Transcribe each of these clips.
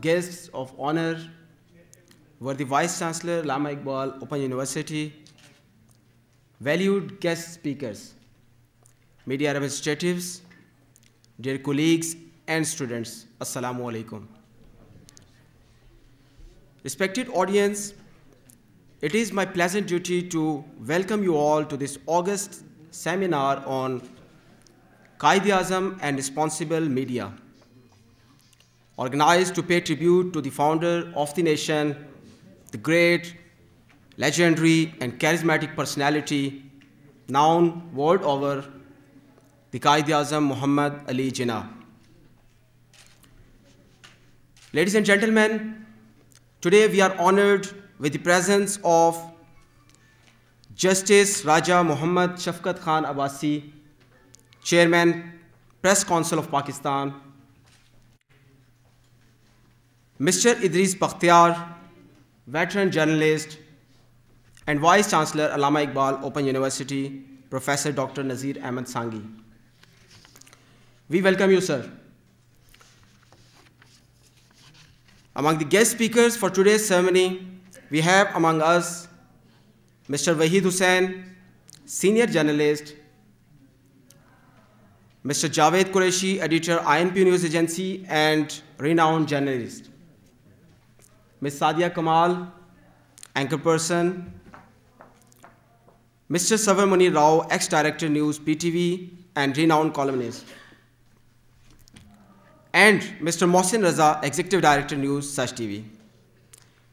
guests of honor were the Vice Chancellor, Lama Iqbal, Open University, valued guest speakers, media representatives, dear colleagues and students, Assalamu alaikum. Respected audience, it is my pleasant duty to welcome you all to this August seminar on Qaidi Azam and Responsible Media organized to pay tribute to the founder of the nation, the great, legendary, and charismatic personality, known world over, the Qaid Azam Muhammad Ali Jinnah. Ladies and gentlemen, today we are honored with the presence of Justice Raja Muhammad Shafkat Khan Abbasi, Chairman, Press Council of Pakistan, Mr. Idris Pakhtiar, veteran journalist, and Vice Chancellor Alama Iqbal, Open University, Professor Dr. Nazir Ahmed Sangi. We welcome you, sir. Among the guest speakers for today's ceremony, we have among us Mr. Wahid Hussain, senior journalist, Mr. Javed Qureshi, editor INP News Agency and renowned journalist. Ms. Sadia Kamal, anchor person, Mr. Savarmani Rao, ex-director News PTV and renowned columnist, and Mr. Mohsin Raza, executive director News Sash TV.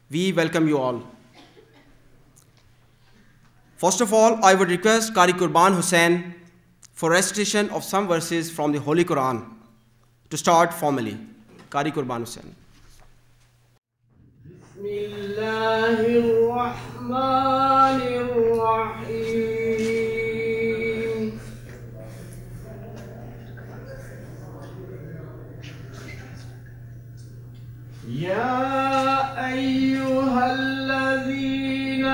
We welcome you all. First of all, I would request Karikurban Kurban Hussain for recitation of some verses from the Holy Quran to start formally. Karikurban Kurban Hussain. بسم الله الرحمن الرحيم يا أيها الذين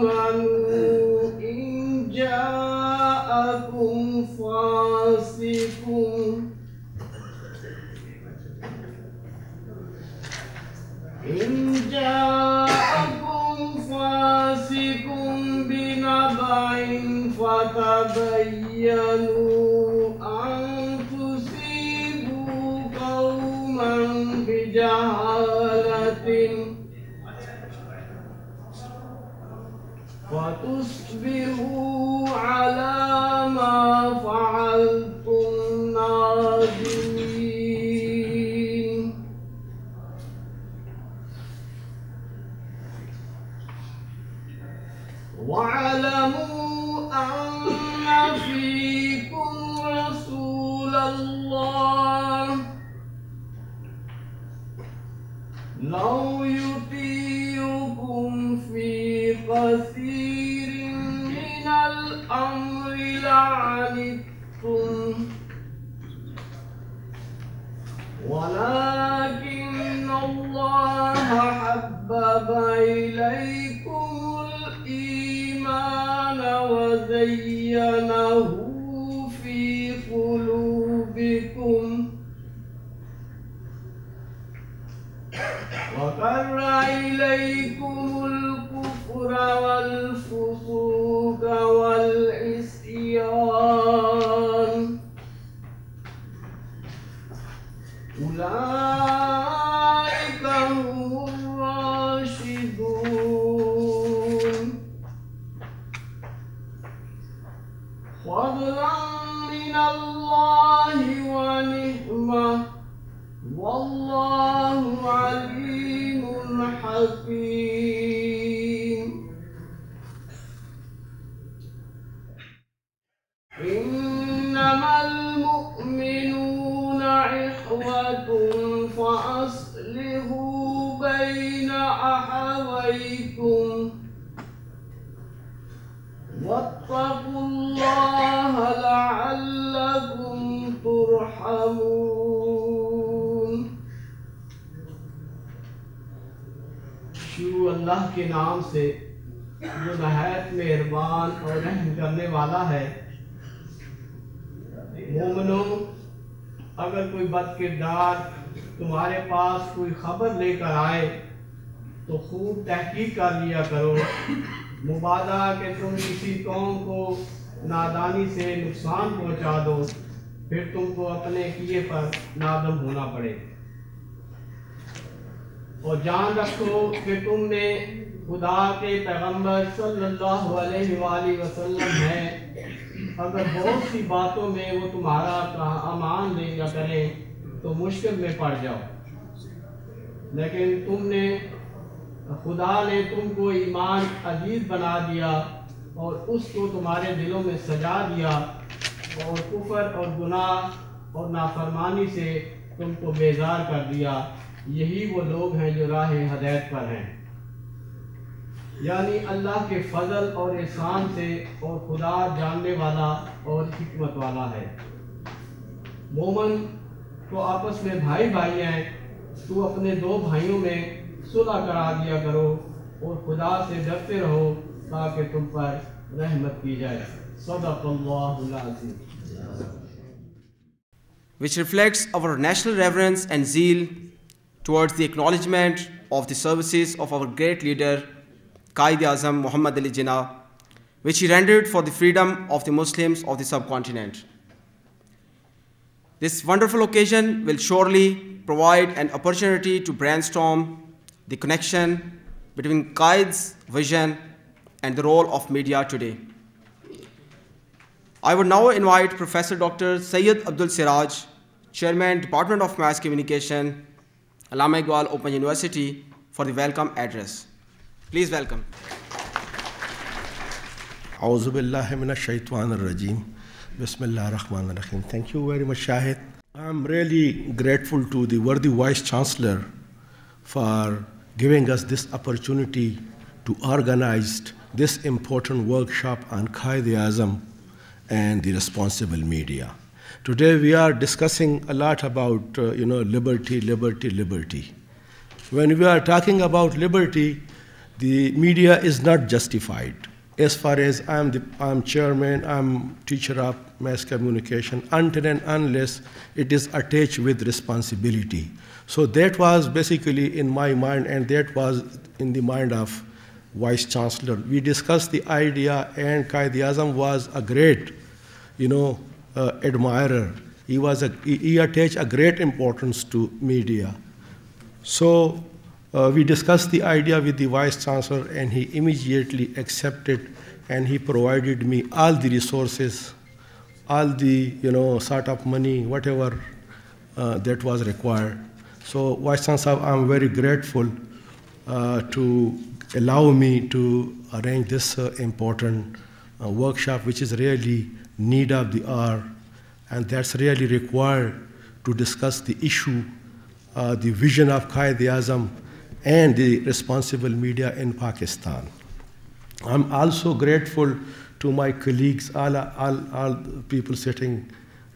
آمنوا إن جاءكم فاسقون إن جاءكم بنبع فتبينوا أن تصيبوا قوما بجهالة على ما فعلتم نادمين واعلموا أن فيكم رسول الله لو يطيعكم في كثير من الأمر لعنتم ولكن الله حبب إليكم الإيمان الإيمان وزينه في قلوبكم وقر إليكم الكفر والفسوق والعصيان أولئك هم فضلا من الله ونعمة والله عليم حكيم إنما المؤمنون إخوة فأصلحوا بين أحويكم के नाम से जो नहायत मेहरबान और रहम करने वाला है मोमनो अगर कोई बद किरदार तुम्हारे पास कोई खबर लेकर आए तो खूब तहकीक कर लिया करो मुबादा के तुम किसी कौम को नादानी से नुकसान पहुंचा दो फिर तुमको अपने किए पर नादम होना पड़े और जान रखो कि तुमने खुदा के पैगम्बर सल्लल्लाहु अलैहि वसल्लम है अगर बहुत सी बातों में वो तुम्हारा अमान लेगा करें तो मुश्किल में पड़ जाओ लेकिन तुमने तो खुदा ने तुमको ईमान अजीज बना दिया और उसको तुम्हारे दिलों में सजा दिया और कुफर और गुनाह और नाफरमानी से तुमको बेजार कर दिया यही वो लोग हैं जो राह हदायत पर हैं यानी अल्लाह के फजल और एहसान से और खुदा जानने वाला और हमत वाला है मोमन तो आपस में भाई भाई हैं तू अपने दो भाइयों में सुलह करा दिया करो और खुदा से डरते रहो ताकि तुम पर रहमत की जाए which reflects our national reverence and zeal towards the acknowledgement of the services of our great leader Qaid Azam Muhammad Ali Jinnah which he rendered for the freedom of the Muslims of the subcontinent. This wonderful occasion will surely provide an opportunity to brainstorm the connection between Qaid's vision and the role of media today. I would now invite Professor Dr. Sayyid Abdul Siraj, Chairman, Department of Mass Communication, Alama Iqbal Open University, for the welcome address. Please welcome. Thank you very much, Shahid. I'm really grateful to the worthy Vice Chancellor for giving us this opportunity to organize this important workshop on Qaeda and the responsible media. Today we are discussing a lot about, uh, you know, liberty, liberty, liberty. When we are talking about liberty, the media is not justified. As far as I'm, the, I'm chairman, I'm teacher of mass communication, until and unless it is attached with responsibility. So that was basically in my mind, and that was in the mind of Vice Chancellor. We discussed the idea, and Qaid Azam was a great, you know, uh, admirer. He was a, he attached a great importance to media. So uh, we discussed the idea with the Vice Chancellor, and he immediately accepted, and he provided me all the resources, all the you know sort of money, whatever uh, that was required. So Vice Chancellor, I'm very grateful uh, to allow me to arrange this uh, important uh, workshop, which is really need of the hour, and that's really required to discuss the issue, uh, the vision of Qaeda Azam, and the responsible media in Pakistan. I'm also grateful to my colleagues, all, all, all people sitting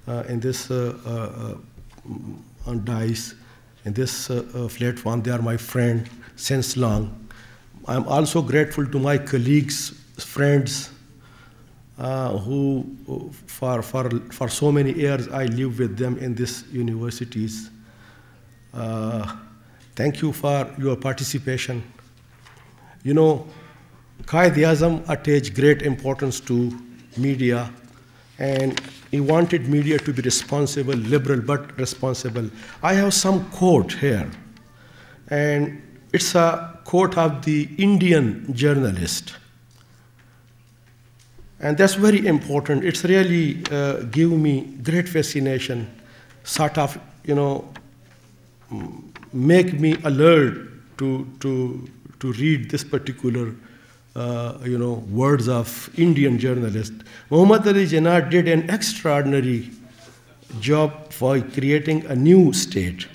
uh, in this uh, on dice in this platform. Uh, uh, they are my friend since long. I'm also grateful to my colleagues, friends, uh, who uh, for, for, for so many years I live with them in these universities. Uh, thank you for your participation. You know, Qaeda attach great importance to media and he wanted media to be responsible, liberal, but responsible. I have some quote here, and it's a quote of the Indian journalist. And that's very important. It's really uh, give me great fascination, sort of, you know, make me alert to, to, to read this particular uh, you know, words of Indian journalist, Muhammad Ali Jinnah did an extraordinary job for creating a new state,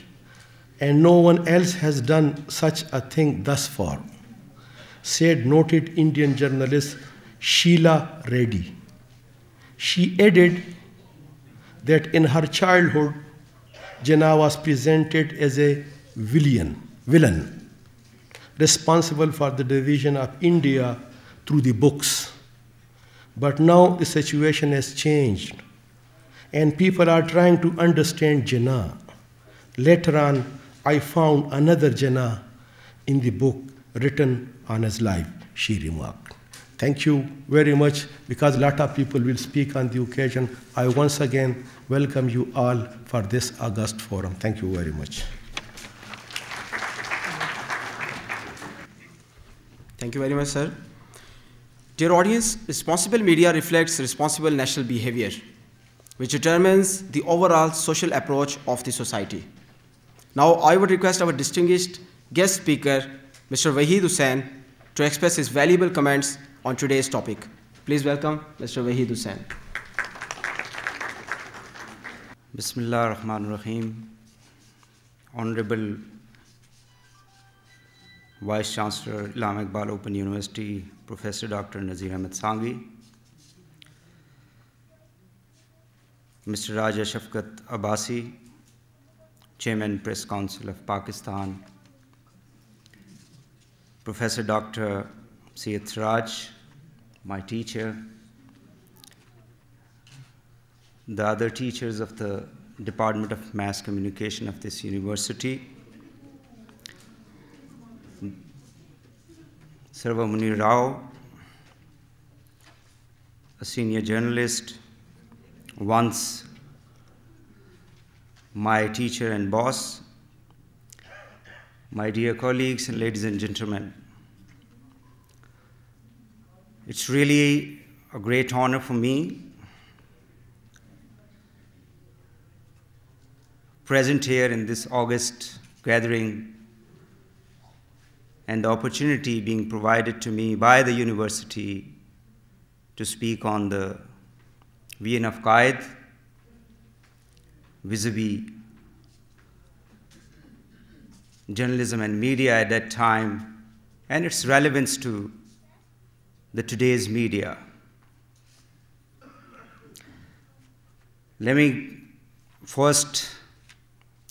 and no one else has done such a thing thus far, said noted Indian journalist Sheila Reddy. She added that in her childhood, Jinnah was presented as a villain, villain responsible for the division of India through the books. But now the situation has changed, and people are trying to understand Jinnah. Later on, I found another Jinnah in the book written on his life, she remarked. Thank you very much because a lot of people will speak on the occasion. I once again welcome you all for this August forum. Thank you very much. Thank you very much, sir. Dear audience, responsible media reflects responsible national behavior, which determines the overall social approach of the society. Now, I would request our distinguished guest speaker, Mr. Wahid Hussain, to express his valuable comments on today's topic. Please welcome Mr. Wahid Hussain. Bismillah ar-Rahman ar-Rahim. Honorable Vice Chancellor Ilham Iqbal Open University, Professor Dr. Nazir Ahmed Sangi, Mr. Raja Shafkat Abbasi, Chairman Press Council of Pakistan, Professor Dr. Syed Raj, my teacher, the other teachers of the Department of Mass Communication of this university, Sarvamuni Rao, a senior journalist, once my teacher and boss, my dear colleagues and ladies and gentlemen. It's really a great honor for me present here in this August gathering and the opportunity being provided to me by the university to speak on the Vienna of Qaid vis-a-vis journalism and media at that time and its relevance to the today's media. Let me first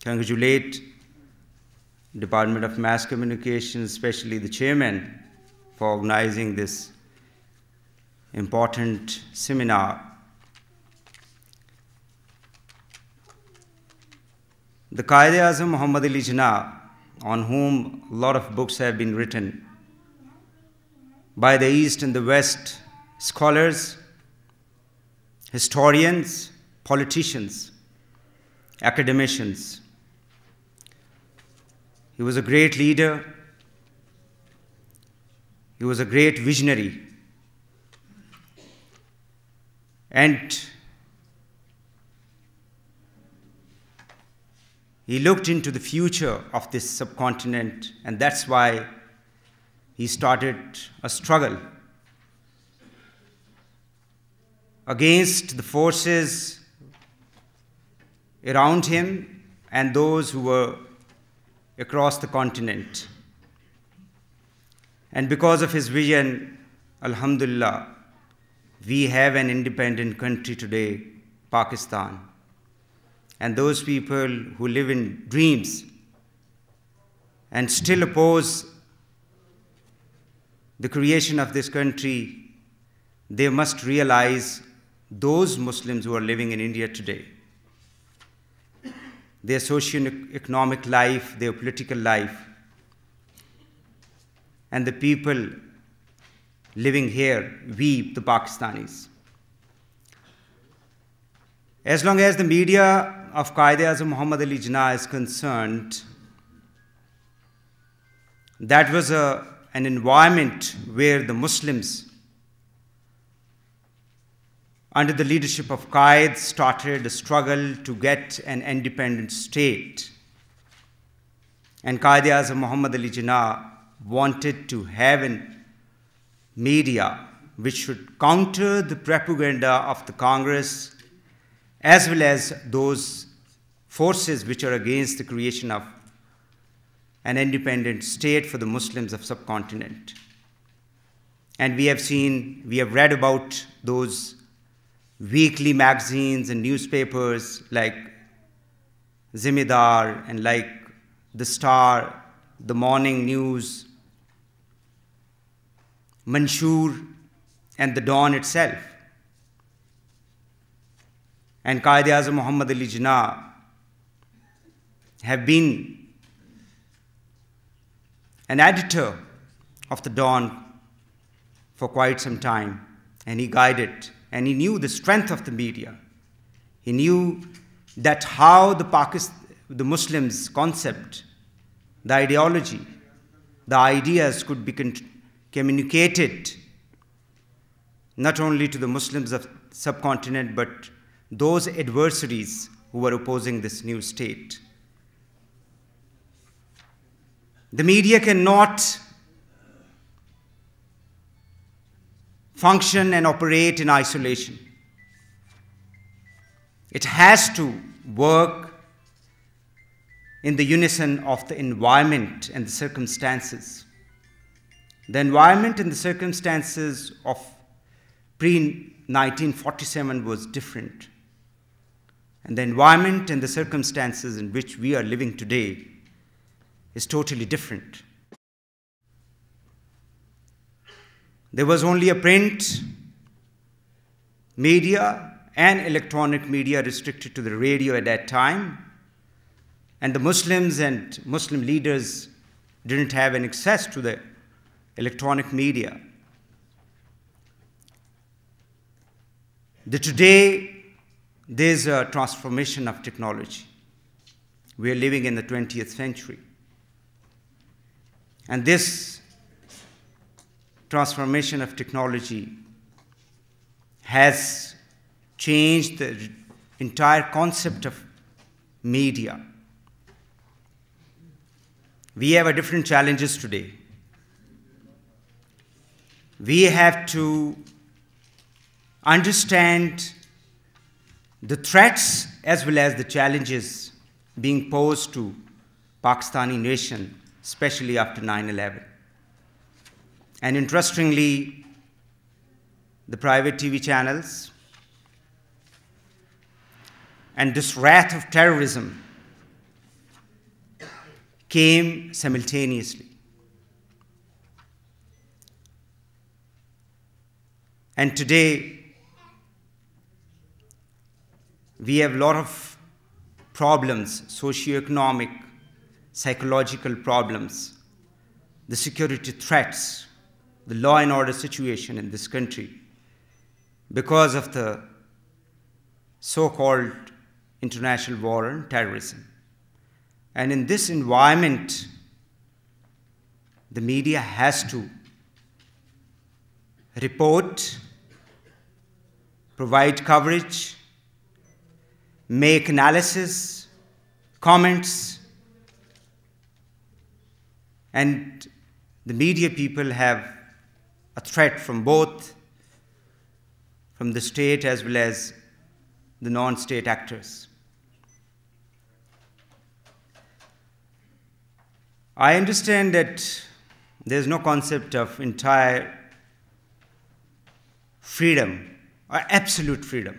congratulate Department of Mass Communication, especially the chairman, for organizing this important seminar. The Qaeda Azam Muhammad Ali Jinnah, on whom a lot of books have been written by the East and the West scholars, historians, politicians, academicians, he was a great leader. He was a great visionary. And he looked into the future of this subcontinent, and that's why he started a struggle against the forces around him and those who were across the continent. And because of his vision, Alhamdulillah, we have an independent country today, Pakistan. And those people who live in dreams and still oppose the creation of this country, they must realize those Muslims who are living in India today their socio-economic life, their political life. And the people living here, we, the Pakistanis. As long as the media of Qaeda Azam Muhammad Ali Jinnah is concerned, that was a, an environment where the Muslims under the leadership of Qaid, started a struggle to get an independent state. And Qaid Azam Muhammad Ali Jinnah wanted to have a media which should counter the propaganda of the Congress as well as those forces which are against the creation of an independent state for the Muslims of subcontinent. And we have seen, we have read about those weekly magazines and newspapers like Zimidar and like The Star, The Morning News, Mansoor, and The Dawn itself. And Qaeda Azam Muhammad Ali Jinnah have been an editor of The Dawn for quite some time, and he guided and he knew the strength of the media. He knew that how the, Pakistan, the Muslims' concept, the ideology, the ideas could be communicated not only to the Muslims of subcontinent but those adversaries who were opposing this new state. The media cannot function and operate in isolation. It has to work in the unison of the environment and the circumstances. The environment and the circumstances of pre 1947 was different. And the environment and the circumstances in which we are living today is totally different. There was only a print media and electronic media restricted to the radio at that time. And the Muslims and Muslim leaders didn't have an access to the electronic media. The today, there's a transformation of technology. We are living in the 20th century. And this transformation of technology has changed the entire concept of media. We have a different challenges today. We have to understand the threats as well as the challenges being posed to Pakistani nation, especially after 9-11. And interestingly, the private TV channels and this wrath of terrorism came simultaneously. And today, we have a lot of problems, socioeconomic, psychological problems, the security threats the law and order situation in this country because of the so called international war on terrorism. And in this environment, the media has to report, provide coverage, make analysis, comments, and the media people have a threat from both from the state as well as the non-state actors. I understand that there's no concept of entire freedom or absolute freedom.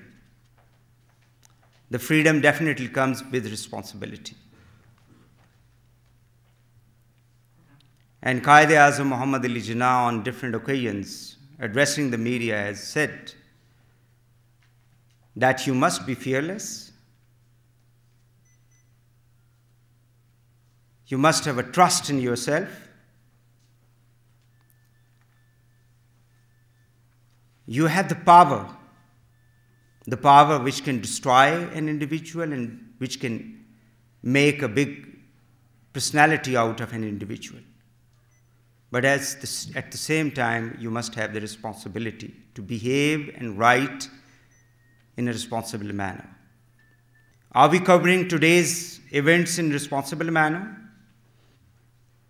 The freedom definitely comes with responsibility. and Qaeda Azam Muhammad Ali Jinnah on different occasions addressing the media has said that you must be fearless, you must have a trust in yourself, you have the power, the power which can destroy an individual and which can make a big personality out of an individual. But at the same time, you must have the responsibility to behave and write in a responsible manner. Are we covering today's events in responsible manner?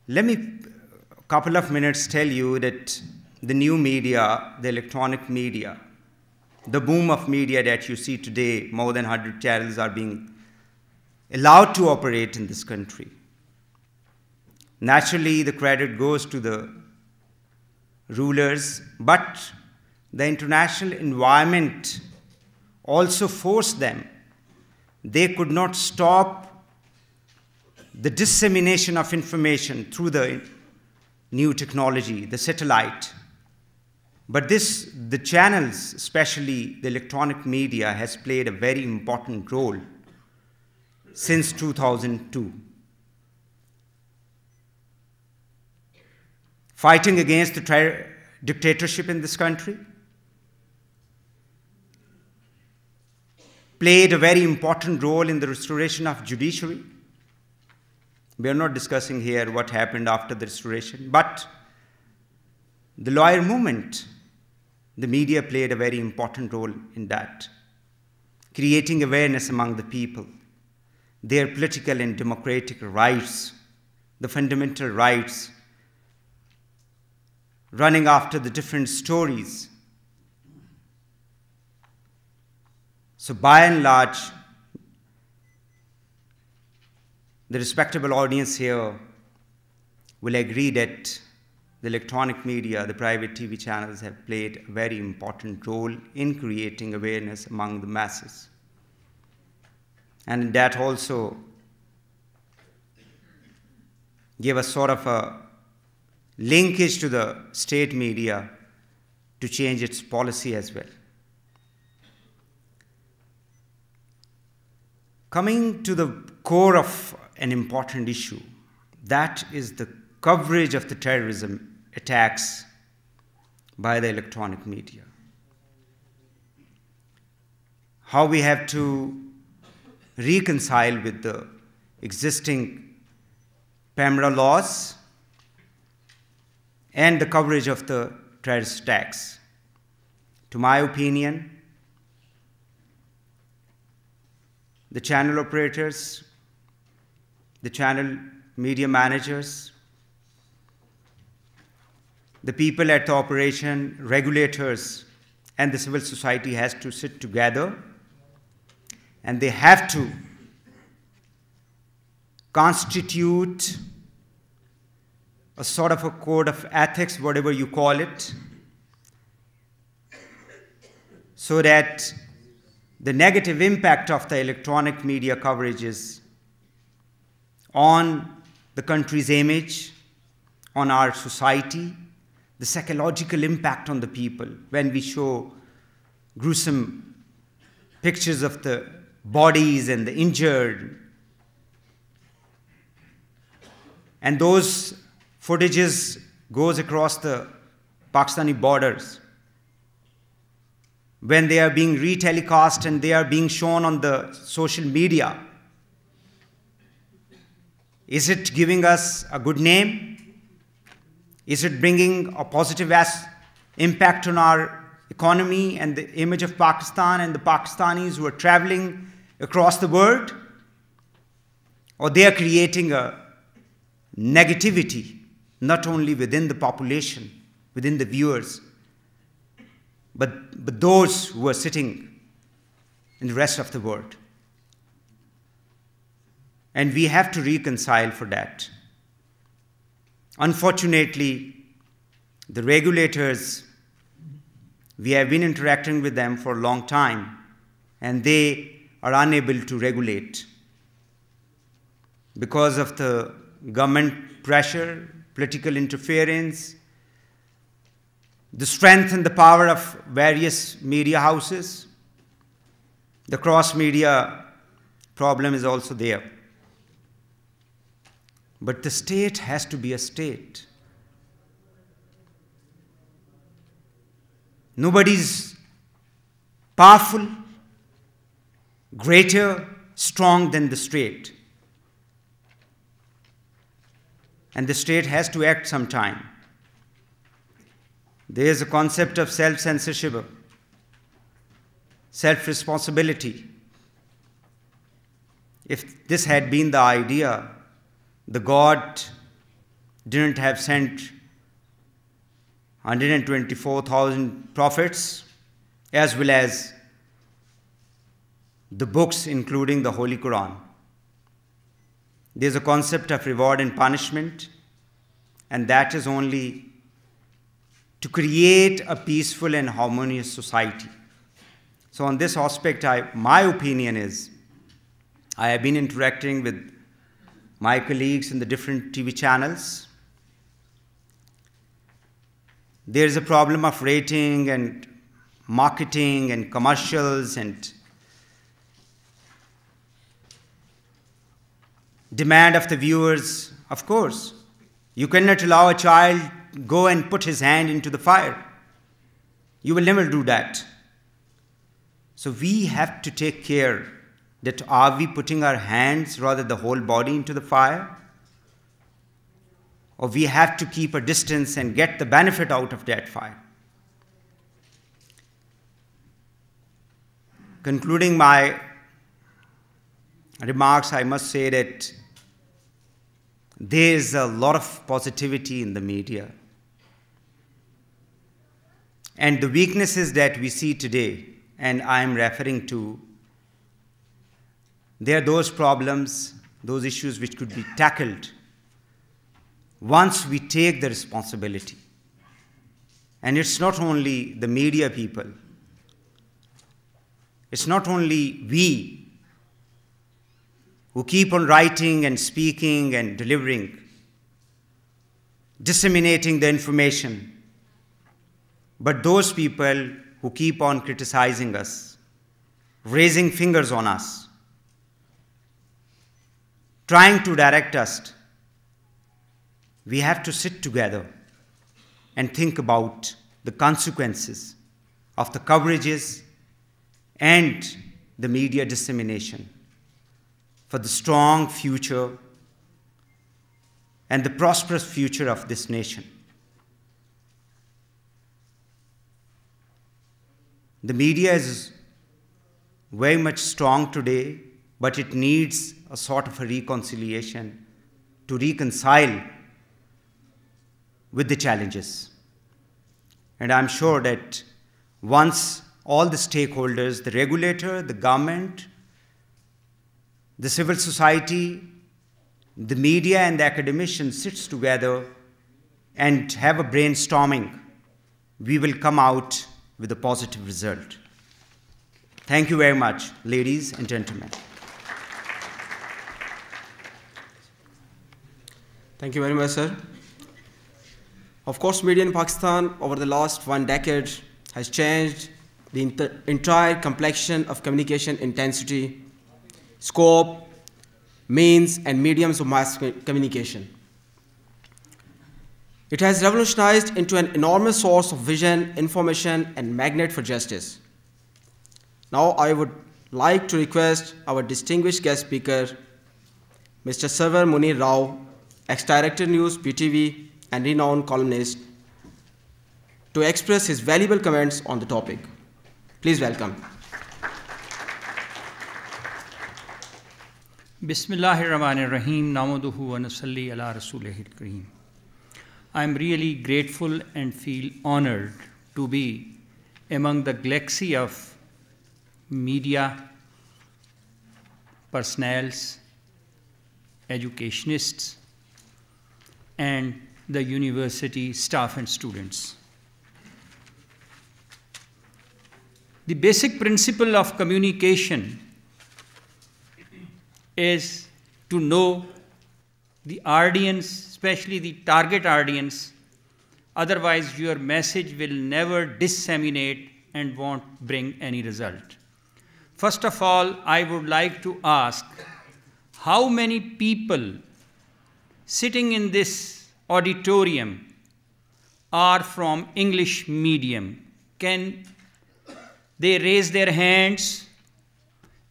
Let me, a couple of minutes, tell you that the new media, the electronic media, the boom of media that you see today, more than 100 channels are being allowed to operate in this country. Naturally, the credit goes to the rulers, but the international environment also forced them. They could not stop the dissemination of information through the new technology, the satellite. But this, the channels, especially the electronic media, has played a very important role since 2002. fighting against the dictatorship in this country, played a very important role in the restoration of judiciary. We are not discussing here what happened after the restoration, but the lawyer movement, the media played a very important role in that, creating awareness among the people, their political and democratic rights, the fundamental rights running after the different stories. So, by and large, the respectable audience here will agree that the electronic media, the private TV channels have played a very important role in creating awareness among the masses. And that also gave us sort of a linkage to the state media to change its policy as well. Coming to the core of an important issue, that is the coverage of the terrorism attacks by the electronic media. How we have to reconcile with the existing PAMRA laws and the coverage of the terrorist attacks. To my opinion, the channel operators, the channel media managers, the people at the operation, regulators, and the civil society has to sit together and they have to constitute a sort of a code of ethics, whatever you call it, so that the negative impact of the electronic media coverages on the country's image, on our society, the psychological impact on the people when we show gruesome pictures of the bodies and the injured. And those footages goes across the Pakistani borders. When they are being retelecast and they are being shown on the social media, is it giving us a good name? Is it bringing a positive impact on our economy and the image of Pakistan and the Pakistanis who are traveling across the world? Or they are creating a negativity not only within the population, within the viewers, but, but those who are sitting in the rest of the world. And we have to reconcile for that. Unfortunately, the regulators, we have been interacting with them for a long time, and they are unable to regulate because of the government pressure, political interference, the strength and the power of various media houses. The cross media problem is also there. But the state has to be a state. Nobody's powerful, greater, strong than the state. and the state has to act sometime. There is a concept of self censorship, self responsibility. If this had been the idea, the God didn't have sent 124,000 prophets as well as the books, including the Holy Quran. There's a concept of reward and punishment, and that is only to create a peaceful and harmonious society. So, on this aspect, I, my opinion is I have been interacting with my colleagues in the different TV channels. There is a problem of rating and marketing and commercials and demand of the viewers, of course. You cannot allow a child go and put his hand into the fire. You will never do that. So we have to take care that are we putting our hands, rather the whole body, into the fire? Or we have to keep a distance and get the benefit out of that fire. Concluding my remarks, I must say that there's a lot of positivity in the media. And the weaknesses that we see today, and I'm referring to, there are those problems, those issues which could be tackled once we take the responsibility. And it's not only the media people, it's not only we who keep on writing and speaking and delivering, disseminating the information, but those people who keep on criticizing us, raising fingers on us, trying to direct us, we have to sit together and think about the consequences of the coverages and the media dissemination for the strong future and the prosperous future of this nation. The media is very much strong today, but it needs a sort of a reconciliation to reconcile with the challenges. And I'm sure that once all the stakeholders, the regulator, the government, the civil society, the media, and the academicians sits together and have a brainstorming, we will come out with a positive result. Thank you very much, ladies and gentlemen. Thank you very much, sir. Of course, media in Pakistan over the last one decade has changed the entire complexion of communication intensity scope, means, and mediums of mass communication. It has revolutionized into an enormous source of vision, information, and magnet for justice. Now I would like to request our distinguished guest speaker, Mr. Sarvar Munir Rao, ex-director News, PTV, and renowned columnist, to express his valuable comments on the topic. Please welcome. Bismillahirrahmanirrahim. Namaduhu wa nasalli ala rasulihil kareem. I am really grateful and feel honored to be among the galaxy of media, personnels, educationists, and the university staff and students. The basic principle of communication is to know the audience, especially the target audience. Otherwise, your message will never disseminate and won't bring any result. First of all, I would like to ask how many people sitting in this auditorium are from English medium? Can they raise their hands?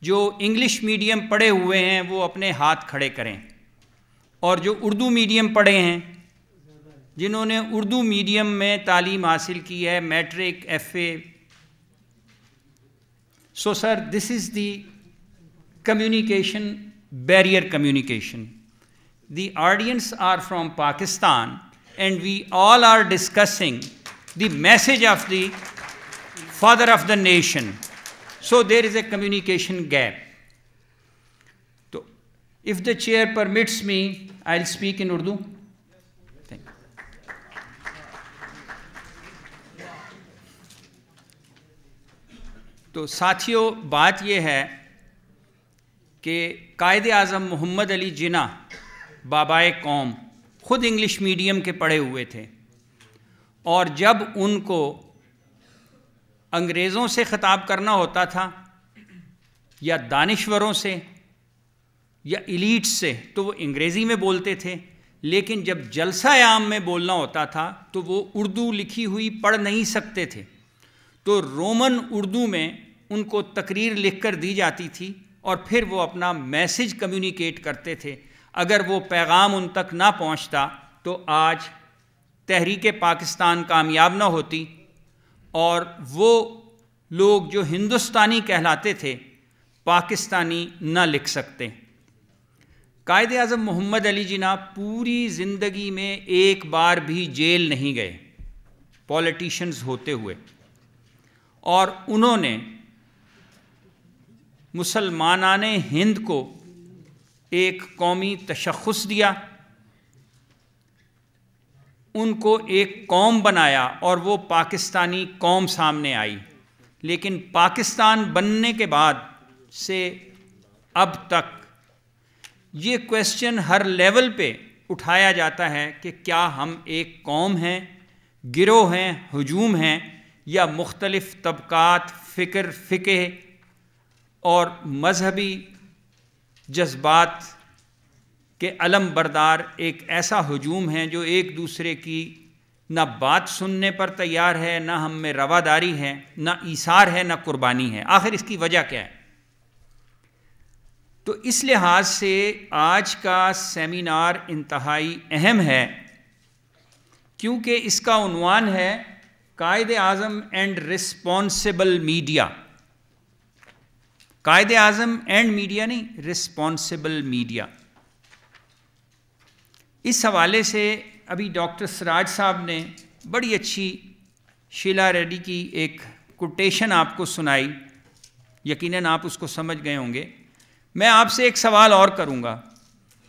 जो English medium पढ़े हुए हैं वो अपने हाथ खड़े करें और जो उर्दू मीडियम पढ़े हैं जिन्होंने उर्दू मीडियम में तालीम हासिल की है matric F A so sir this is the communication barrier communication the audience are from Pakistan and we all are discussing the message of the father of the nation So there is a communication gap. So if the chair permits me, I'll speak in Urdu. Thank you. तो साथियों बात यह है कि कायद अज़म मोहम्मद अली जिना बाबाए कौम ख़ुद English medium के पढ़े हुए थे और जब उनको अंग्रेज़ों से ख़ताब करना होता था या दानश्वरों से या इलीट्स से तो वो अंग्रेज़ी में बोलते थे लेकिन जब जलसा आम में बोलना होता था तो वो उर्दू लिखी हुई पढ़ नहीं सकते थे तो रोमन उर्दू में उनको तकरीर लिख कर दी जाती थी और फिर वो अपना मैसेज कम्युनिकेट करते थे अगर वो पैगाम उन तक ना पहुंचता तो आज तहरीक पाकिस्तान कामयाब ना होती और वो लोग जो हिंदुस्तानी कहलाते थे पाकिस्तानी न लिख सकते कायद अजम मोहम्मद अली जिना पूरी ज़िंदगी में एक बार भी जेल नहीं गए पॉलिटिशियंस होते हुए और उन्होंने मुसलमाना ने हिंद को एक कौमी तशखस दिया उनको एक कौम बनाया और वो पाकिस्तानी कौम सामने आई लेकिन पाकिस्तान बनने के बाद से अब तक ये क्वेश्चन हर लेवल पे उठाया जाता है कि क्या हम एक कौम हैं गिरोह हैं हजूम हैं या मुख्तलफ़ तबक़ात फ़िक्र फ़िके और मजहबी जज्बात कि अलम बरदार एक ऐसा हजूम है जो एक दूसरे की ना बात सुनने पर तैयार है ना हम में रवादारी है ना ईसार है ना कुर्बानी है आखिर इसकी वजह क्या है तो इस लिहाज से आज का सेमिनार इंतहाई अहम है क्योंकि इसका उनवान है Quaid Azam and responsible media Quaid Azam and media नहीं रिस्पॉन्सिबल मीडिया इस हवाले से अभी डॉक्टर सराज साहब ने बड़ी अच्छी शीला रेड्डी की एक कोटेशन आपको सुनाई यकीनन आप उसको समझ गए होंगे मैं आपसे एक सवाल और करूंगा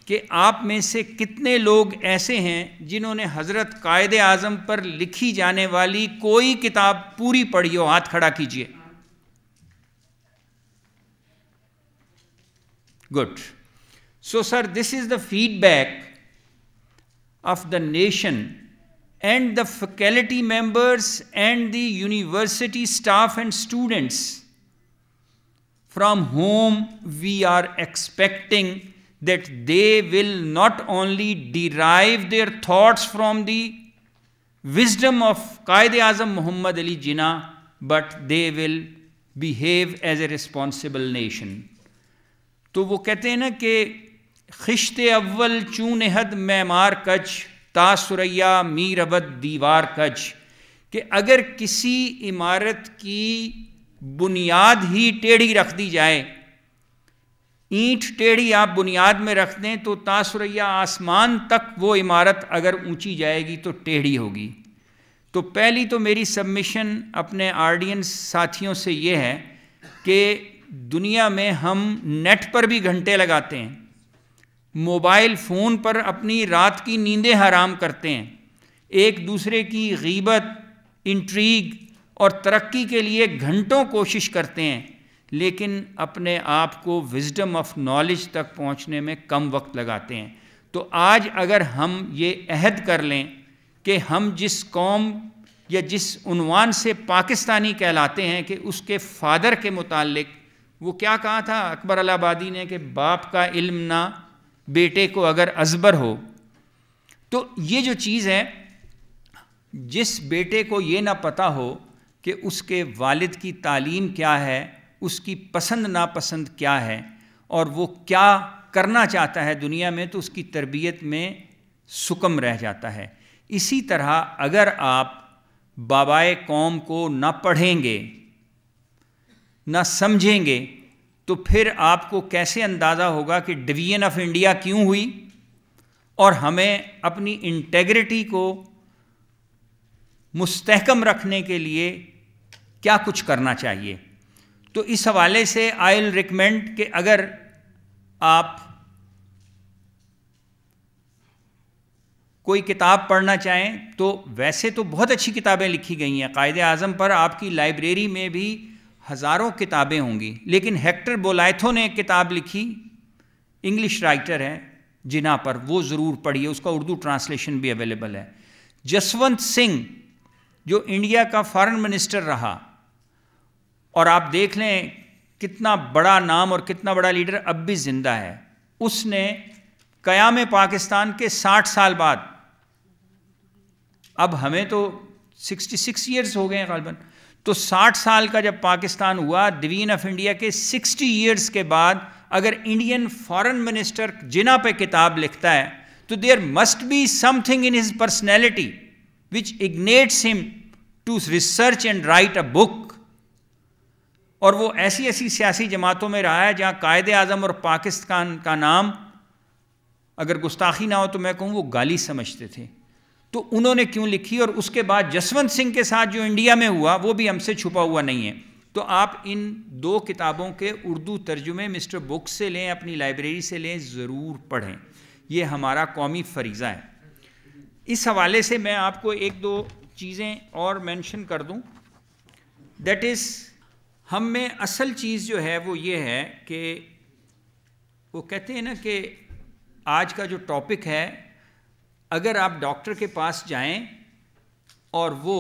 कि आप में से कितने लोग ऐसे हैं जिन्होंने हज़रत कायद आज़म पर लिखी जाने वाली कोई किताब पूरी पढ़ी हो हाथ खड़ा कीजिए good so sir this is the feedback of the nation and the faculty members and the university staff and students from whom we are expecting that they will not only derive their thoughts from the wisdom of Qaid Azam Muhammad Ali Jinnah, but they will behave as a responsible nation. to wo kehte hain na ke खिश्त अव्वल चून हद मैमार कच तासुरैया मीर अवध दीवार कच कि अगर किसी इमारत की बुनियाद ही टेढ़ी रख दी जाए ईंट टेढ़ी आप बुनियाद में रख दें तो तासुरैया आसमान तक वो इमारत अगर ऊंची जाएगी तो टेढ़ी होगी तो पहली तो मेरी सबमिशन अपने आर्डियंस साथियों से ये है कि दुनिया में हम नेट पर भी घंटे लगाते हैं मोबाइल फ़ोन पर अपनी रात की नींदें हराम करते हैं एक दूसरे की गीबत इंट्रीग और तरक्की के लिए घंटों कोशिश करते हैं लेकिन अपने आप को विजडम ऑफ नॉलेज तक पहुंचने में कम वक्त लगाते हैं तो आज अगर हम ये अहद कर लें कि हम जिस कौम या जिस उनवान से पाकिस्तानी कहलाते हैं कि उसके फ़ादर के मुतालिक वो क्या कहा था अकबर अलाबादी ने कि बाप का इल्म ना बेटे को अगर अजबर हो तो ये जो चीज़ है जिस बेटे को ये ना पता हो कि उसके वालिद की तालीम क्या है उसकी पसंद नापसंद क्या है और वो क्या करना चाहता है दुनिया में तो उसकी तरबियत में सुकम रह जाता है इसी तरह अगर आप बाबाए कौम को ना पढ़ेंगे ना समझेंगे तो फिर आपको कैसे अंदाज़ा होगा कि डिवीजन ऑफ इंडिया क्यों हुई और हमें अपनी इंटेग्रिटी को मुस्तकम रखने के लिए क्या कुछ करना चाहिए तो इस हवाले से आई विल रिकमेंड कि अगर आप कोई किताब पढ़ना चाहें तो वैसे तो बहुत अच्छी किताबें लिखी गई हैं कायद आजम पर आपकी लाइब्रेरी में भी हज़ारों किताबें होंगी लेकिन हेक्टर बोलाइथो ने एक किताब लिखी इंग्लिश राइटर है जिना पर वो ज़रूर पढ़िए उसका उर्दू ट्रांसलेशन भी अवेलेबल है जसवंत सिंह जो इंडिया का फॉरेन मिनिस्टर रहा और आप देख लें कितना बड़ा नाम और कितना बड़ा लीडर अब भी ज़िंदा है उसने कयाम पाकिस्तान के 60 साल बाद अब हमें तो 66 सिक्स ईयर्स हो गए हैं गलबन तो 60 साल का जब पाकिस्तान हुआ दिवीन ऑफ इंडिया के 60 ईयर्स के बाद अगर इंडियन फॉरेन मिनिस्टर जिना पे किताब लिखता है तो there must be something in his personality which ignites him to research and write a book और वो ऐसी ऐसी सियासी जमातों में रहा है जहाँ कायद आजम और पाकिस्तान का नाम अगर गुस्ताखी ना हो तो मैं कहूँ वो गाली समझते थे तो उन्होंने क्यों लिखी और उसके बाद जसवंत सिंह के साथ जो इंडिया में हुआ वो भी हमसे छुपा हुआ नहीं है तो आप इन दो किताबों के उर्दू तर्जुमे मिस्टर बुक से लें अपनी लाइब्रेरी से लें ज़रूर पढ़ें ये हमारा कौमी फरीज़ा है इस हवाले से मैं आपको एक दो चीज़ें और मेंशन कर दूं दैट इज़ हम में असल चीज़ जो है वो ये है कि वो कहते हैं ना कि आज का जो टॉपिक है अगर आप डॉक्टर के पास जाएं और वो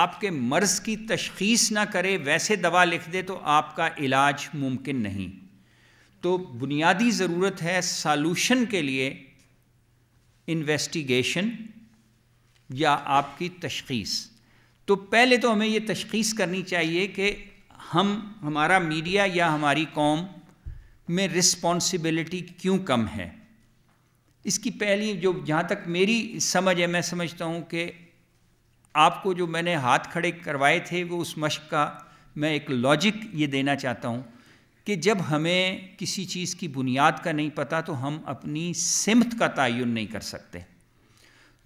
आपके मर्ज़ की तशखीस ना करे वैसे दवा लिख दे तो आपका इलाज मुमकिन नहीं तो बुनियादी ज़रूरत है सॉल्यूशन के लिए इन्वेस्टिगेशन या आपकी तशखीस तो पहले तो हमें ये तशखीस करनी चाहिए कि हम हमारा मीडिया या हमारी कौम में रिस्पॉन्सिबिलिटी क्यों कम है इसकी पहली जो जहाँ तक मेरी समझ है मैं समझता हूँ कि आपको जो मैंने हाथ खड़े करवाए थे वो उस मश्क का मैं एक लॉजिक ये देना चाहता हूँ कि जब हमें किसी चीज़ की बुनियाद का नहीं पता तो हम अपनी सिमत का तयन नहीं कर सकते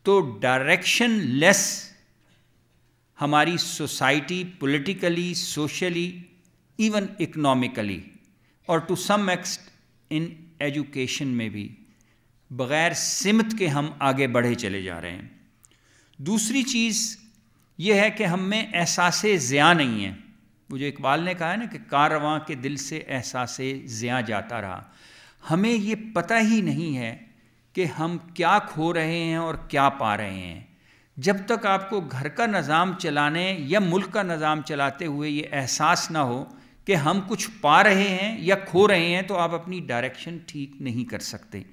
तो डायरेक्शन लेस हमारी society politically socially even economically और to some extent in education में भी बग़ैर सिमत के हम आगे बढ़े चले जा रहे हैं दूसरी चीज़ यह है कि हम में एहसास ज़्या नहीं है वो जो इकबाल ने कहा है ना कि कारवां के दिल से एहसास ज़्या जाता रहा हमें ये पता ही नहीं है कि हम क्या खो रहे हैं और क्या पा रहे हैं जब तक आपको घर का निज़ाम चलाने या मुल्क का निज़ाम चलाते हुए ये एहसास ना हो कि हम कुछ पा रहे हैं या खो रहे हैं तो आप अपनी डायरेक्शन ठीक नहीं कर सकते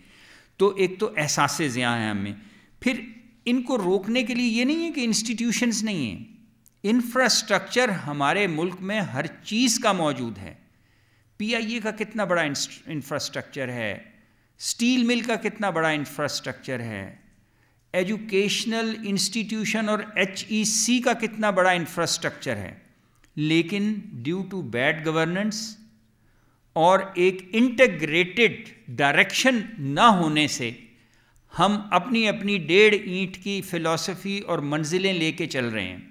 तो एक तो एहसास ज़्या हैं हमें फिर इनको रोकने के लिए ये नहीं है कि इंस्टीट्यूशंस नहीं हैं इंफ्रास्ट्रक्चर हमारे मुल्क में हर चीज़ का मौजूद है पीआईए e का कितना बड़ा इंफ्रास्ट्रक्चर है स्टील मिल का कितना बड़ा इंफ्रास्ट्रक्चर है एजुकेशनल इंस्टीट्यूशन और एच e का कितना बड़ा इंफ्रास्ट्रक्चर है लेकिन ड्यू टू बैड गवर्नेंस और एक इंटेग्रेटेड डायरेक्शन ना होने से हम अपनी अपनी डेढ़ ईंट की फ़िलासफ़ी और मंजिलें लेके चल रहे हैं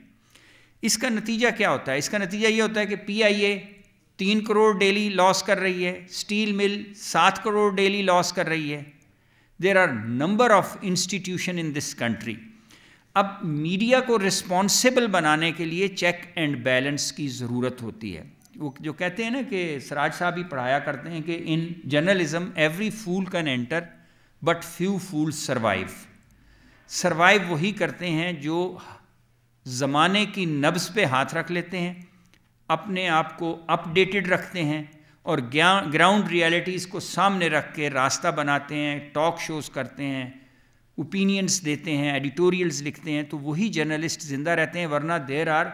इसका नतीजा क्या होता है इसका नतीजा ये होता है कि पीआईए तीन करोड़ डेली लॉस कर रही है स्टील मिल सात करोड़ डेली लॉस कर रही है there are number of institution in this country अब मीडिया को रिस्पॉन्सिबल बनाने के लिए चेक एंड बैलेंस की ज़रूरत होती है वो जो कहते हैं ना कि सराज साहब भी पढ़ाया करते हैं कि in journalism every fool can enter but few fool survive survive वही करते हैं जो ज़माने की नब्स पे हाथ रख लेते हैं अपने आप को अपडेटेड रखते हैं और ग्राउंड रियलिटीज़ को सामने रख के रास्ता बनाते हैं टॉक शोज़ करते हैं ओपिनियंस देते हैं एडिटोरियल्स लिखते हैं तो वही जर्नलिस्ट ज़िंदा रहते हैं वरना there are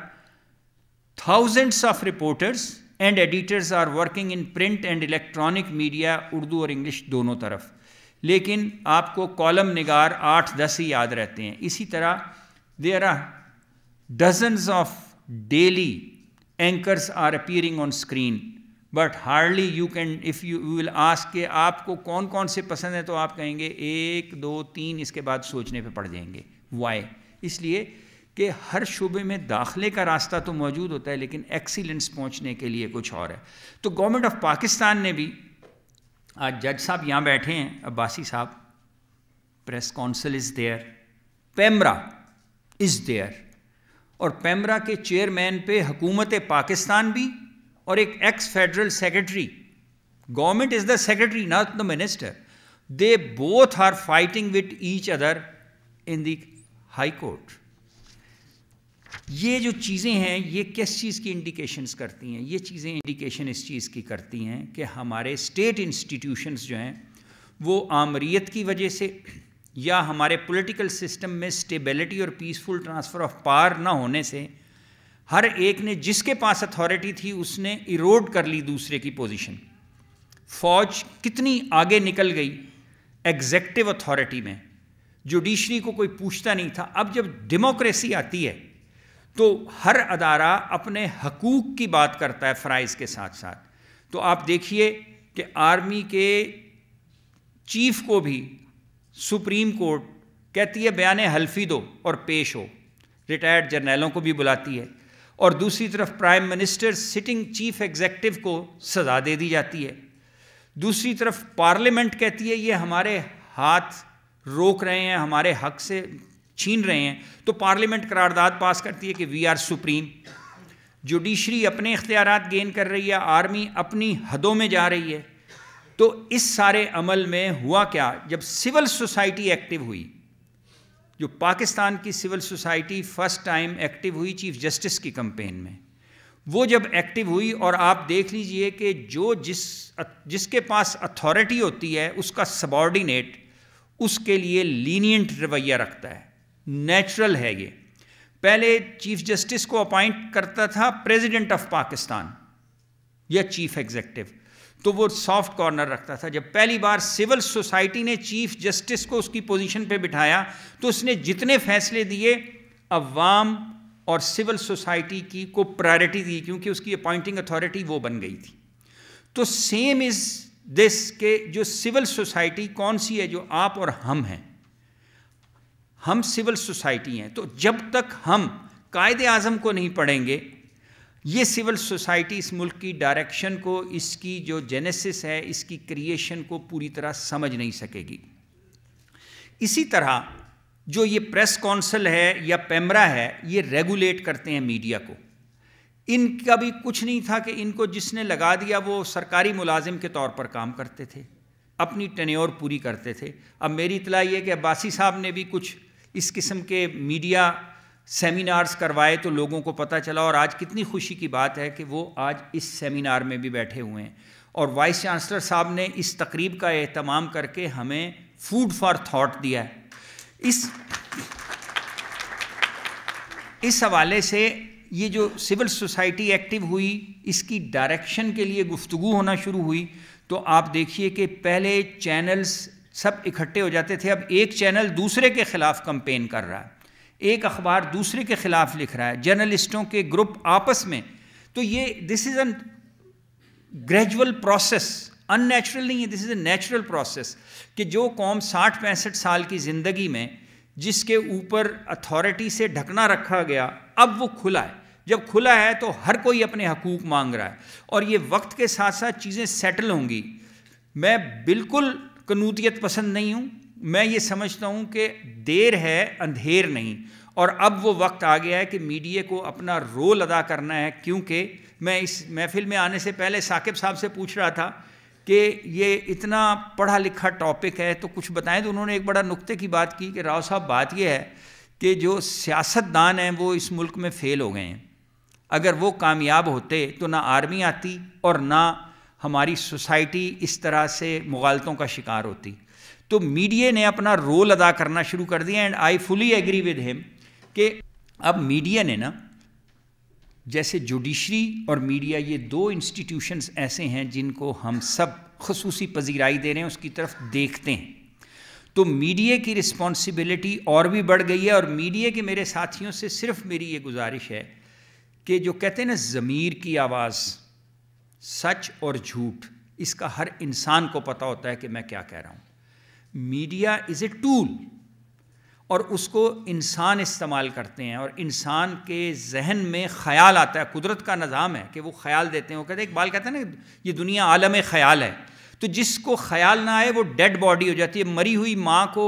Thousands of reporters and editors are working in print and electronic media Urdu और इंग्लिश दोनों तरफ लेकिन आपको कॉलम निगार आठ दस ही याद रहते हैं इसी तरह there are dozens of daily anchors are appearing on screen but hardly you can if you, you will ask कि आपको कौन कौन से पसंद है तो आप कहेंगे एक दो तीन इसके बाद सोचने पे पड़ जाएंगे वाई इसलिए कि हर शुबे में दाखिले का रास्ता तो मौजूद होता है लेकिन एक्सीलेंस पहुंचने के लिए कुछ और है तो गवर्नमेंट ऑफ पाकिस्तान ने भी आज जज साहब यहाँ बैठे हैं अब्बासी साहब press council is there PEMRA is there और पैमरा के चेयरमैन पे हुकूमत पाकिस्तान भी और एक ex federal secretary government is the secretary not the minister they both are fighting with each other in the high court ये जो चीज़ें हैं ये किस चीज़ की इंडिकेशंस करती हैं ये चीज़ें इंडिकेशन इस चीज़ की करती हैं कि हमारे स्टेट इंस्टीट्यूशंस जो हैं वो आमरीत की वजह से या हमारे पॉलिटिकल सिस्टम में स्टेबिलिटी और पीसफुल ट्रांसफ़र ऑफ पावर ना होने से हर एक ने जिसके पास अथॉरिटी थी उसने इरोड कर ली दूसरे की पोजीशन फौज कितनी आगे निकल गई एग्जेक्टिव अथॉरिटी में जुडिशरी को कोई पूछता नहीं था अब जब डेमोक्रेसी आती है तो हर अदारा अपने हकूक़ की बात करता है फ़राइज़ के साथ साथ तो आप देखिए कि आर्मी के चीफ को भी सुप्रीम कोर्ट कहती है बयान हल्फी दो और पेश हो रिटायर्ड जर्नैलों को भी बुलाती है और दूसरी तरफ prime minister sitting chief executive को सज़ा दे दी जाती है दूसरी तरफ पार्लियामेंट कहती है ये हमारे हाथ रोक रहे हैं हमारे हक से छीन रहे हैं तो पार्लियामेंट करारदाद पास करती है कि वी आर सुप्रीम जुडिशरी अपने इख्तियार गेन कर रही है आर्मी अपनी हदों में जा रही है तो इस सारे अमल में हुआ क्या जब सिविल सोसाइटी एक्टिव हुई जो पाकिस्तान की civil society first time active हुई चीफ जस्टिस की कंपेन में वो जब एक्टिव हुई और आप देख लीजिए कि जो जिस जिसके पास अथॉरिटी होती है उसका सबॉर्डिनेट उसके लिए लीनियंट रवैया रखता है नेचुरल है ये पहले चीफ जस्टिस को अपॉइंट करता था प्रेसिडेंट ऑफ पाकिस्तान या चीफ एग्जेक्टिव तो वो सॉफ्ट कॉर्नर रखता था जब पहली बार सिविल सोसाइटी ने चीफ जस्टिस को उसकी पोजीशन पे बिठाया तो उसने जितने फैसले दिए अवाम और सिविल सोसाइटी की को प्रायोरिटी दी क्योंकि उसकी अपॉइंटिंग अथॉरिटी वो बन गई थी तो सेम इज़ दिस के जो सिविल सोसाइटी कौन सी है जो आप और हम हैं हम सिविल सोसाइटी हैं तो जब तक हम कायद आज़म को नहीं पढ़ेंगे ये सिविल सोसाइटी इस मुल्क की डायरेक्शन को इसकी जो जेनेसिस है इसकी क्रिएशन को पूरी तरह समझ नहीं सकेगी इसी तरह जो ये प्रेस कौंसल है या पैमरा है ये रेगुलेट करते हैं मीडिया को इनका भी कुछ नहीं था कि इनको जिसने लगा दिया वो सरकारी मुलाजिम के तौर पर काम करते थे अपनी टनेर पूरी करते थे अब मेरी इतला ये कि अब्बासी साहब ने भी कुछ इस किस्म के मीडिया सेमिनार्स करवाए तो लोगों को पता चला और आज कितनी खुशी की बात है कि वो आज इस सेमिनार में भी बैठे हुए हैं और वाइस चांसलर साहब ने इस तकरीब का अहतमाम करके हमें फूड फॉर थाट दिया है इस इस हवाले से ये जो सिविल सोसाइटी एक्टिव हुई इसकी डायरेक्शन के लिए गुफ्तु होना शुरू हुई तो आप देखिए कि पहले चैनल्स सब इकट्ठे हो जाते थे अब एक चैनल दूसरे के खिलाफ कंपेन कर रहा है एक अखबार दूसरे के खिलाफ लिख रहा है जर्नलिस्टों के ग्रुप आपस में तो ये this is a gradual process unnatural नहीं है this is a natural process कि जो कौम साठ पैंसठ साल की ज़िंदगी में जिसके ऊपर अथॉरिटी से ढकना रखा गया अब वो खुला है जब खुला है तो हर कोई अपने हकूक मांग रहा है और ये वक्त के साथ साथ चीज़ें सेटल होंगी मैं बिल्कुल कनूतियत पसंद नहीं हूँ मैं ये समझता हूँ कि देर है अंधेर नहीं और अब वो वक्त आ गया है कि मीडिया को अपना रोल अदा करना है क्योंकि मैं इस महफिल में आने से पहले साकिब साहब से पूछ रहा था कि ये इतना पढ़ा लिखा टॉपिक है तो कुछ बताएं तो उन्होंने एक बड़ा नुक्ते की बात की कि राव साहब बात यह है कि जो सियासतदान हैं वो इस मुल्क में फ़ेल हो गए हैं अगर वो कामयाब होते तो ना आर्मी आती और ना हमारी सोसाइटी इस तरह से मुगालतों का शिकार होती तो मीडिया ने अपना रोल अदा करना शुरू कर दिया and I fully agree with him कि अब मीडिया ने ना जैसे जुडिशरी और मीडिया ये दो इंस्टीट्यूशंस ऐसे हैं जिनको हम सब खसूसी पजीराई दे रहे हैं उसकी तरफ देखते हैं तो मीडिया की रिस्पॉन्सिबिलिटी और भी बढ़ गई है और मीडिया के मेरे साथियों से सिर्फ मेरी ये गुजारिश है कि जो कहते हैं ना ज़मीर की आवाज़ सच और झूठ इसका हर इंसान को पता होता है कि मैं क्या कह रहा हूँ मीडिया इज़ ए टूल और उसको इंसान इस्तेमाल करते हैं और इंसान के जहन में ख्याल आता है कुदरत का निज़ाम है कि वो ख्याल देते हैं वो कहते हैं इकबाल कहते हैं ना ये दुनिया आलम ख्याल है तो जिसको ख्याल ना आए वो डेड बॉडी हो जाती है मरी हुई माँ को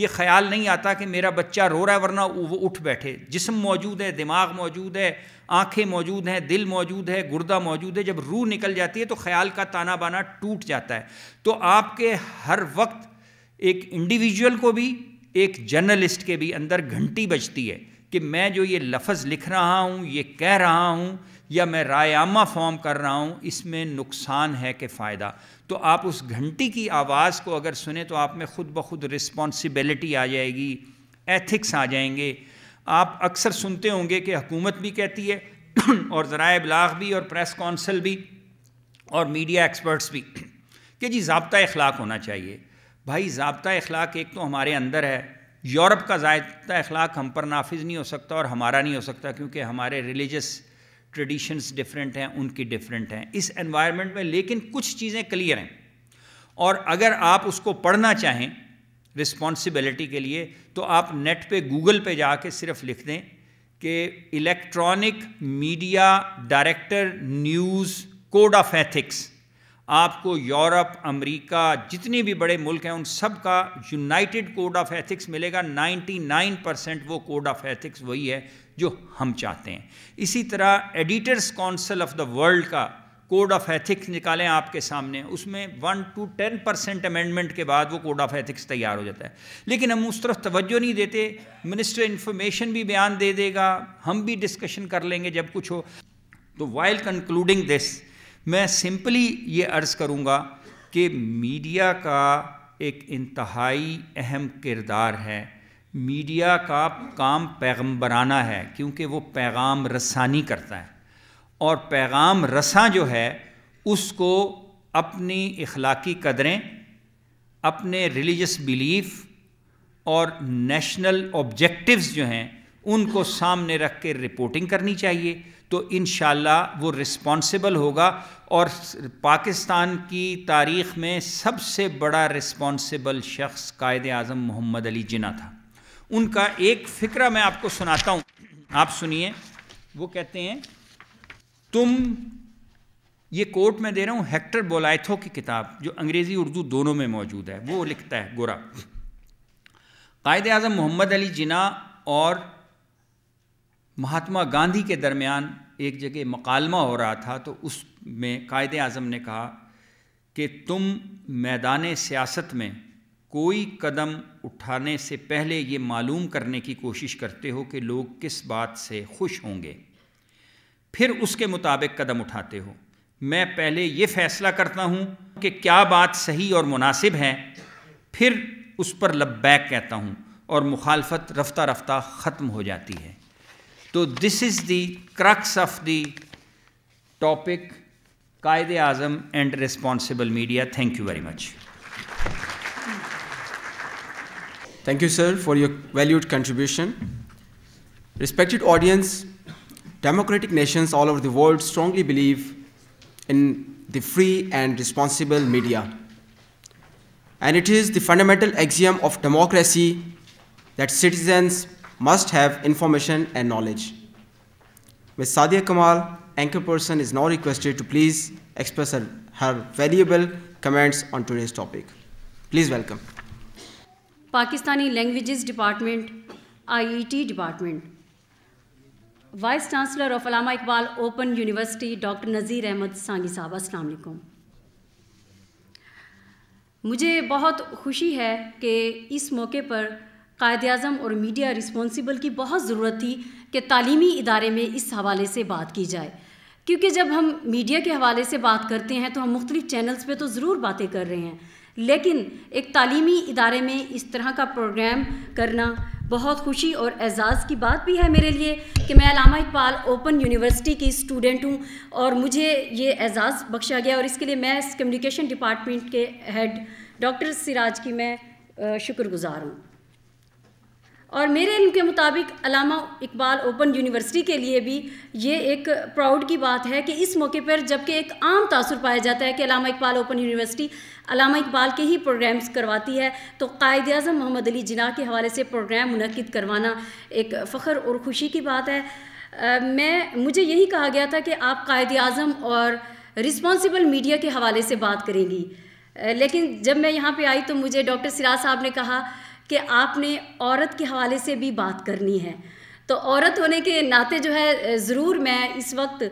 ये ख्याल नहीं आता कि मेरा बच्चा रो रहा है वरना वो उठ बैठे जिसम मौजूद है दिमाग मौजूद है आंखें मौजूद हैं दिल मौजूद है गुर्दा मौजूद है जब रूह निकल जाती है तो ख्याल का ताना बाना टूट जाता है तो आपके हर वक्त एक इंडिविजुअल को भी एक जर्नलिस्ट के भी अंदर घंटी बजती है कि मैं जो ये लफज लिख रहा हूँ ये कह रहा हूँ या मैं रायामा फॉर्म कर रहा हूँ इसमें नुकसान है कि फ़ायदा तो आप उस घंटी की आवाज़ को अगर सुने तो आप में खुद ब खुद रिस्पॉन्सिबिलिटी आ जाएगी एथिक्स आ जाएंगे आप अक्सर सुनते होंगे कि हुकूमत भी कहती है और ज़रा अबलाग भी और प्रेस कौंसल भी और मीडिया एक्सपर्ट्स भी कि जी जबता अखलाक होना चाहिए भाई जबता अखलाक एक तो हमारे अंदर है यूरोप का जायदा अखलाक हम पर नाफिज नहीं हो सकता और हमारा नहीं हो सकता क्योंकि हमारे रिलीजस ट्रेडिशंस डिफरेंट हैं उनकी डिफरेंट हैं इस एनवायरनमेंट में लेकिन कुछ चीज़ें क्लियर हैं और अगर आप उसको पढ़ना चाहें रिस्पॉन्सिबिलिटी के लिए तो आप नेट पे गूगल पे जाके सिर्फ लिख दें कि electronic media director news code of ethics आपको यूरोप अमेरिका जितने भी बड़े मुल्क हैं उन सब का यूनाइटेड कोड ऑफ एथिक्स मिलेगा 99 परसेंट वो कोड ऑफ एथिक्स वही है जो हम चाहते हैं इसी तरह editors council of the world का कोड ऑफ एथिक्स निकालें आपके सामने उसमें one two ten percent amendment के बाद वो कोड ऑफ एथिक्स तैयार हो जाता है लेकिन हम उस तरफ तवज्जो नहीं देते मिनिस्टर इन्फॉर्मेशन भी बयान दे देगा हम भी डिस्कशन कर लेंगे जब कुछ हो तो वाइल कंक्लूडिंग दिस मैं सिंपली ये अर्ज़ करूँगा कि मीडिया का एक इंतहाई अहम किरदार है मीडिया का काम पैगम्बराना है क्योंकि वो पैगाम रसानी करता है और पैगाम रसा जो है उसको अपनी इखलाकी कदरें अपने रिलीजस बिलीफ और नेशनल ऑब्जेक्टिव्स जो हैं उनको सामने रख के रिपोर्टिंग करनी चाहिए तो इन वो रिस्पॉन्सिबल होगा और पाकिस्तान की तारीख़ में सबसे बड़ा रिस्पॉन्सिबल शख्स कायद आजम मोहम्मद अली जिना था उनका एक फ़िक्र मैं आपको सुनाता हूँ आप सुनिए वो कहते हैं तुम ये कोर्ट में दे रहा हूँ हेक्टर बोलायथो की किताब जो अंग्रेज़ी उर्दू दोनों में मौजूद है वो लिखता है गोरा कायद अजम मोहम्मद अली जिना और महात्मा गांधी के दरमियान एक जगह मकालमा हो रहा था तो उसमें कायद अजम ने कहा कि तुम मैदान सियासत में कोई कदम उठाने से पहले ये मालूम करने की कोशिश करते हो कि लोग किस बात से खुश होंगे फिर उसके मुताबिक कदम उठाते हो मैं पहले ये फैसला करता हूँ कि क्या बात सही और मुनासिब है फिर उस पर लब्बैक कहता हूँ और मुखालफत रफ्ता रफ्ता ख़त्म हो जाती है तो this is the crux of the topic Quaid Azam and responsible media thank you very much thank you sir for your valued contribution respected audience Democratic nations all over the world strongly believe in the free and responsible media. And it is the fundamental axiom of democracy that citizens must have information and knowledge. Ms. Sadia Kamal, anchor person, is now requested to please express her, her valuable comments on today's topic. Please welcome. Pakistani Languages Department, IET Department. Vice chancellor of Allama Iqbal open university doctor Nazir Ahmad Sangi साहब अस्सलाम वालेकुम मुझे बहुत खुशी है कि इस मौके पर कायद अजम और मीडिया रिस्पॉन्सिबल की बहुत ज़रूरत थी कि तालीमी इदारे में इस हवाले से बात की जाए क्योंकि जब हम मीडिया के हवाले से बात करते हैं तो हम मुख्तलिफ चैनल्स पे तो ज़रूर बातें कर रहे हैं लेकिन एक तालीमी इदारे में इस तरह का प्रोग्राम करना बहुत खुशी और एजाज़ की बात भी है मेरे लिए कि मैं अलामा इकबाल ओपन यूनिवर्सिटी की स्टूडेंट हूँ और मुझे ये एजाज़ बख्शा गया और इसके लिए मैं इस कम्युनिकेशन डिपार्टमेंट के हेड डॉक्टर सिराज की मैं शुक्रगुजार हूँ और मेरे इल्म के मुताबिक अलामा इकबाल ओपन यूनिवर्सिटी के लिए भी ये एक प्राउड की बात है कि इस मौके पर जबकि एक आम तासर पाया जाता है कि अलामा इकबाल ओपन यूनिवर्सिटी अलामा इकबाल के ही प्रोग्राम्स करवाती है तो कायद अजम मोहम्मद अली जिना के हवाले से प्रोग्राम मनद करवाना एक फ़ख्र और ख़ुशी की बात है आ, मैं मुझे यही कहा गया था कि आप कायद अजम और रिस्पॉन्सिबल मीडिया के हवाले से बात करेंगी लेकिन जब मैं यहाँ पर आई तो मुझे डॉक्टर सिराज साहब ने कहा कि आपने औरत के हवाले से भी बात करनी है तो औरत होने के नाते जो है ज़रूर मैं इस वक्त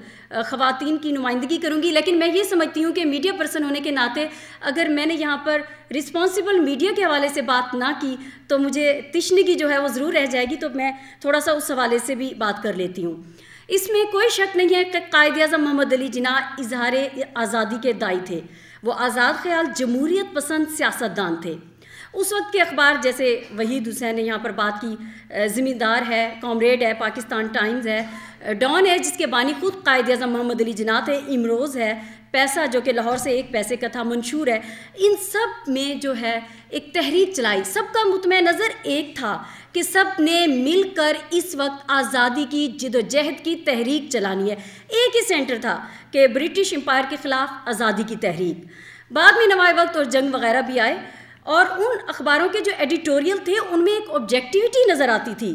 ख़वान की नुमाइंदगी करूँगी लेकिन मैं ये समझती हूँ कि मीडिया पर्सन होने के नाते अगर मैंने यहाँ पर रिस्पॉन्सिबल मीडिया के हवाले से बात ना की तो मुझे तिशनगी जो है वो ज़रूर रह जाएगी तो मैं थोड़ा सा उस हवाले से भी बात कर लेती हूँ इसमें कोई शक नहीं है कि कायद अजम मोहम्मद अली जिना इजहार आज़ादी के दाई थे वो आज़ाद ख्याल जमहूरीत पसंद सियासतदान थे उस वक्त के अखबार जैसे वहीद हुसैन ने यहाँ पर बात की ज़िम्मेदार है कॉमरेड है पाकिस्तान टाइम्स है डॉन है जिसके बानी खुद कायद अजम मोहम्मद अली जनात है इमरोज़ है पैसा जो कि लाहौर से एक पैसे का था मंशूर है इन सब में जो है एक तहरीक चलाई सबका मतम नज़र एक था कि सब ने मिल कर इस वक्त आज़ादी की जदोजहद की तहरीक चलानी है एक ही सेंटर था कि ब्रिटिश एम्पायर के ख़िलाफ़ आज़ादी की तहरीक बाद में नवाए वक्त और जंग वगैरह भी आए और उन अखबारों के जो एडिटोरियल थे उनमें एक ऑब्जेक्टिविटी नज़र आती थी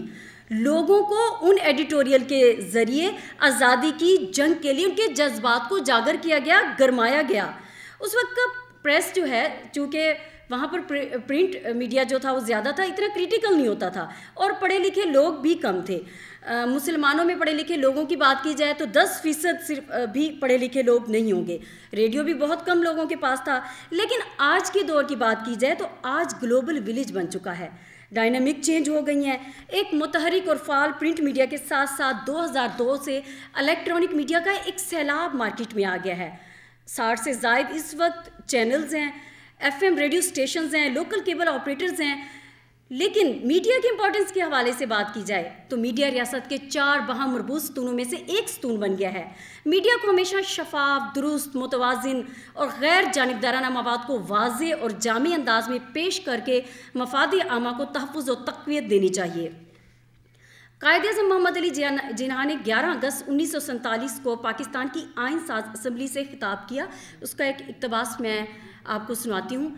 लोगों को उन एडिटोरियल के ज़रिए आज़ादी की जंग के लिए उनके जज्बात को जागर किया गया गरमाया गया उस वक्त का प्रेस जो है चूँकि वहाँ पर प्रिंट मीडिया जो था वो ज़्यादा था इतना क्रिटिकल नहीं होता था और पढ़े लिखे लोग भी कम थे मुसलमानों में पढ़े लिखे लोगों की बात की जाए तो 10 फीसद सिर्फ भी पढ़े लिखे लोग नहीं होंगे रेडियो भी बहुत कम लोगों के पास था लेकिन आज के दौर की बात की जाए तो आज ग्लोबल विलेज बन चुका है डायनामिक चेंज हो गई हैं एक मुतहरिक और फाल प्रिंट मीडिया के साथ साथ 2002 से इलेक्ट्रॉनिक मीडिया का एक सैलाब मार्केट में आ गया है साठ से जायद इस वक्त चैनल्स हैं एफएम रेडियो स्टेशंस हैं लोकल केबल ऑपरेटर्स हैं लेकिन मीडिया की इंपॉर्टेंस के हवाले से बात की जाए तो मीडिया रियासत के चार बहा मरबूज स्तूनों में से एक स्तून बन गया है मीडिया को हमेशा शफाफ दुरुस्त मुतवाजन और गैर जानबदाराना मवाद को वाज और जामी अंदाज में पेश करके मफाद आमा को तहफ़ और तकवीत देनी चाहिए कायद अजम मोहम्मद अली जिन्हा ने 11 अगस्त उन्नीस को पाकिस्तान की आयन साज असम्बली से खिताब किया उसका एक इकतबास मैं आपको सुनाती हूँ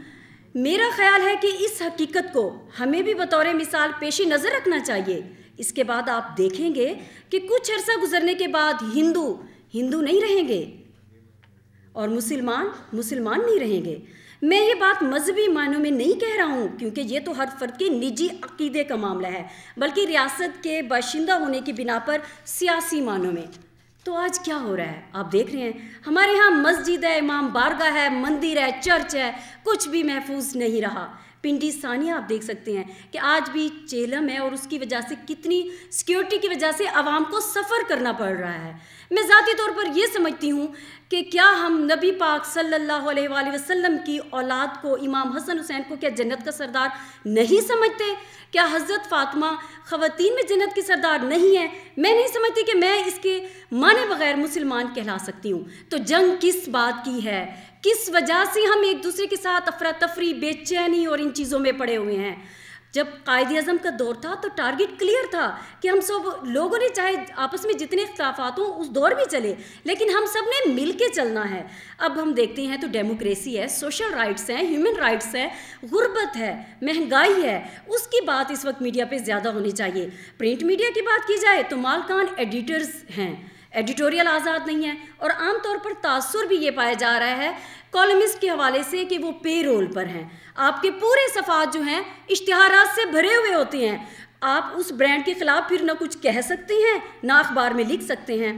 मेरा ख्याल है कि इस हकीकत को हमें भी बतौर मिसाल पेशी नज़र रखना चाहिए इसके बाद आप देखेंगे कि कुछ अरसा गुजरने के बाद हिंदू हिंदू नहीं रहेंगे और मुसलमान मुसलमान नहीं रहेंगे मैं ये बात मजहबी मानों में नहीं कह रहा हूँ क्योंकि ये तो हर फर्द के निजी अकीदे का मामला है बल्कि रियासत के बाशिंदा होने की बिना पर सियासी मानों में तो आज क्या हो रहा है आप देख रहे हैं हमारे यहाँ मस्जिद है इमाम बारगा है मंदिर है चर्च है कुछ भी महफूज नहीं रहा पिंडी सानिया आप देख सकते हैं कि आज भी चेलम है और उसकी वजह से कितनी सिक्योरिटी की वजह से आवाम को सफ़र करना पड़ रहा है मैं ज़ाती तौर पर यह समझती हूँ कि क्या हम नबी पाक सल्लल्लाहु अलैहि वसल्लम की औलाद को इमाम हसन हुसैन को क्या जन्नत का सरदार नहीं समझते क्या हज़रत फातमा ख़वातीन में जन्नत की सरदार नहीं है मैं नहीं समझती कि मैं इसके माने बगैर मुसलमान कहला सकती हूँ तो जंग किस बात की है किस वजह से हम एक दूसरे के साथ अफरा तफरी बेचैनी और इन चीज़ों में पड़े हुए हैं जब कायद अजम का दौर था तो टारगेट क्लियर था कि हम सब लोगों ने चाहे आपस में जितने अख्तलाफात हों उस दौर में चले लेकिन हम सब ने मिल के चलना है अब हम देखते हैं तो डेमोक्रेसी है सोशल राइट्स हैं ह्यूमन राइट्स है गुर्बत है महंगाई है उसकी बात इस वक्त मीडिया पे ज़्यादा होनी चाहिए प्रिंट मीडिया की बात की जाए तो मालकान एडिटर्स हैं एडिटोरियल आज़ाद नहीं है और आमतौर पर तासर भी ये पाया जा रहा है कॉलमिस्ट के हवाले से कि वो पे रोल पर हैं आपके पूरे सफ़ात जो हैं इश्तहारात से भरे हुए होते हैं आप उस ब्रांड के ख़िलाफ़ फिर ना कुछ कह सकते हैं ना अखबार में लिख सकते हैं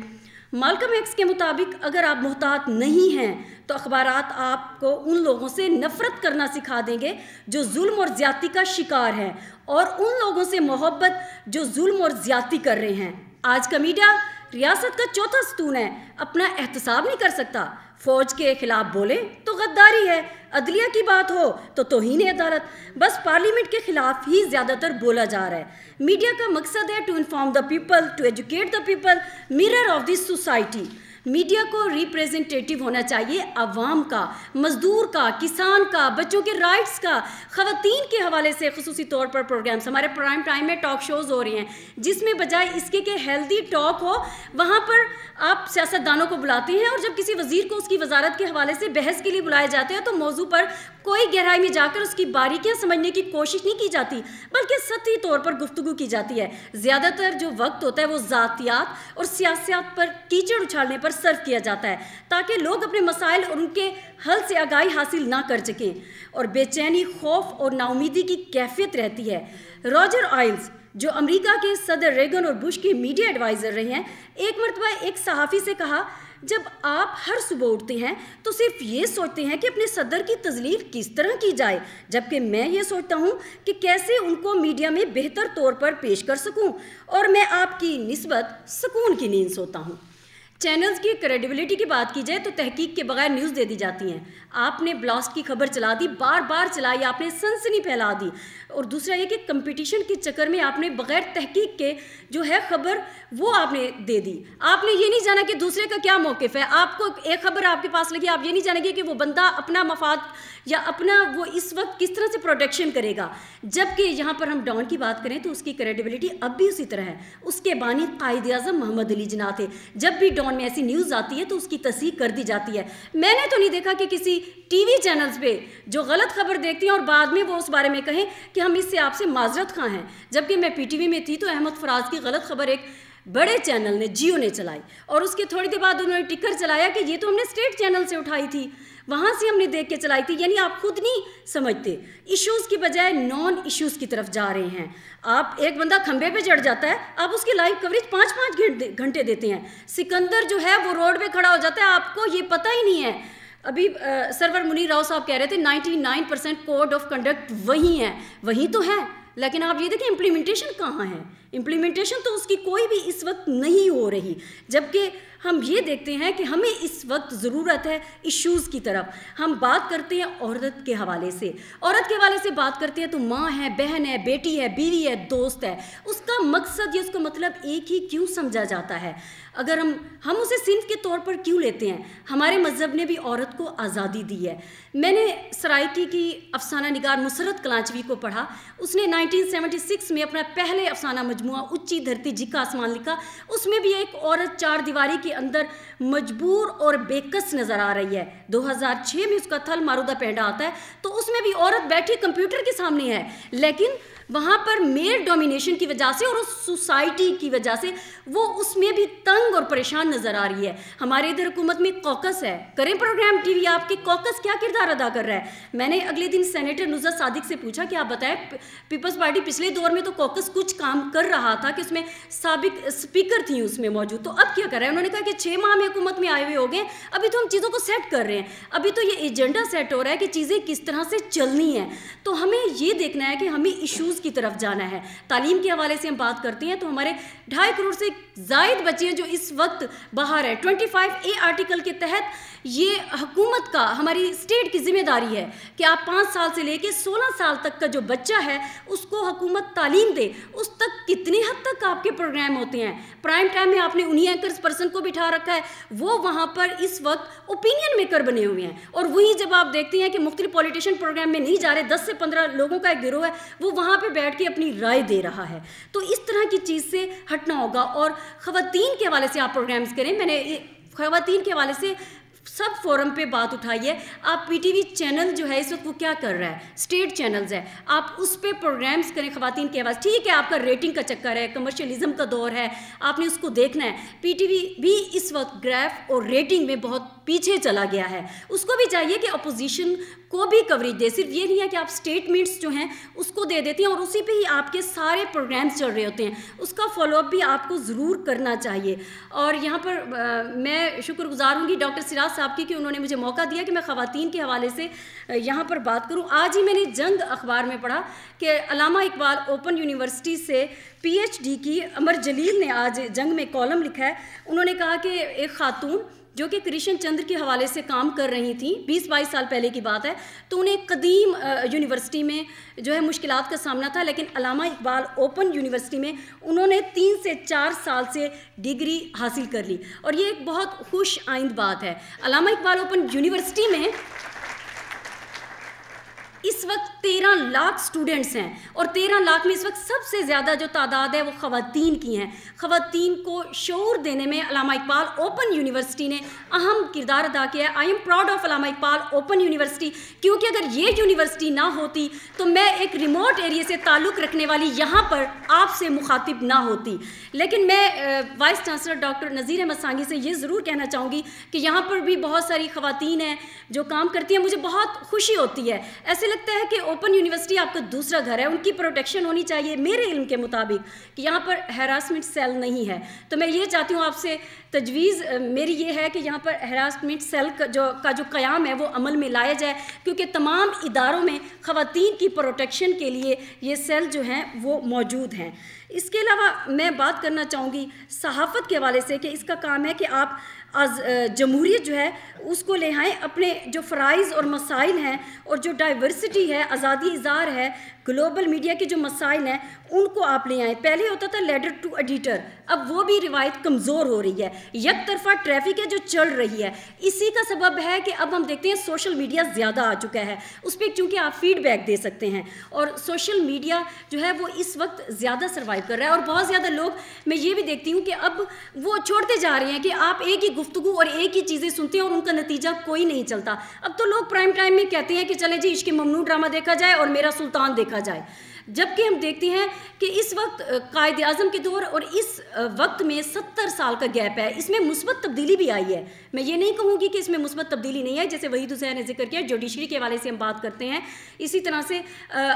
मालकम एक्स के मुताबिक अगर आप मोहतात नहीं हैं तो अखबार आपको उन लोगों से नफ़रत करना सिखा देंगे जो जुल्म और ज़्यादती का शिकार है और उन लोगों से मोहब्बत जो जुल्म और ज़्यादती कर रहे हैं आज का मीडिया रियासत का चौथा सतून है अपना एहतसाब नहीं कर सकता फौज के खिलाफ बोले तो गद्दारी है अदलिया की बात हो तो तोहन अदालत बस पार्लियामेंट के खिलाफ ही ज़्यादातर बोला जा रहा है मीडिया का मकसद है to inform the people to educate the people mirror of this society media को रिप्रेजेंटेटिव होना चाहिए आवाम का मज़दूर का किसान का बच्चों के राइट्स का ख़वान के हवाले से खसूस तौर पर प्रोग्राम्स हमारे प्राइम टाइम में टॉक शोज़ हो रहे हैं जिसमें बजाय इसके के हेल्दी टॉक हो वहाँ पर आप सियासतदानों को बुलाते हैं और जब किसी वजीर को उसकी वजारत के हवाले से बहस के लिए बुलाया जाते हैं तो मौजू पर कोई गहराई में जाकर उसकी बारीकियां समझने की कोशिश नहीं की जाती बल्कि सती तौर पर गुफ्तु की जाती है ज़्यादातर जो वक्त होता है वो ज़ातियात और सियासियात पर कीचड़ उछालने पर सर्व किया जाता है ताकि लोग अपने मसाइल और उनके हल से आगाही हासिल ना कर सकें और बेचैनी खौफ और नाउमीदी की कैफियत रहती है रॉजर आइल्स जो अमेरिका के सदर रेगन और बुश के मीडिया एडवाइज़र रहे हैं एक मरतबा एक सहाफ़ी से कहा जब आप हर सुबह उठते हैं तो सिर्फ ये सोचते हैं कि अपने सदर की तजलील किस तरह की जाए जबकि मैं ये सोचता हूँ कि कैसे उनको मीडिया में बेहतर तौर पर पेश कर सकूँ और मैं आपकी नस्बत सुकून की नींद सोता हूँ चैनल्स की क्रेडिबिलिटी की बात की जाए तो तहकीक के बगैर न्यूज़ दे दी जाती हैं आपने ब्लास्ट की खबर चला दी बार बार चलाई आपने सनसनी फैला दी और दूसरा ये कि कंपटीशन के चक्कर में आपने बगैर तहकीक के जो है खबर वो आपने दे दी आपने ये नहीं जाना कि दूसरे का क्या मौक़ है आपको एक खबर आपके पास लगी आप ये नहीं जानेंगे कि वो बंदा अपना मफाद या अपना वो इस वक्त किस तरह से प्रोटेक्शन करेगा जबकि यहाँ पर हम डॉन की बात करें तो उसकी क्रेडिबिलिटी अब भी उसी तरह है उसके बानी कायद अजम मोहम्मद अली जना थे जब भी डॉन ग्राउंड में ऐसी न्यूज़ आती है तो उसकी तस्दीक कर दी जाती है मैंने तो नहीं देखा कि किसी टीवी चैनल्स पे जो गलत खबर देखती हैं और बाद में वो उस बारे में कहें कि हम इससे आपसे माजरत खां हैं जबकि मैं पीटीवी में थी तो अहमद फराज की गलत खबर एक बड़े चैनल ने जियो ने चलाई और उसके थोड़ी देर बाद उन्होंने टिकर चलाया कि ये तो हमने स्टेट चैनल से उठाई थी वहाँ से हमने देख के चलाई थी यानी आप खुद नहीं समझते इश्यूज़ की बजाय नॉन इश्यूज़ की तरफ जा रहे हैं आप एक बंदा खंबे पे चढ़ जाता है आप उसकी लाइव कवरेज पाँच पाँच घंटे देते हैं सिकंदर जो है वो रोड पे खड़ा हो जाता है आपको ये पता ही नहीं है अभी आ, सरवर मुनीर राव साहब कह रहे थे ninety percent code of conduct वही है वही तो है लेकिन आप ये देखें इम्प्लीमेंटेशन कहाँ है इम्प्लीमेंटेशन तो उसकी कोई भी इस वक्त नहीं हो रही जबकि हम ये देखते हैं कि हमें इस वक्त ज़रूरत है इश्यूज़ की तरफ हम बात करते हैं औरत के हवाले से औरत के हवाले से बात करते हैं तो माँ है बहन है बेटी है बीवी है दोस्त है उसका मकसद या उसका मतलब एक ही क्यों समझा जाता है अगर हम हम उसे सिंध के तौर पर क्यों लेते हैं हमारे मज़हब ने भी औरत को आज़ादी दी है मैंने सराइकी की अफसाना निगार मुसरत कलांचवी को पढ़ा उसने 1976 में अपना पहले अफसाना मजमू उच्ची धरती जिका आसमान लिखा उसमें भी एक औरत चार दीवारी की के अंदर मजबूर और बेकस नज़र आ रही है 2006 में उसका थल मारूदा पेंडा आता है तो उसमें भी औरत बैठी कंप्यूटर के सामने है लेकिन वहाँ पर मेल डोमिनेशन की वजह से और उस सोसाइटी की वजह से वो उसमें भी तंग और परेशान नज़र आ रही है हमारे इधर हुकूमत में कॉकस है करें प्रोग्राम टीवी आपके कॉकस क्या किरदार अदा कर रहा है मैंने अगले दिन सेनेटर नुजा सादिक से पूछा कि आप बताएं पीपल्स पार्टी पिछले दौर में तो कॉकस कुछ काम कर रहा था कि उसमें सबक स्पीकर थी उसमें मौजूद तो अब क्या कर रहा है उन्होंने कहा कि छः माह में हुकूमत में आए हुए हो गए अभी तो हम चीज़ों को सेट कर रहे हैं अभी तो ये एजेंडा सेट हो रहा है कि चीज़ें किस तरह से चलनी है तो हमें ये देखना है कि हमें इशूज़ वैल्यूज़ की तरफ जाना है तालीम के हवाले से हम बात करते हैं तो हमारे ढाई करोड़ से जायद बच्चे हैं जो इस वक्त बाहर है ट्वेंटी फाइव ए आर्टिकल के तहत ये हुकूमत का हमारी स्टेट की जिम्मेदारी है कि आप पाँच साल से लेके सोलह साल तक का जो बच्चा है उसको हकूमत तालीम दे उस तक कितने हद तक आपके प्रोग्राम होते हैं प्राइम टाइम में आपने उन्हीं एंकर पर्सन को बिठा रखा है वो वहाँ पर इस वक्त ओपिनियन मेकर बने हुए हैं और वहीं जब आप देखते हैं कि मुख्तलि पॉलिटिशियन प्रोग्राम में नहीं जा रहे दस से पंद्रह लोगों का एक गिरोह है वो वहाँ पर पर बैठ के अपनी राय दे रहा है तो इस तरह की चीज़ से हटना होगा और ख़वान के हवाले से आप प्रोग्राम्स करें मैंने ख़वान के हवाले से सब फोरम पे बात उठाई है आप पीटीवी चैनल जो है इस वक्त वो क्या कर रहा है स्टेट चैनल्स है आप उस पर प्रोग्राम्स करें खातन के आवाज़ ठीक है आपका रेटिंग का चक्कर है कमर्शलिज्म का दौर है आपने उसको देखना है पीटीवी भी इस वक्त ग्राफ और रेटिंग में बहुत पीछे चला गया है उसको भी चाहिए कि अपोजिशन को भी कवरेज दे सिर्फ ये नहीं है कि आप स्टेटमेंट्स जो हैं उसको दे देती हैं और उसी पे ही आपके सारे प्रोग्राम्स चल रहे होते हैं उसका फॉलोअप भी आपको ज़रूर करना चाहिए और यहाँ पर आ, मैं शुक्रगुजार हूँगी डॉक्टर सिराज साहब की कि उन्होंने मुझे मौका दिया कि मैं ख़वान के हवाले से यहाँ पर बात करूँ आज ही मैंने जंग अखबार में पढ़ा कि अलामा इकबाल ओपन यूनिवर्सिटी से पी की अमर जलील ने आज जंग में कॉलम लिखा है उन्होंने कहा कि एक खातून जो कि कृष्ण चंद्र के हवाले से काम कर रही थी बीस बाईस साल पहले की बात है तो उन्हें कदीम यूनिवर्सिटी में जो है मुश्किल का सामना था लेकिन अलामा इकबाल ओपन यूनिवर्सिटी में उन्होंने तीन से चार साल से डिग्री हासिल कर ली और ये एक बहुत खुश आइंद बात है अलामा इकबाल ओपन यूनिवर्सिटी में इस वक्त तेरह लाख स्टूडेंट्स हैं और तेरह लाख में इस वक्त सबसे ज़्यादा जो तादाद है वो ख़वातीन की हैं ख़वातीन को शोर देने में अलामा इकबाल ओपन यूनिवर्सिटी ने अहम किरदार अदा किया है I am proud of Allama Iqbal open University क्योंकि अगर ये यूनिवर्सिटी ना होती तो मैं एक रिमोट एरिए से ताल्लुक़ रखने वाली यहाँ पर आपसे मुखातिब ना होती लेकिन मैं vice chancellor doctor Nazir Ahmad Sangi से ये ज़रूर कहना चाहूँगी कि यहाँ पर भी बहुत सारी ख़वातीन हैं जो काम करती हैं मुझे बहुत खुशी होती है ऐसे लगता है कि ओपन यूनिवर्सिटी आपका दूसरा घर है उनकी प्रोटेक्शन होनी चाहिए मेरे इल्म के मुताबिक कि यहाँ पर हरासमेंट सेल नहीं है तो मैं ये चाहती हूँ आपसे तजवीज़ मेरी ये है कि यहाँ पर हरासमेंट सेल का जो का जो क़्याम है वो अमल में लाया जाए क्योंकि तमाम इदारों में ख़वान की प्रोटेक्शन के लिए ये सेल जो हैं वो मौजूद हैं इसके अलावा मैं बात करना चाहूँगी सहाफ़त के हवाले से कि इसका काम है कि आप जमहूरीत जो है उसको ले आएँ अपने जो फ़राइज़ और मसाइल हैं और जो डाइवर्सिटी है आज़ादी इजहार है ग्लोबल मीडिया के जो मसाइल हैं उनको आप ले आएँ पहले होता था लेटर टू एडिटर अब वो भी रिवायत कमज़ोर हो रही है यक तरफा ट्रैफिक है जो चल रही है इसी का सबब है कि अब हम देखते हैं सोशल मीडिया ज़्यादा आ चुका है उस पर चूँकि आप फीडबैक दे सकते हैं और सोशल मीडिया जो है वो इस वक्त ज़्यादा सर्वाइव कर रहा है और बहुत ज़्यादा लोग मैं ये भी देखती हूँ कि अब वो छोड़ते जा रहे हैं कि आप एक ही गुफ्तु और एक ही चीज़ें सुनते हैं और का नतीजा कोई नहीं चलता अब तो लोग प्राइम टाइम में कहते हैं कि चले जी इश्क ममनू ड्रामा देखा जाए और मेरा सुल्तान देखा जाए जबकि हम देखते हैं कि इस वक्त कायद अजम के दौर और इस वक्त में सत्तर साल का गैप है इसमें मुस्बत तब्दीली भी आई है मैं ये नहीं कहूँगी कि इसमें मुस्बत तब्दीली नहीं है जैसे वही दुसैन ने जिक्र किया जुडिशरी के हवाले से हम बात करते हैं इसी तरह से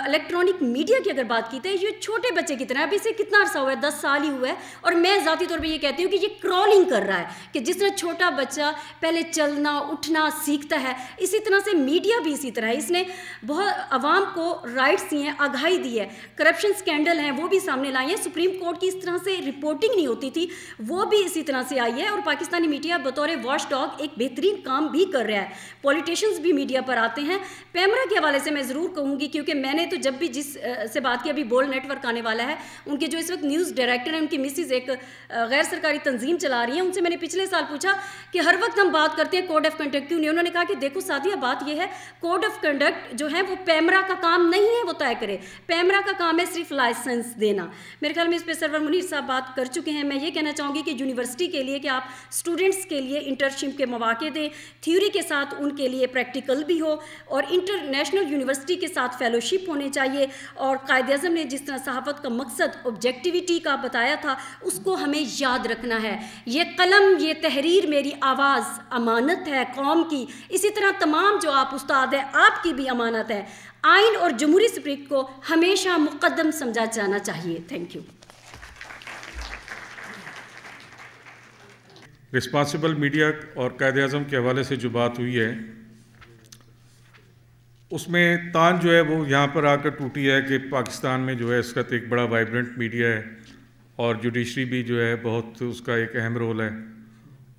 इलेक्ट्रॉनिक मीडिया की अगर बात की जाए तो ये छोटे बच्चे की तरह अभी इसे कितना अर्सा हुआ है दस साल ही हुआ है और मैं ज़ाती तौर पर यह कहती हूँ कि ये क्रॉलिंग कर रहा है कि जिस तरह छोटा बच्चा पहले चलना उठना सीखता है इसी तरह से मीडिया भी इसी तरह है इसने बहुत आवाम को राइट्स दी हैं आगाही दी है है करप्शन स्कैंडल हैं वो भी सामने लाई है सुप्रीम कोर्ट की इस तरह से रिपोर्टिंग नहीं होती थी वो भी इसी तरह से आई है और पाकिस्तानी मीडिया बतौर वॉश डॉग एक बेहतरीन काम भी कर रहा है पॉलिटिशियंस भी मीडिया पर आते हैं पैमरा के हवाले से मैं ज़रूर कहूँगी क्योंकि मैंने तो जब भी जिस से बात की अभी बोल नेटवर्क आने वाला है उनके जो इस वक्त न्यूज़ डायरेक्टर हैं उनकी मिसिज एक गैर सरकारी तंजीम चला रही हैं उनसे मैंने पिछले साल पूछा कि हर वक्त हम बात करते हैं कोड ऑफ कंडक्ट क्यों नहीं उन्होंने कहा कि देखो साथिया बात यह है कोड ऑफ कंडक्ट जो है वो पैमरा का काम नहीं है वो तय करे पैमरा कैमरा का काम है सिर्फ लाइसेंस देना मेरे ख्याल में इस पर सरवर मुनीर साहब बात कर चुके हैं मैं ये कहना चाहूँगी कि यूनिवर्सिटी के लिए कि आप स्टूडेंट्स के लिए इंटर्नशिप के मौाक़े दें थ्योरी के साथ उनके लिए प्रैक्टिकल भी हो और इंटरनेशनल यूनिवर्सिटी के साथ फेलोशिप होने चाहिए और कायद अजम ने जिस तरह सहाफ़त का मकसद ऑब्जेक्टिविटी का बताया था उसको हमें याद रखना है ये कलम ये तहरीर मेरी आवाज़ अमानत है कौम की इसी तरह तमाम जो आप उस्ताद हैं आपकी भी अमानत है आइन और जमहूरी स्प्रिक को हमेशा मुकदम समझा जाना चाहिए थैंक यू रिस्पॉन्सिबल मीडिया और कैद अजम के हवाले से जो बात हुई है उसमें तान जो है वो यहाँ पर आकर टूटी है कि पाकिस्तान में जो है इसका तो एक बड़ा वाइब्रेंट मीडिया है और जुडिशरी भी जो है बहुत उसका एक अहम रोल है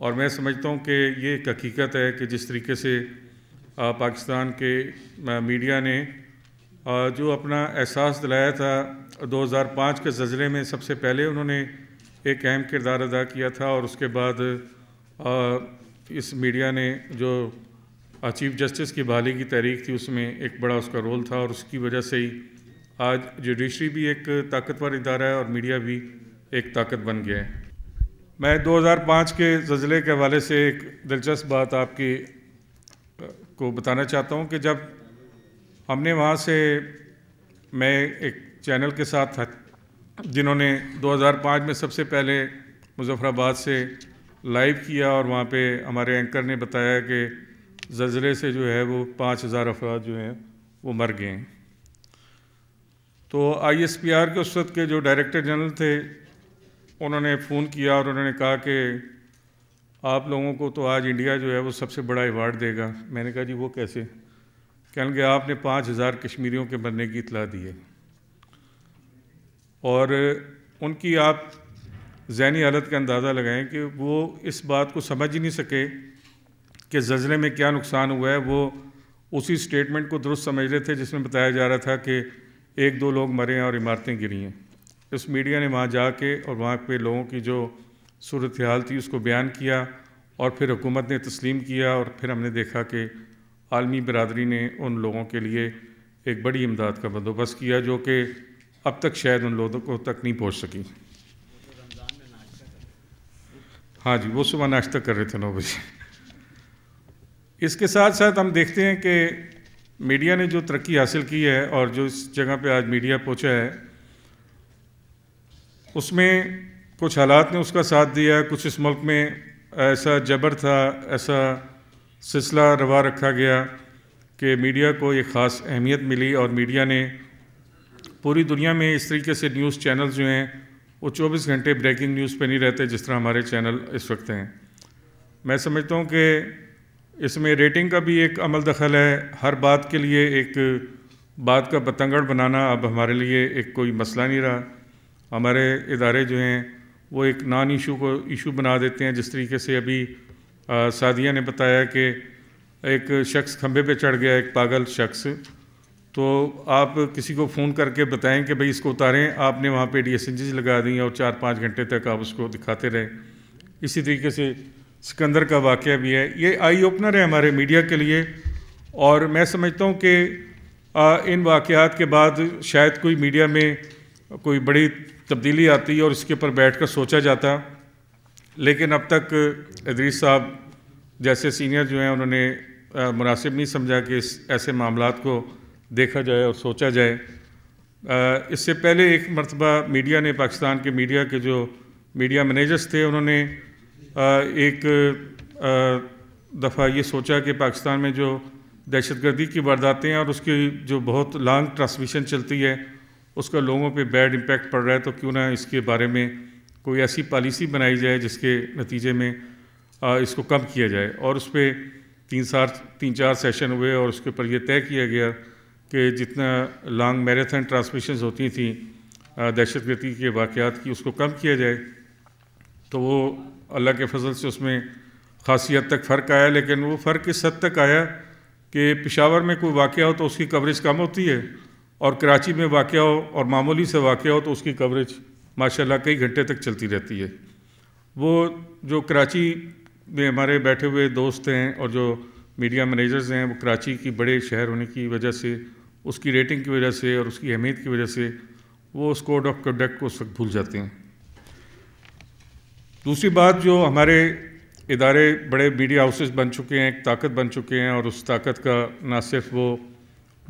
और मैं समझता हूँ कि ये एक हकीकत है कि जिस तरीके से पाकिस्तान के मीडिया ने जो अपना एहसास दिलाया था 2005 के जलज़ले में सबसे पहले उन्होंने एक अहम किरदार अदा किया था और उसके बाद इस मीडिया ने जो चीफ जस्टिस की बहाली की तहरीक थी उसमें एक बड़ा उसका रोल था और उसकी वजह से ही आज जुडिशरी भी एक ताकतवर इदारा है और मीडिया भी एक ताकत बन गया है मैं 2005 के जजले के हवाले से एक दिलचस्प बात आपकी को बताना चाहता हूँ कि जब हमने वहाँ से मैं एक चैनल के साथ था जिन्होंने 2005 में सबसे पहले मुजफ्फराबाद से लाइव किया और वहाँ पे हमारे एंकर ने बताया कि जजरे से जो है वो पाँच हज़ार अफराद जो हैं वो मर गए हैं तो आईएसपीआर के उस वक्त के जो डायरेक्टर जनरल थे उन्होंने फ़ोन किया और उन्होंने कहा कि आप लोगों को तो आज इंडिया जो है वो सबसे बड़ा अवार्ड देगा मैंने कहा जी वो कैसे कहने के आपने पाँच हज़ार कश्मीरियों के मरने की इतला दी है और उनकी आप जहनी हालत का अंदाज़ा लगाएं कि वो इस बात को समझ ही नहीं सके कि जजरे में क्या नुकसान हुआ है वो उसी स्टेटमेंट को दुरुस्त समझ रहे थे जिसमें बताया जा रहा था कि एक दो लोग मरे हैं और इमारतें गिरी हैं इस मीडिया ने वहाँ जाके और वहाँ पे लोगों की जो सूरत हाल थी उसको बयान किया और फिर हुकूमत ने तस्लीम किया और फिर हमने देखा कि आलमी बरदरी ने उन लोगों के लिए एक बड़ी इमदाद का बंदोबस्त किया जो कि अब तक शायद उन लोगों को तक नहीं पहुँच सकी हाँ जी वो सुबह नाश्ता कर रहे थे नौ बजे इसके साथ साथ हम देखते हैं कि मीडिया ने जो तरक्की हासिल की है और जो इस जगह पे आज मीडिया पहुंचा है उसमें कुछ हालात ने उसका साथ दिया कुछ इस मुल्क में ऐसा जबर था ऐसा सिलसिला रवा रखा गया कि मीडिया को एक ख़ास अहमियत मिली और मीडिया ने पूरी दुनिया में इस तरीके से न्यूज़ चैनल जो हैं वो 24 घंटे ब्रेकिंग न्यूज़ पे नहीं रहते जिस तरह हमारे चैनल इस वक्त हैं मैं समझता हूँ कि इसमें रेटिंग का भी एक अमल दखल है हर बात के लिए एक बात का पतंगड़ बनाना अब हमारे लिए एक कोई मसला नहीं रहा हमारे इदारे जो हैं वो एक नॉन इशू को इशू बना देते हैं जिस तरीके से अभी सादिया ने बताया कि एक शख्स खंभे पे चढ़ गया एक पागल शख्स तो आप किसी को फ़ोन करके बताएं कि भाई इसको उतारें आपने वहाँ पे डी एस लगा दी और चार पाँच घंटे तक आप उसको दिखाते रहें इसी तरीके से सिकंदर का वाक़ भी है ये आई ओपनर है हमारे मीडिया के लिए और मैं समझता हूँ कि इन वाक़ात के बाद शायद कोई मीडिया में कोई बड़ी तब्दीली आती है और इसके ऊपर बैठ कर सोचा जाता लेकिन अब तक अदरीस साहब जैसे सीनियर जो हैं उन्होंने मुनासिब नहीं समझा कि इस ऐसे मामला को देखा जाए और सोचा जाए इससे पहले एक मरतबा मीडिया ने पाकिस्तान के मीडिया के जो मीडिया मैनेजर्स थे उन्होंने एक दफ़ा ये सोचा कि पाकिस्तान में जो दहशतगर्दी की वारदातें हैं और उसकी जो बहुत लॉन्ग ट्रांसमिशन चलती है उसका लोगों पे बैड इम्पैक्ट पड़ रहा है तो क्यों ना इसके बारे में कोई ऐसी पॉलिसी बनाई जाए जिसके नतीजे में इसको कम किया जाए और उस पर तीन साल तीन चार सेशन हुए और उसके ऊपर ये तय किया गया कि जितना लॉन्ग मैराथन ट्रांसमिशन होती थी दहशत गर्दी के वाक़ात की उसको कम किया जाए तो वो अल्लाह के फजल से उसमें खासी हद तक फ़र्क आया लेकिन वो फ़र्क इस हद तक आया कि पिशावर में कोई वाक़ हो तो उसकी कवरेज कम होती है और कराची में वाक़ हो और मामूली से वाक़ हो तो उसकी कवरेज माशा कई घंटे तक चलती रहती है वो जो कराची में हमारे बैठे हुए दोस्त हैं और जो मीडिया मैनेजर्स हैं वो कराची की बड़े शहर होने की वजह से उसकी रेटिंग की वजह से और उसकी अहमियत की वजह से वो उस कोड ऑफ कंडक्ट को उस वक्त भूल जाते हैं दूसरी बात जो हमारे इदारे बड़े मीडिया हाउसेस बन चुके हैं एक ताकत बन चुके हैं और उस ताकत का ना सिर्फ वो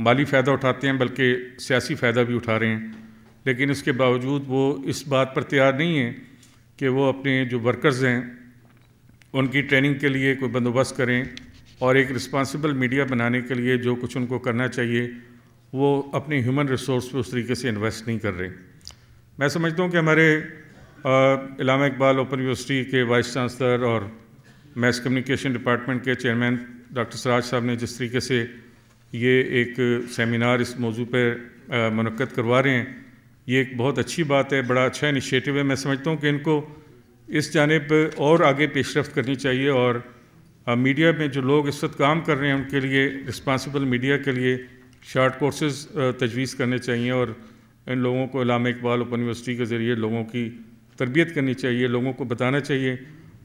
माली फ़ायदा उठाते हैं बल्कि सियासी फ़ायदा भी उठा रहे हैं लेकिन इसके बावजूद वो इस बात पर तैयार नहीं है कि वो अपने जो वर्कर्स हैं उनकी ट्रेनिंग के लिए कोई बंदोबस्त करें और एक रिस्पांसिबल मीडिया बनाने के लिए जो कुछ उनको करना चाहिए वो अपने ह्यूमन रिसोर्स पे उस तरीके से इन्वेस्ट नहीं कर रहे मैं समझता हूँ कि हमारे इलामा इकबाल ओपन यूनिवर्सिटी के वाइस चांसलर और मैस कम्युनिकेशन डिपार्टमेंट के चेयरमैन डॉक्टर सराज साहब ने जिस तरीके से ये एक सेमिनार इस मौजू पर मनक़द करवा रहे हैं ये एक बहुत अच्छी बात है बड़ा अच्छा इनिशिएटिव है मैं समझता हूँ कि इनको इस जानेब और आगे पेशरफ करनी चाहिए और मीडिया में जो लोग इस वक्त काम कर रहे हैं उनके लिए रिस्पांसिबल मीडिया के लिए शार्ट कोर्सेज तजवीज़ करने चाहिए और इन लोगों को इलाम इकबाल ओपन यूनिवर्सिटी के ज़रिए लोगों की तरबियत करनी चाहिए लोगों को बताना चाहिए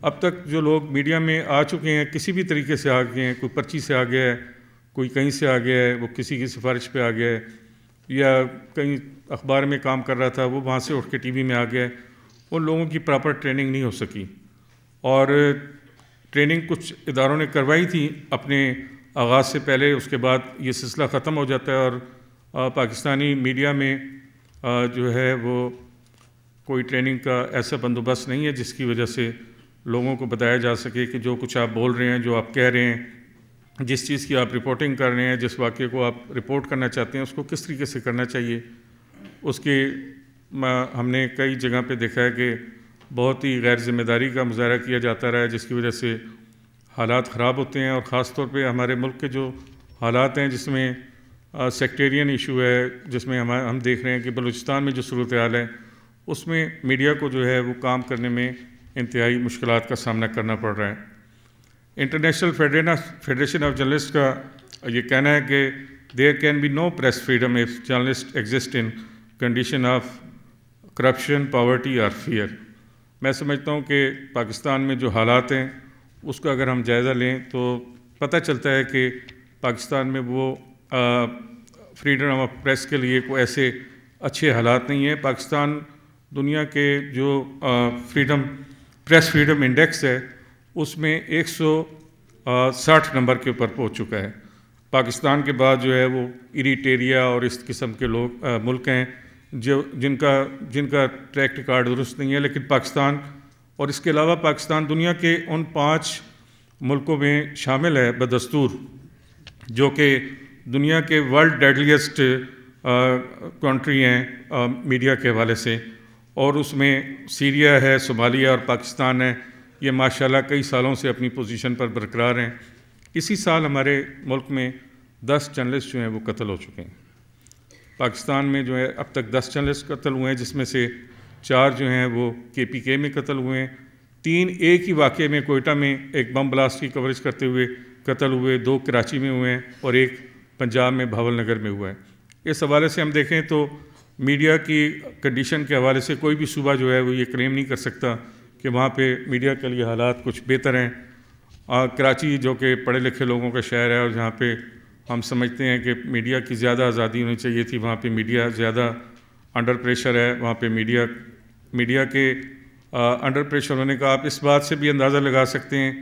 अब तक जो लोग मीडिया में आ चुके हैं किसी भी तरीके से आ गए हैं कोई पर्ची से आ गया है कोई कहीं से आ गया है वो किसी की सिफारिश पे आ गया है या कहीं अखबार में काम कर रहा था वो वहाँ से उठ के टीवी में आ गया उन लोगों की प्रॉपर ट्रेनिंग नहीं हो सकी और ट्रेनिंग कुछ इदारों ने करवाई थी अपने आगाज़ से पहले उसके बाद ये सिलसिला ख़त्म हो जाता है और पाकिस्तानी मीडिया में जो है वो कोई ट्रेनिंग का ऐसा बंदोबस्त नहीं है जिसकी वजह से लोगों को बताया जा सके कि जो कुछ आप बोल रहे हैं जो आप कह रहे हैं जिस चीज़ की आप रिपोर्टिंग कर रहे हैं जिस वाक्य को आप रिपोर्ट करना चाहते हैं उसको किस तरीके से करना चाहिए उसके हमने कई जगह पे देखा है कि बहुत ही गैर जिम्मेदारी का मुजाहरा किया जाता रहा है जिसकी वजह से हालात ख़राब होते हैं और ख़ास तौर पे हमारे मुल्क के जो हालात हैं जिसमें सेक्टेरियन इशू है जिसमें हम हम देख रहे हैं कि बलूचिस्तान में जो सूरत हाल है उसमें मीडिया को जो है वो काम करने में इंतहाई मुश्किल का सामना करना पड़ रहा है इंटरनेशनल फेडरेशन ऑफ जर्नलिस्ट का ये कहना है कि there can be no press freedom if journalist exist in condition of corruption poverty और फियर मैं समझता हूँ कि पाकिस्तान में जो हालात हैं उसका अगर हम जायज़ा लें तो पता चलता है कि पाकिस्तान में वो फ्रीडम ऑफ प्रेस के लिए कोई ऐसे अच्छे हालात नहीं हैं पाकिस्तान दुनिया के जो फ्रीडम प्रेस फ्रीडम इंडेक्स है उसमें एक सौ साठ नंबर के ऊपर पहुंच चुका है पाकिस्तान के बाद जो है वो इरीटेरिया और इस किस्म के लोग आ, मुल्क हैं जो जिनका जिनका ट्रैक रिकॉर्ड दुरुस्त नहीं है लेकिन पाकिस्तान और इसके अलावा पाकिस्तान दुनिया के उन पाँच मुल्कों में शामिल है बदस्तूर जो कि दुनिया के वर्ल्ड डेडलीस्ट कंट्री हैं मीडिया के हवाले से और उसमें सीरिया है सोमालिया और पाकिस्तान है ये माशाल्लाह कई सालों से अपनी पोजीशन पर बरकरार हैं इसी साल हमारे मुल्क में दस जर्नलिस्ट जो हैं वो कत्ल हो चुके हैं पाकिस्तान में जो है अब तक दस जर्नलिस्ट कत्ल हुए हैं जिसमें से चार जो हैं वो के पी के में कत्ल हुए हैं तीन एक ही वाक़े में कोयटा में एक बम ब्लास्ट की कवरेज करते हुए कत्ल हुए दो कराची में हुए हैं और एक पंजाब में भावल नगर में हुआ है इस हवाले से हम देखें तो मीडिया की कंडीशन के हवाले से कोई भी सूबा जो है वो ये क्लेम नहीं कर सकता कि वहाँ पे मीडिया के लिए हालात कुछ बेहतर हैं और कराची जो कि पढ़े लिखे लोगों का शहर है और जहाँ पे हम समझते हैं कि मीडिया की ज़्यादा आज़ादी होनी चाहिए थी वहाँ पे मीडिया ज़्यादा अंडर प्रेशर है वहाँ पे मीडिया मीडिया के आ, अंडर प्रेशर होने का आप इस बात से भी अंदाज़ा लगा सकते हैं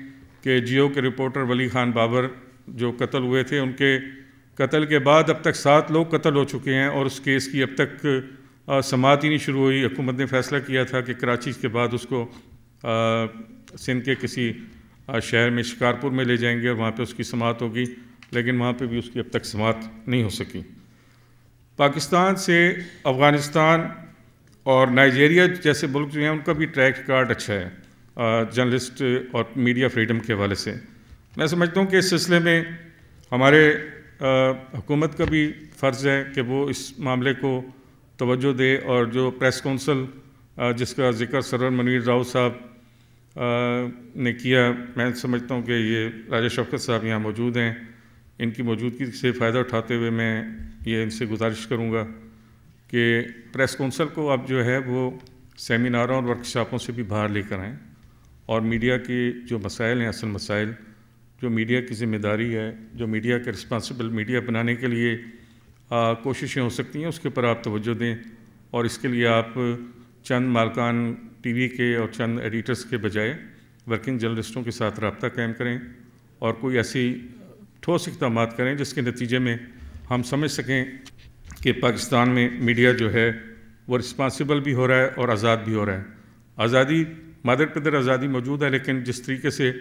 कि जियो के रिपोर्टर वली ख़ान बाबर जो कत्ल हुए थे उनके कत्ल के बाद अब तक सात लोग कत्ल हो चुके हैं और उस केस की अब तक समात ही नहीं शुरू हुई हुकूमत ने फैसला किया था कि कराची के बाद उसको सिंध के किसी शहर में शिकारपुर में ले जाएंगे और वहाँ पे उसकी समात होगी लेकिन वहाँ पे भी उसकी अब तक समात नहीं हो सकी पाकिस्तान से अफ़गानिस्तान और नाइजीरिया जैसे मुल्क जो हैं उनका भी ट्रैक कार्ड अच्छा है जर्नलिस्ट और मीडिया फ्रीडम के हवाले से मैं समझता हूँ कि इस सिलसिले में हमारे हुकूमत का भी फ़र्ज़ है कि वो इस मामले को तवज्जो दे और जो प्रेस कौंसल जिसका जिक्र सरवर मनवीर राव साहब ने किया मैं समझता हूँ कि ये राजा शौकत साहब यहाँ मौजूद हैं इनकी मौजूदगी से फ़ायदा उठाते हुए मैं ये इनसे गुजारिश करूँगा कि प्रेस कौंसल को आप जो है वो सेमिनारों और वर्कशॉपों से भी बाहर लेकर आएँ और मीडिया के जो मसाइल हैं असल मसाइल जो मीडिया की जिम्मेदारी है जो मीडिया के रिस्पांसिबल मीडिया बनाने के लिए कोशिशें हो सकती हैं उसके ऊपर आप तोज्जो दें और इसके लिए आप चंद मालकान टीवी के और चंद एडिटर्स के बजाय वर्किंग जर्नलिस्टों के साथ रबता कायम करें और कोई ऐसी ठोस इकदाम करें जिसके नतीजे में हम समझ सकें कि पाकिस्तान में मीडिया जो है वो रिस्पॉन्सिबल भी हो रहा है और आज़ाद भी हो रहा है आज़ादी मदर पदर आज़ादी मौजूद है लेकिन जिस तरीके से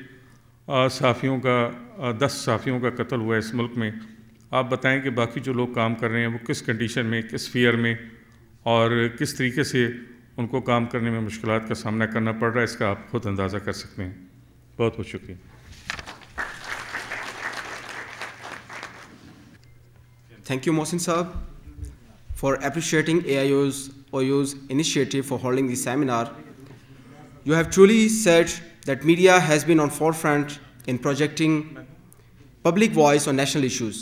साफ़ियों का आ, दस साफ़ियों का कत्ल हुआ है इस मुल्क में आप बताएं कि बाकी जो लोग काम कर रहे हैं वो किस कंडीशन में किस फियर में और किस तरीके से उनको काम करने में मुश्किल का सामना करना पड़ रहा है इसका आप खुद अंदाज़ा कर सकते हैं बहुत बहुत शुक्रिया थैंक यू मोहसिन साहब for appreciating A I U's OU's initiative for holding this seminar you have truly said that media has been on forefront in projecting public voice और national issues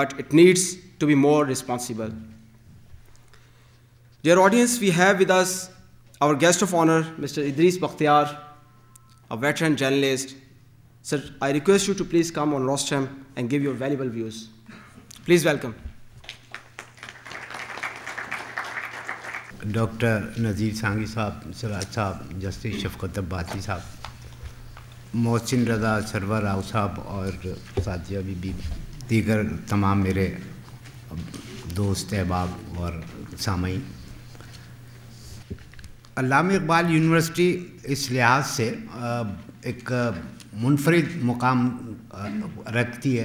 but it needs to be more responsible Dear audience, we have with us our guest of honor, Mr. Idris Bakhtiar, a veteran journalist. Sir, I request you to please come on rostrum and give your valuable views. Please welcome. Doctor Nazir Sangi साहब सराज साहब Justice Shafqat Abbasi साहब मोहसिन रजा server Rao साहब और साथिया बीबी दीगर तमाम मेरे दोस्त अहबाब और सामयिक अलाम इकबाल यूनिवर्सिटी इस लिहाज से एक मुनफरद मुकाम रखती है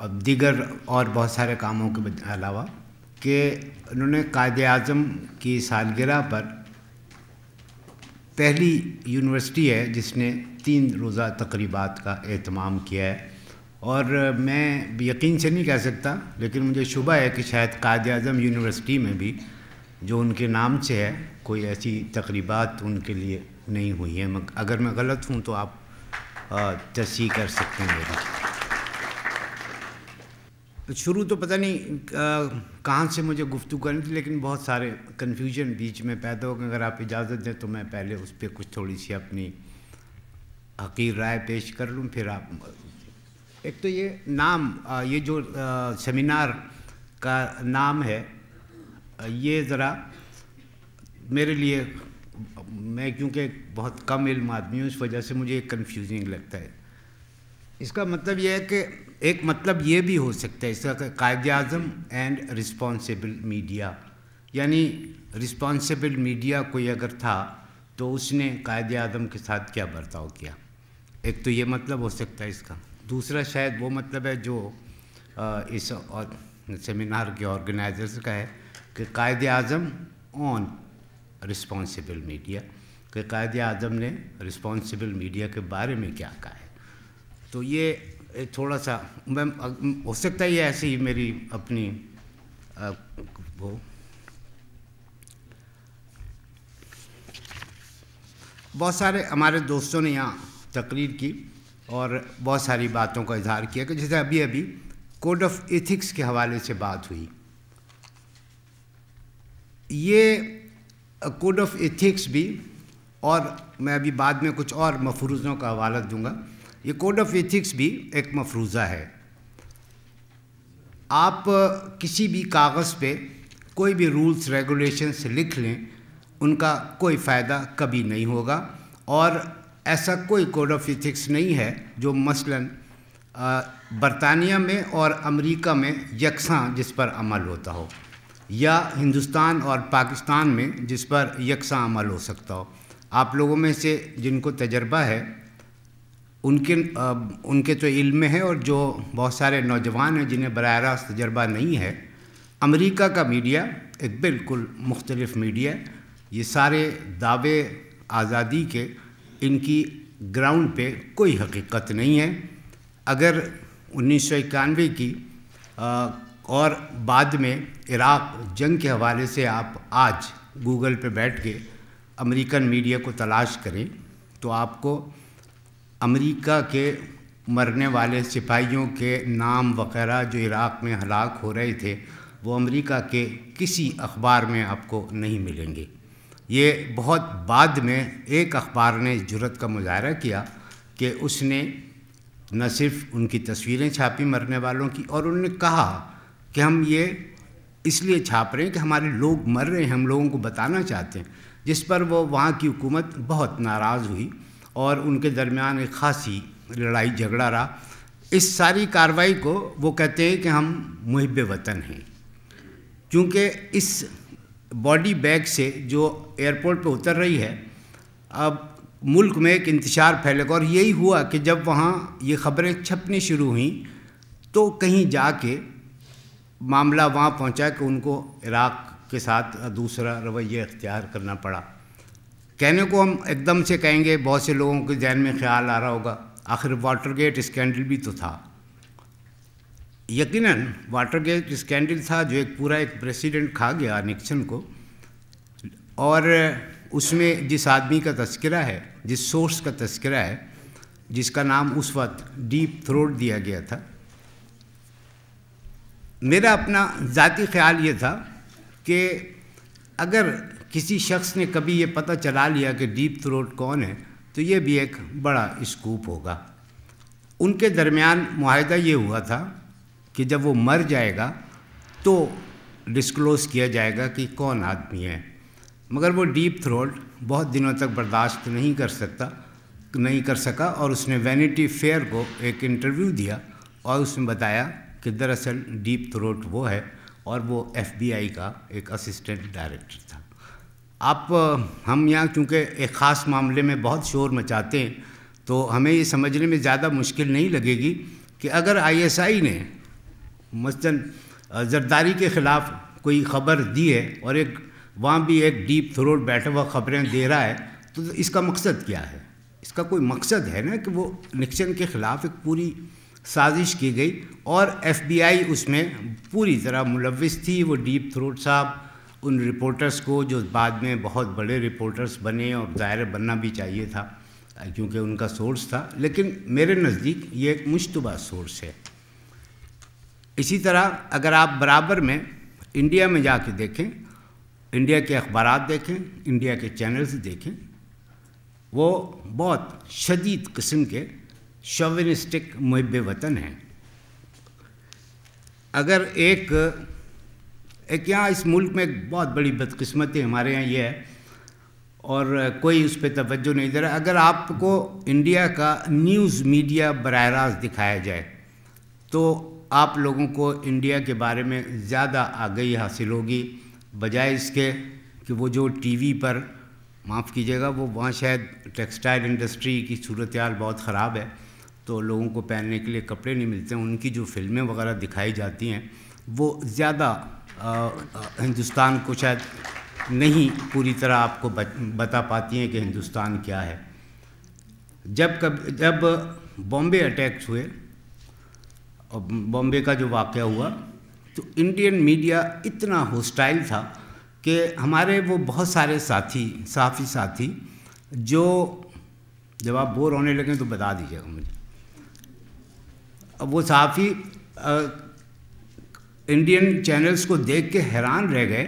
और दीगर और बहुत सारे कामों के अलावा कि उन्होंने कायद अजम की सालगिरह पर पहली यूनिवर्सिटी है जिसने तीन रोज़ा तकरीबात का अहतमाम किया है और मैं यकीन से नहीं कह सकता लेकिन मुझे शुबा है कि शायद कायद अजम यूनिवर्सिटी में भी जो उनके नाम से है कोई ऐसी तकरीबात तो उनके लिए नहीं हुई है मग, अगर मैं गलत हूँ तो आप तस्सी कर सकते हैं मेरी शुरू तो पता नहीं कहाँ से मुझे गुफ्तु करनी थी लेकिन बहुत सारे कन्फ्यूजन बीच में पैदा हो गए अगर आप इजाज़त दें तो मैं पहले उस पर कुछ थोड़ी सी अपनी हकीर राय पेश कर लूँ फिर आप एक तो ये नाम ये जो सेमिनार का नाम है ये ज़रा मेरे लिए मैं क्योंकि बहुत कम इल्म आदमी हूँ इस वजह से मुझे कन्फ्यूजिंग लगता है इसका मतलब यह है कि एक मतलब ये भी हो सकता है इसका Quaid Azam and responsible media यानी रिस्पॉन्सिबल मीडिया कोई अगर था तो उसने कायद अजम के साथ क्या बर्ताव किया एक तो ये मतलब हो सकता है इसका दूसरा शायद वो मतलब है जो इस और सेमिनार के ऑर्गेनाइजर्स का है कि कायद अजम ऑन रिस्पॉन्सिबल मीडिया कि कायद आज़म ने रिस्पॉन्सिबल मीडिया के बारे में क्या कहा है तो ये थोड़ा सा मैम हो सकता है ये ऐसे ही मेरी अपनी आ, वो बहुत सारे हमारे दोस्तों ने यहाँ तकरीर की और बहुत सारी बातों का इजहार किया कि जैसे अभी अभी कोड ऑफ एथिक्स के हवाले से बात हुई ये कोड ऑफ एथिक्स भी और मैं अभी बाद में कुछ और मफरूज़ों का हवाला दूंगा ये कोड ऑफ एथिक्स भी एक मफरूज़ा है आप किसी भी कागज़ पे कोई भी रूल्स रेगुलेशंस लिख लें उनका कोई फ़ायदा कभी नहीं होगा और ऐसा कोई कोड ऑफ एथिक्स नहीं है जो मसलन बरतानिया में और अमेरिका में यकसा जिस पर अमल होता हो या हिंदुस्तान और पाकिस्तान में जिस पर यकसा अमल हो सकता हो आप लोगों में से जिनको तजर्बा है उनके उनके तो इल्म में है और जो बहुत सारे नौजवान हैं जिन्हें बर रास्त तजर्बा नहीं है अमेरिका का मीडिया एक बिल्कुल मुख्तलफ मीडिया है ये सारे दावे आज़ादी के इनकी ग्राउंड पे कोई हकीकत नहीं है अगर उन्नीस की और बाद में इराक़ जंग के हवाले से आप आज गूगल पे बैठ के अमेरिकन मीडिया को तलाश करें तो आपको अमेरिका के मरने वाले सिपाहियों के नाम वगैरह जो इराक़ में हलाक हो रहे थे वो अमेरिका के किसी अखबार में आपको नहीं मिलेंगे ये बहुत बाद में एक अखबार ने जरूरत का मुजाहरा किया कि उसने न सिर्फ उनकी तस्वीरें छापी मरने वालों की और उन्होंने कहा कि हम ये इसलिए छाप रहे हैं कि हमारे लोग मर रहे हैं हम लोगों को बताना चाहते हैं जिस पर वो वहाँ की हुकूमत बहुत नाराज़ हुई और उनके दरमियान एक खासी लड़ाई झगड़ा रहा इस सारी कार्रवाई को वो कहते हैं कि हम मुहब वतन हैं क्योंकि इस बॉडी बैग से जो एयरपोर्ट पर उतर रही है अब मुल्क में एक इंतजार फैलेगा और यही हुआ कि जब वहाँ ये खबरें छपनी शुरू हुई तो कहीं जाके मामला वहाँ पहुँचा कि उनको इराक़ के साथ दूसरा रवैया इख्तियार करना पड़ा कहने को हम एकदम से कहेंगे बहुत से लोगों के जहन में ख्याल आ रहा होगा आखिर वाटर गेट स्कैंडल भी तो था यकीनन वाटर गेट स्कैंडल था जो एक पूरा एक प्रेसिडेंट खा गया निक्सन को और उसमें जिस आदमी का तस्करा है जिस सोर्स का तस्करा है जिसका नाम उस वक्त डीप थ्रोट दिया गया था मेरा अपना ज़ाती ख्याल ये था कि अगर किसी शख्स ने कभी ये पता चला लिया कि डीप थ्रोट कौन है तो ये भी एक बड़ा स्कूप होगा उनके दरमियान माहिदा ये हुआ था कि जब वो मर जाएगा तो डिस्क्लोज़ किया जाएगा कि कौन आदमी है मगर वो डीप थ्रोट बहुत दिनों तक बर्दाश्त नहीं कर सकता नहीं कर सका और उसने वैनिटी फेयर को एक इंटरव्यू दिया और उसने बताया कि दरअसल डीप थ्रोट वो है और वो एफबीआई का एक असिस्टेंट डायरेक्टर था आप हम यहाँ क्योंकि एक ख़ास मामले में बहुत शोर मचाते हैं तो हमें ये समझने में ज़्यादा मुश्किल नहीं लगेगी कि अगर आईएसआई ने मसलन जरदारी के ख़िलाफ़ कोई खबर दी है और एक वहाँ भी एक डीप थ्रोट बैठा हुआ खबरें दे रहा है तो इसका मकसद क्या है इसका कोई मकसद है ना कि वो निक्सन के ख़िलाफ़ एक पूरी साजिश की गई और एफबीआई उसमें पूरी तरह मुलविस थी वो डीप थ्रोट साहब उन रिपोर्टर्स को जो बाद में बहुत बड़े रिपोर्टर्स बने और दायरे बनना भी चाहिए था क्योंकि उनका सोर्स था लेकिन मेरे नज़दीक ये एक मुशतबा सोर्स है इसी तरह अगर आप बराबर में इंडिया में के देखें इंडिया के अखबार देखें इंडिया के चैनल्स देखें वो बहुत शदीद किस्म के शोविनिस्टिक मुहब वतन है अगर एक एक यहाँ इस मुल्क में एक बहुत बड़ी बदकस्मती हमारे यहाँ ये है और कोई उस पर तोज्जो नहीं दे रहा अगर आपको इंडिया का न्यूज़ मीडिया बर रास्त दिखाया जाए तो आप लोगों को इंडिया के बारे में ज़्यादा आगही हासिल होगी बजाय इसके कि वो जो टीवी पर माफ़ कीजिएगा वो वहाँ शायद टेक्सटाइल इंडस्ट्री की सूरत हाल बहुत ख़राब है तो लोगों को पहनने के लिए कपड़े नहीं मिलते उनकी जो फिल्में वगैरह दिखाई जाती हैं वो ज़्यादा हिंदुस्तान को शायद नहीं पूरी तरह आपको बता पाती हैं कि हिंदुस्तान क्या है जब कब जब बॉम्बे अटैक्स हुए और बॉम्बे का जो वाक़ हुआ तो इंडियन मीडिया इतना होस्टाइल था कि हमारे वो बहुत सारे साथी साफ़ी साथी जो जब आप बोर होने लगे तो बता दीजिएगा मुझे वो साफ़ी इंडियन चैनल्स को देख के हैरान रह गए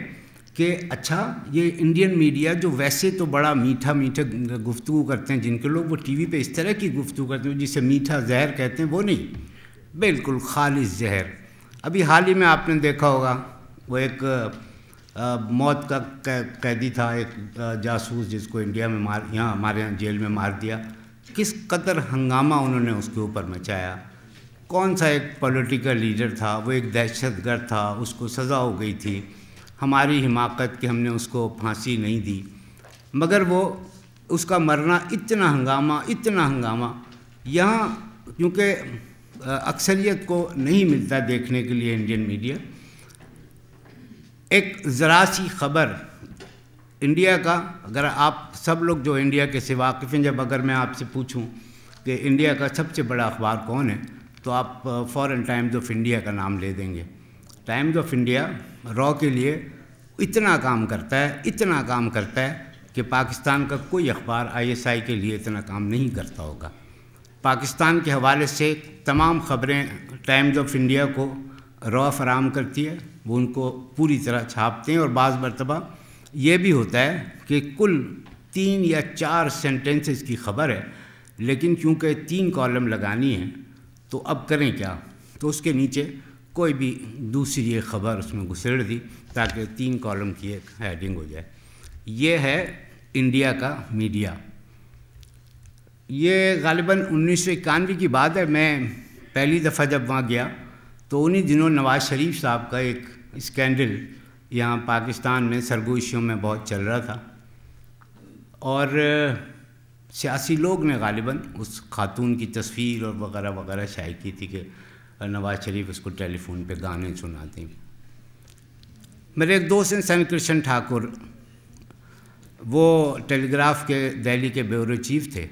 कि अच्छा ये इंडियन मीडिया जो वैसे तो बड़ा मीठा मीठा गुफ्तु करते हैं जिनके लोग वो टीवी पे इस तरह की गुफ्तु करते हैं जिसे मीठा जहर कहते हैं वो नहीं बिल्कुल खालिश जहर अभी हाल ही में आपने देखा होगा वो एक आ, मौत का कैदी था एक जासूस जिसको इंडिया में मार यहाँ हमारे यहाँ जेल में मार दिया किस कदर हंगामा उन्होंने उसके ऊपर मचाया कौन सा एक पॉलिटिकल लीडर था वो एक दहशतगर्द था उसको सज़ा हो गई थी हमारी हिमाकत कि हमने उसको फांसी नहीं दी मगर वो उसका मरना इतना हंगामा इतना हंगामा यहाँ क्योंकि अक्सरियत को नहीं मिलता देखने के लिए इंडियन मीडिया एक ज़रा सी खबर इंडिया का अगर आप सब लोग जो इंडिया के से वाकिफ़ हैं जब अगर मैं आपसे पूछूं कि इंडिया का सबसे बड़ा अखबार कौन है तो आप फॉरन टाइम्स ऑफ इंडिया का नाम ले देंगे टाइम्स ऑफ इंडिया रॉ के लिए इतना काम करता है इतना काम करता है कि पाकिस्तान का कोई अखबार आईएसआई के लिए इतना काम नहीं करता होगा पाकिस्तान के हवाले से तमाम खबरें टाइम्स ऑफ इंडिया को रॉ फराम करती है वो उनको पूरी तरह छापते हैं और बाज़ मरतबा ये भी होता है कि कुल तीन या चार सेंटेंसेस की खबर है लेकिन क्योंकि तीन कॉलम लगानी है तो अब करें क्या तो उसके नीचे कोई भी दूसरी एक खबर उसमें घुसेड़ दी ताकि तीन कॉलम की एक हेडिंग हो जाए ये है इंडिया का मीडिया ये गालिबा उन्नीस सौ इक्यानवे की बात है मैं पहली दफ़ा जब वहाँ गया तो उन्हीं दिनों नवाज़ शरीफ साहब का एक स्कैंडल यहाँ पाकिस्तान में सरगोशियों में बहुत चल रहा था और सियासी लोग ने गालिबा उस खातून की तस्वीर और वगैरह वगैरह शाये की थी कि नवाज़ शरीफ उसको टेलीफोन पे गाने सुनाते मेरे एक दोस्त हैं समी कृष्ण ठाकुर वो टेलीग्राफ के दिल्ली के ब्यूरो चीफ थे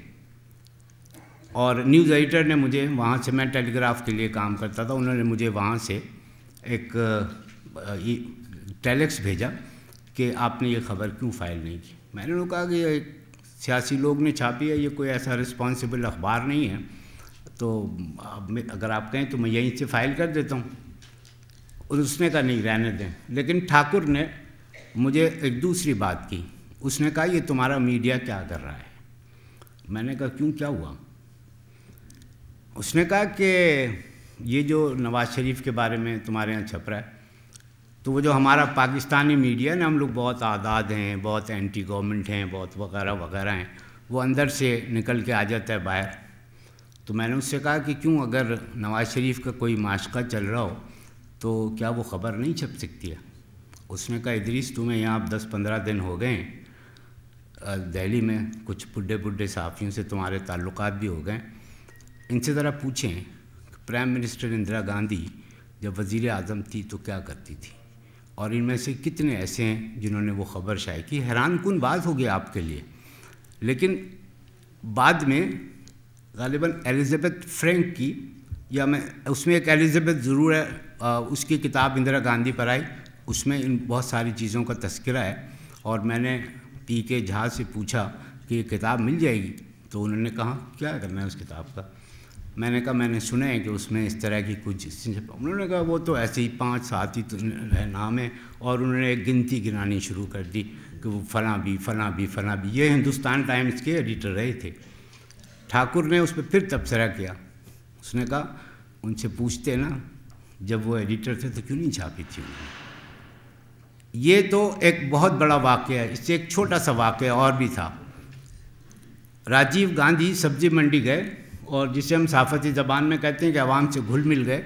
और न्यूज़ एडिटर ने मुझे वहाँ से मैं टेलीग्राफ के लिए काम करता था उन्होंने मुझे वहाँ से एक टेलेक्स भेजा कि आपने ये खबर क्यों फाइल नहीं की मैंने उन्होंने कहा कि एक सियासी लोग ने छापी है ये कोई ऐसा रिस्पॉन्सिबल अखबार नहीं है तो अब अगर आप कहें तो मैं यहीं से फाइल कर देता हूँ और उसने कहा नहीं रहने दें लेकिन ठाकुर ने मुझे एक दूसरी बात की उसने कहा ये तुम्हारा मीडिया क्या कर रहा है मैंने कहा क्यों क्या हुआ उसने कहा कि ये जो नवाज़ शरीफ के बारे में तुम्हारे यहाँ छप रहा है तो वो जो हमारा पाकिस्तानी मीडिया ना हम लोग बहुत आज़ाद हैं बहुत एंटी गवर्नमेंट हैं बहुत वगैरह वगैरह हैं वो अंदर से निकल के आ जाता है बाहर तो मैंने उससे कहा कि क्यों अगर नवाज़ शरीफ का कोई माशका चल रहा हो तो क्या वो ख़बर नहीं छप सकती है उसने कहा इदरीस तुम्हें यहाँ दस पंद्रह दिन हो गए दिल्ली में कुछ बुढ़े बुढ़े सहाफ़ियों से तुम्हारे ताल्लुक भी हो गए इनसे ज़रा पूछें प्राइम मिनिस्टर इंदिरा गांधी जब वज़ी अजम थी तो क्या करती थी और इनमें से कितने ऐसे हैं जिन्होंने वो खबर शाये की हैरान कन बात होगी आपके लिए लेकिन बाद में गालिबा एलिजबेथ फ़्रेंक की या मैं उसमें एक एलिजबेथ ज़रूर है आ, उसकी किताब इंदिरा गांधी पर आई उसमें इन बहुत सारी चीज़ों का तस्करा है और मैंने पी के झा से पूछा कि ये किताब मिल जाएगी तो उन्होंने कहा क्या करना है उस किताब का मैंने कहा मैंने सुना है कि उसमें इस तरह की कुछ उन्होंने कहा वो तो ऐसे ही पाँच सात ही तो नाम है और उन्होंने एक गिनती गिनानी शुरू कर दी कि वो फला भी फला भी फला भी ये हिंदुस्तान टाइम्स के एडिटर रहे थे ठाकुर ने उस पर फिर तबसरा किया उसने कहा उनसे पूछते ना जब वो एडिटर थे तो क्यों नहीं छापी थी उन्होंने ये तो एक बहुत बड़ा वाक्य है इससे एक छोटा सा वाक्य और भी था राजीव गांधी सब्जी मंडी गए और जिसे हम सहाफती ज़बान में कहते हैं कि आवाम से घुल मिल गए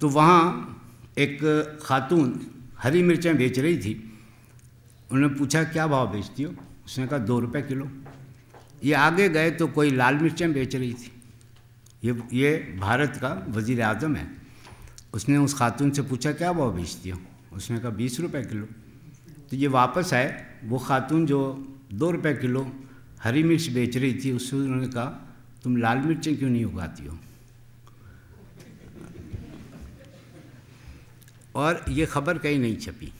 तो वहाँ एक खातून हरी मिर्चें बेच रही थी उन्होंने पूछा क्या भाव बेचती हो उसने कहा दो रुपये किलो ये आगे गए तो कोई लाल मिर्चें बेच रही थी ये ये भारत का वज़ी अजम है उसने उस खातून से पूछा क्या भाव बेचती हो उसने कहा बीस रुपये किलो तो ये वापस आए वो खातून जो दो रुपये किलो हरी मिर्च बेच रही थी उससे उन्होंने कहा तुम लाल मिर्चें क्यों नहीं उगाती हो और ये खबर कहीं नहीं छपी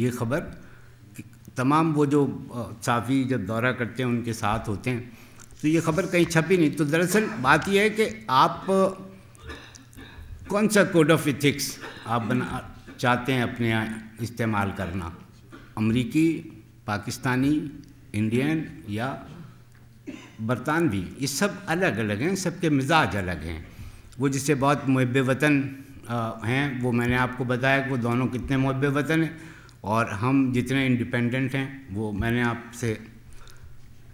ये खबर तमाम वो जो साफ़ी जब दौरा करते हैं उनके साथ होते हैं तो ये खबर कहीं छपी नहीं तो दरअसल बात यह है कि आप कौन सा कोड ऑफ इथिक्स आप बना चाहते हैं अपने यहाँ इस्तेमाल करना अमरीकी पाकिस्तानी इंडियन या बरतानवी ये सब अलग अलग हैं सबके मिजाज अलग हैं वो जिसे बहुत महब वतन हैं वो मैंने आपको बताया कि वो दोनों कितने महब वतन हैं और हम जितने इंडिपेंडेंट हैं वो मैंने आपसे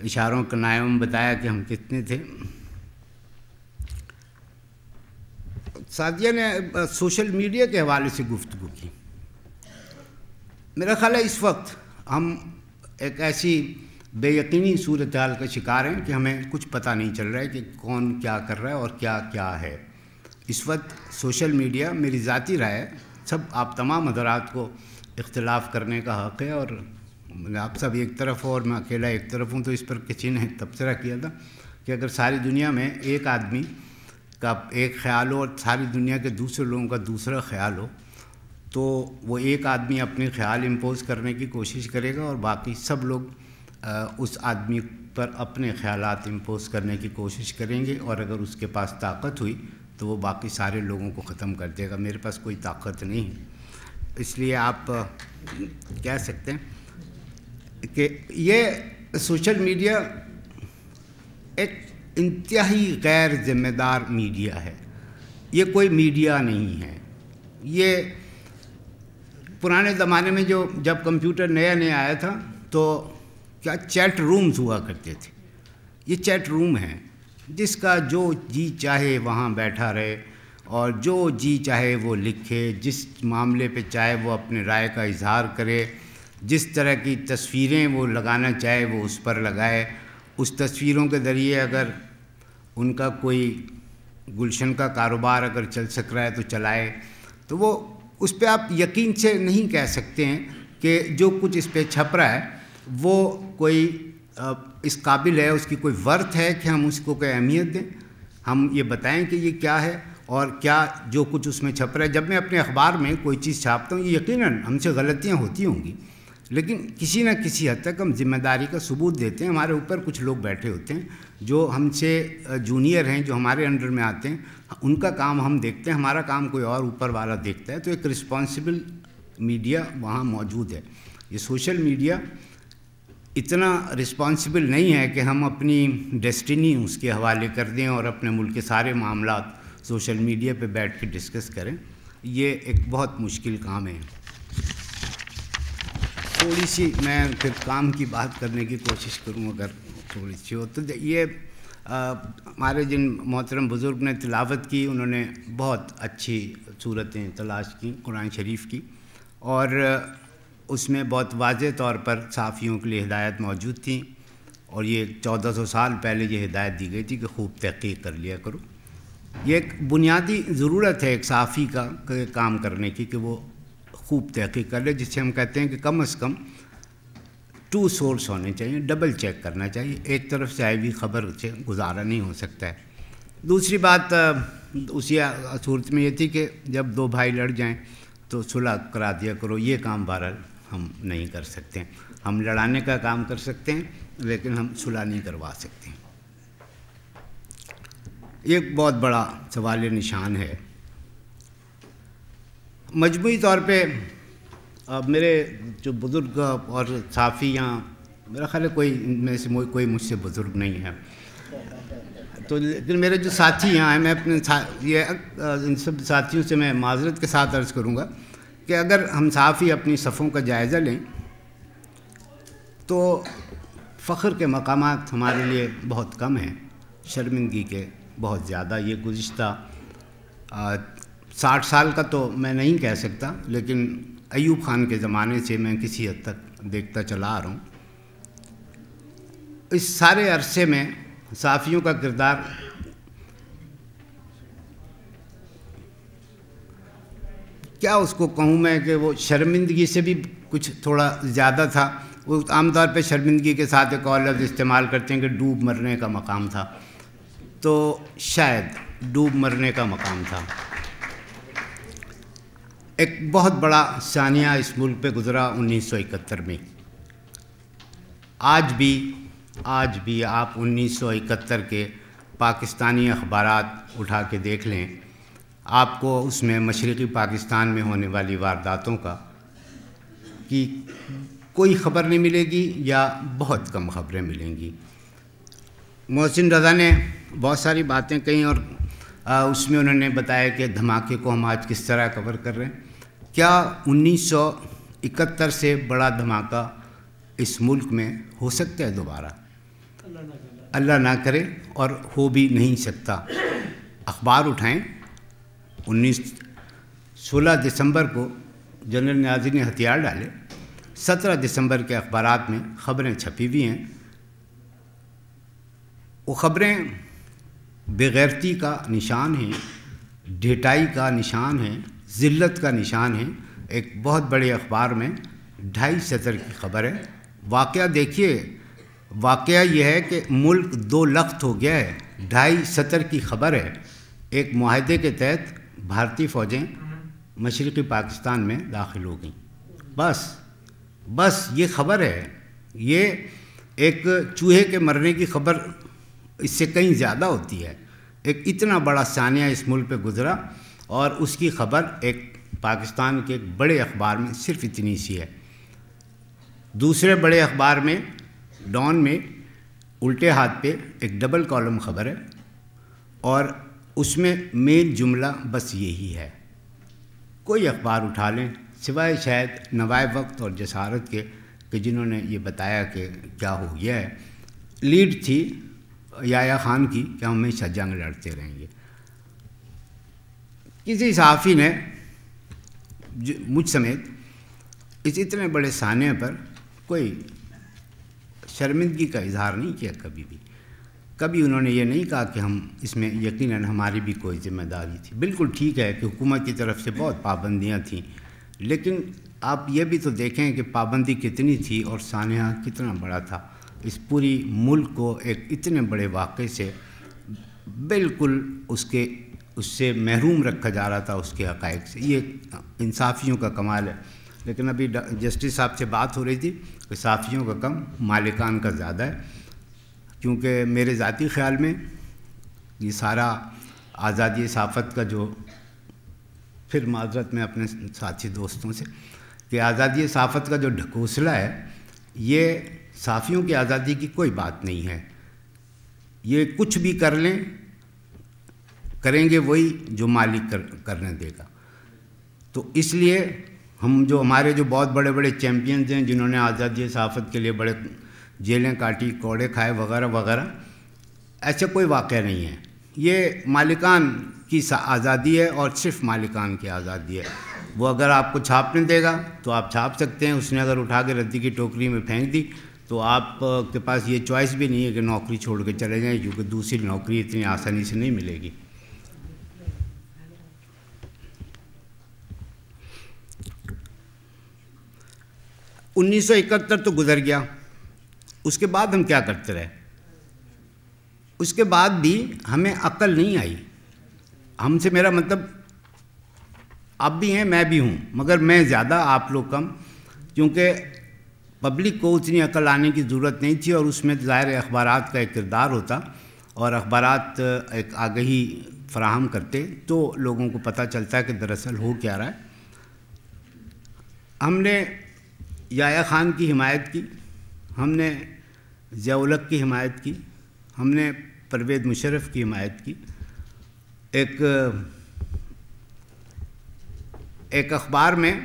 इशारों के नायों में बताया कि हम कितने थे सादिया ने सोशल मीडिया के हवाले से गुफ्तु की मेरा ख्याल है इस वक्त हम एक ऐसी बेयकीनी सूरत हाल का शिकार हैं कि हमें कुछ पता नहीं चल रहा है कि कौन क्या कर रहा है और क्या क्या है इस वक्त सोशल मीडिया मेरी ज़ाती राय है सब आप तमाम हजरात को इख्तलाफ करने का हक़ है और आप सब एक तरफ हो और मैं अकेला एक तरफ हूँ तो इस पर किसी ने तबसरा किया था कि अगर सारी दुनिया में एक आदमी का एक ख्याल हो और सारी दुनिया के दूसरे लोगों का दूसरा ख्याल हो तो वो एक आदमी अपने ख्याल इम्पोज़ करने की कोशिश करेगा और बाकी सब लोग उस आदमी पर अपने ख्याल इम्पोज करने की कोशिश करेंगे और अगर उसके पास ताकत हुई तो वो बाकी सारे लोगों को ख़त्म कर देगा मेरे पास कोई ताकत नहीं है इसलिए आप कह सकते हैं कि ये सोशल मीडिया एक इंतहाई गैर जिम्मेदार मीडिया है ये कोई मीडिया नहीं है ये पुराने ज़माने में जो जब कंप्यूटर नया नया आया था तो क्या चैट रूम्स हुआ करते थे ये चैट रूम हैं जिसका जो जी चाहे वहाँ बैठा रहे और जो जी चाहे वो लिखे जिस मामले पे चाहे वो अपने राय का इजहार करे जिस तरह की तस्वीरें वो लगाना चाहे वो उस पर लगाए उस तस्वीरों के ज़रिए अगर उनका कोई गुलशन का कारोबार अगर चल सक रहा है तो चलाए तो वो उस पर आप यकीन से नहीं कह सकते हैं कि जो कुछ इस पर छप रहा है वो कोई इस काबिल है उसकी कोई वर्थ है कि हम उसको कोई अहमियत दें हम ये बताएं कि ये क्या है और क्या जो कुछ उसमें छप रहा है जब मैं अपने अखबार में कोई चीज़ छापता हूँ ये यकीनन हमसे गलतियाँ होती होंगी लेकिन किसी न किसी हद तक हम जिम्मेदारी का सबूत देते हैं हमारे ऊपर कुछ लोग बैठे होते हैं जो हमसे जूनियर हैं जो हमारे अंडर में आते हैं उनका काम हम देखते हैं हमारा काम कोई और ऊपर वाला देखता है तो एक रिस्पॉन्सिबल मीडिया वहाँ मौजूद है ये सोशल मीडिया इतना रिस्पॉन्सिबल नहीं है कि हम अपनी डेस्टिनी उसके हवाले कर दें और अपने मुल्क के सारे मामला सोशल मीडिया पे बैठ के डिस्कस करें ये एक बहुत मुश्किल काम है थोड़ी सी मैं फिर काम की बात करने की कोशिश करूँ अगर थोड़ी सी हो तो ये हमारे जिन मोहतरम बुज़ुर्ग ने तिलावत की उन्होंने बहुत अच्छी सूरतें तलाश की कुरान शरीफ की और उसमें बहुत वाज तौर पर सहाफ़ियों के लिए हिदायत मौजूद थी और ये 1400 साल पहले ये हिदायत दी गई थी कि खूब तहकीक कर लिया करो ये एक बुनियादी ज़रूरत है एक साफ़ी का काम करने की कि वो खूब तहकीक कर ले जिससे हम कहते हैं कि कम अज़ कम टू सोर्स होने चाहिए डबल चेक करना चाहिए एक तरफ से आई हुई खबर से गुजारा नहीं हो सकता है दूसरी बात उसी सूरत में ये थी कि जब दो भाई लड़ जाएं तो सुलह करा दिया करो ये काम बहरहाल हम नहीं कर सकते हम लड़ाने का काम कर सकते हैं लेकिन हम सुलह नहीं करवा सकते एक बहुत बड़ा सवाल निशान है मजमू तौर पे अब मेरे जो बुज़ुर्ग और साफ़ी यहाँ मेरा ख्याल है कोई में से कोई मुझसे बुज़ुर्ग नहीं है तो लेकिन मेरे जो साथी यहाँ हैं मैं अपने ये इन सब साथियों से मैं माजरत के साथ अर्ज़ करूँगा कि अगर हम साफ़ ही अपनी सफ़ों का जायज़ा लें तो फ़ख्र के मकाम हमारे लिए बहुत कम हैं शर्मिंदगी के बहुत ज़्यादा ये गुज्त साठ साल का तो मैं नहीं कह सकता लेकिन अयूब खान के ज़माने से मैं किसी हद तक देखता चला आ रहा हूँ इस सारे अरसे में साफ़ियों का किरदार क्या उसको कहूँ मैं कि वो शर्मिंदगी से भी कुछ थोड़ा ज़्यादा था वो आमतौर पर शर्मिंदगी के साथ एक और लफ्ज़ इस्तेमाल करते हैं कि डूब मरने का मकाम था तो शायद डूब मरने का मकाम था एक बहुत बड़ा सानिया इस मुल्क पे गुज़रा 1971 में आज भी आज भी आप 1971 के पाकिस्तानी अखबार उठा के देख लें आपको उसमें मशरक़ी पाकिस्तान में होने वाली वारदातों का की कोई ख़बर नहीं मिलेगी या बहुत कम ख़बरें मिलेंगी मोहसिन रज़ा ने बहुत सारी बातें कहीं और उसमें उन्होंने बताया कि धमाके को हम आज किस तरह कवर कर रहे हैं क्या 1971 से बड़ा धमाका इस मुल्क में हो सकता है दोबारा अल्लाह ना करे और हो भी नहीं सकता अखबार उठाएं उन्नीस सोलह दिसंबर को जनरल न्याजी ने हथियार डाले सत्रह दिसंबर के अखबार में ख़बरें छपी हुई हैं वो ख़बरें बेगैरती का निशान हैं ढेटाई का निशान है ज़िल्लत का निशान है एक बहुत बड़े अखबार में ढाई सतर की खबर है वाक़ देखिए वाक़ यह है कि मुल्क दो लख्त हो गया है ढाई सतर की खबर है एक माहदे के तहत भारतीय फ़ौजें मशरक़ी पाकिस्तान में दाखिल हो गई बस बस ये खबर है ये एक चूहे के मरने की खबर इससे कहीं ज़्यादा होती है एक इतना बड़ा सानिया इस मुल्क पे गुजरा और उसकी खबर एक पाकिस्तान के एक बड़े अखबार में सिर्फ इतनी सी है दूसरे बड़े अखबार में डॉन में उल्टे हाथ पे एक डबल कॉलम खबर है और उसमें मेन जुमला बस यही है कोई अखबार उठा लें सिवाय शायद नवाए वक्त और जसारत के कि जिन्होंने ये बताया कि क्या हो गया है लीड थी याया खान की कि हमेशा जंग लड़ते रहेंगे किसी साफ़ी ने मुझ समेत इस इतने बड़े सान पर कोई शर्मिंदगी का इजहार नहीं किया कभी भी कभी उन्होंने ये नहीं कहा कि हम इसमें यकीनन हमारी भी कोई ज़िम्मेदारी थी बिल्कुल ठीक है कि हुकूमत की तरफ से बहुत पाबंदियाँ थीं लेकिन आप ये भी तो देखें कि पाबंदी कितनी थी और सानहा कितना बड़ा था इस पूरी मुल्क को एक इतने बड़े वाक़े से बिल्कुल उसके उससे महरूम रखा जा रहा था उसके हक़ से ये इंसाफियों का कमाल है लेकिन अभी जस्टिस साहब से बात हो रही थी कि साफियों का कम मालिकान का ज़्यादा है क्योंकि मेरे ज़ाती ख़्याल में ये सारा आज़ादी सहाफ़त का जो फिर माजरत में अपने साथी दोस्तों से कि आज़ादी सहाफ़त का जो ढकोसला है ये साफ़ियों की आज़ादी की कोई बात नहीं है ये कुछ भी कर लें करेंगे वही जो मालिक कर, करने देगा तो इसलिए हम जो हमारे जो बहुत बड़े बड़े चैम्पियंस हैं जिन्होंने आज़ादी सहाफ़त के लिए बड़े जेलें काटी कोड़े खाए वगैरह वगैरह ऐसे कोई वाक़ नहीं है ये मालिकान की आज़ादी है और सिर्फ मालिकान की आज़ादी है वो अगर आपको छापने देगा तो आप छाप सकते हैं उसने अगर उठा के रद्दी की टोकरी में फेंक दी तो आपके पास ये चॉइस भी नहीं है कि नौकरी छोड़ के चले जाएं क्योंकि दूसरी नौकरी इतनी आसानी से नहीं मिलेगी उन्नीस तो गुजर गया उसके बाद हम क्या करते रहे उसके बाद भी हमें अकल नहीं आई हमसे मेरा मतलब आप भी हैं मैं भी हूँ मगर मैं ज़्यादा आप लोग कम क्योंकि पब्लिक को उतनी अकल आने की ज़रूरत नहीं थी और उसमें ज़ाहिर अखबार का एक किरदार होता और अखबार एक आगही फराहम करते तो लोगों को पता चलता कि दरअसल हो क्या रहा है हमने याया खान की हिमायत की हमने जयालक की हिमायत की हमने परवेद मुशरफ की हिमायत की एक एक अखबार में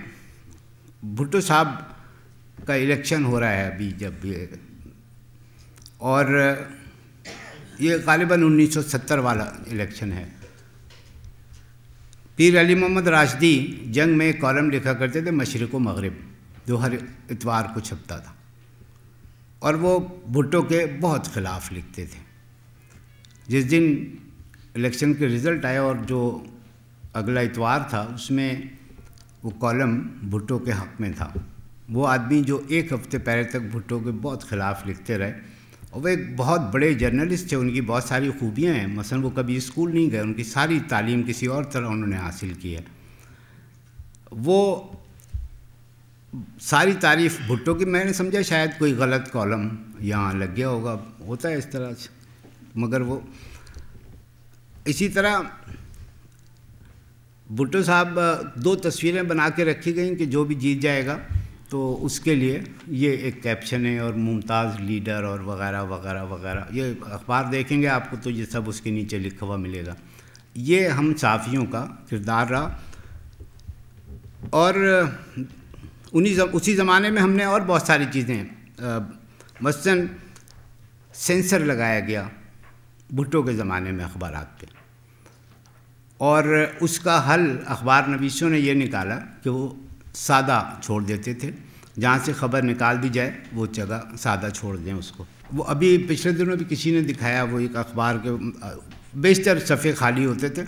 भुट्टो साहब का इलेक्शन हो रहा है अभी जब ये और ये गालिबा 1970 वाला इलेक्शन है पीर अली मोहम्मद राशदी जंग में कॉलम लिखा करते थे मशरक़ मगरब जो हर इतवार को छपता था और वो भुट्टो के बहुत खिलाफ लिखते थे जिस दिन इलेक्शन के रिज़ल्ट आया और जो अगला इतवार था उसमें वो कॉलम भुट्टो के हक़ में था वो आदमी जो एक हफ्ते पहले तक भुट्टो के बहुत ख़िलाफ़ लिखते रहे और वो एक बहुत बड़े जर्नलिस्ट थे उनकी बहुत सारी खूबियाँ हैं मसलन वो कभी स्कूल नहीं गए उनकी सारी तालीम किसी और तरह उन्होंने हासिल की है वो सारी तारीफ भुट्टो की मैंने समझा शायद कोई गलत कॉलम यहाँ लग गया होगा होता है इस तरह से मगर वो इसी तरह भुट्टो साहब दो तस्वीरें बना के रखी गई कि जो भी जीत जाएगा तो उसके लिए ये एक कैप्शन है और मुमताज़ लीडर और वगैरह वगैरह वगैरह ये अखबार देखेंगे आपको तो ये सब उसके नीचे लिखा हुआ मिलेगा ये हम साफ़ियों का किरदार रहा और उन्हीं उसी ज़माने में हमने और बहुत सारी चीज़ें मसलन सेंसर लगाया गया भुट्टो के ज़माने में अखबार के और उसका हल अखबार नवीसों ने यह निकाला कि वो सादा छोड़ देते थे जहाँ से खबर निकाल दी जाए वो जगह सादा छोड़ दें उसको वो अभी पिछले दिनों भी किसी ने दिखाया वो एक अखबार के बेशतर सफ़े खाली होते थे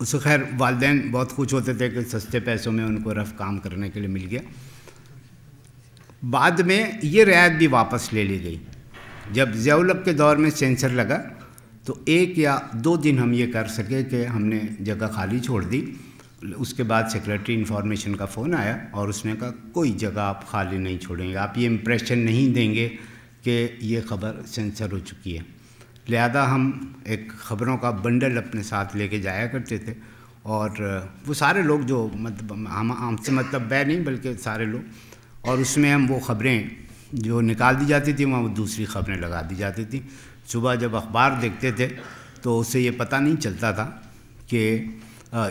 उस खैर वालदे बहुत खुश होते थे कि सस्ते पैसों में उनको रफ काम करने के लिए मिल गया बाद में ये रियायत भी वापस ले ली गई जब जयलब के दौर में सेंसर लगा तो एक या दो दिन हम ये कर सके कि हमने जगह खाली छोड़ दी उसके बाद सेक्रेटरी इन्फॉर्मेशन का फ़ोन आया और उसने कहा कोई जगह आप खाली नहीं छोड़ेंगे आप ये इम्प्रेशन नहीं देंगे कि ये खबर सेंसर हो चुकी है लिहाजा हम एक ख़बरों का बंडल अपने साथ लेके जाया करते थे और वो सारे लोग जो मतलब हम हमसे मतलब वह नहीं बल्कि सारे लोग और उसमें हम वो ख़बरें जो निकाल दी जाती थी वहाँ वो दूसरी ख़बरें लगा दी जाती थी सुबह जब अखबार देखते थे तो उससे ये पता नहीं चलता था कि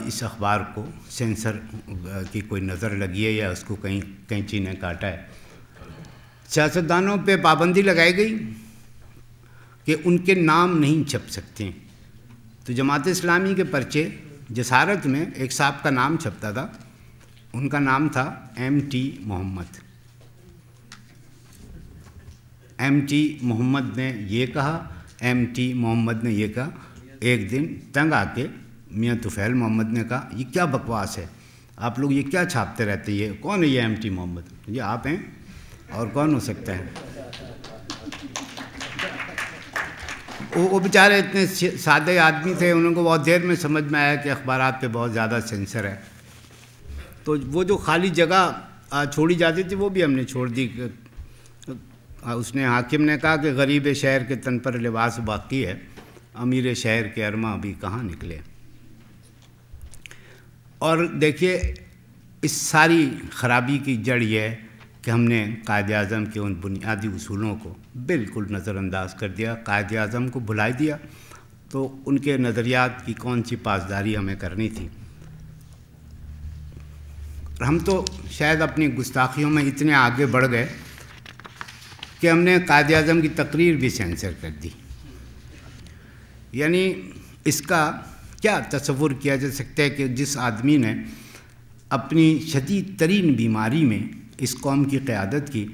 इस अखबार को सेंसर की कोई नज़र लगी है या उसको कहीं कैंची ने काटा है सियासतदानों पे पाबंदी लगाई गई कि उनके नाम नहीं छप सकते तो जमात इस्लामी के पर्चे जसारत में एक साहब का नाम छपता था उनका नाम था M T Mohammad M T Mohammad ने ये कहा एम टी मोहम्मद ने ये कहा एक दिन तंग आके मियाँ तुफ़ैल मोहम्मद ने कहा ये क्या बकवास है आप लोग ये क्या छापते रहते ये कौन है ये एम टी मोहम्मद ये आप हैं और कौन हो सकता है वो वो बेचारे इतने सादे आदमी थे उनको बहुत देर में समझ में आया कि अखबार पे बहुत ज़्यादा सेंसर है तो वो जो खाली जगह छोड़ी जाती थी वो भी हमने छोड़ दी उसने हाकिम ने कहा कि गरीब शहर के तन पर लिबास बाकी है अमीर शहर के अरमा अभी कहाँ निकले और देखिए इस सारी खराबी की जड़ यह है कि हमने कायद अजम के उन बुनियादी असूलों को बिल्कुल नज़रअंदाज कर दिया कायद अजम को भुला दिया तो उनके नज़रियात की कौन सी पासदारी हमें करनी थी हम तो शायद अपनी गुस्ताखियों में इतने आगे बढ़ गए कि हमने कायद अजम की तकरीर भी सेंसर कर दी यानी इसका क्या तस्वुर किया जा सकता है कि जिस आदमी ने अपनी शदीद तरीन बीमारी में इस कौम की क़्यादत की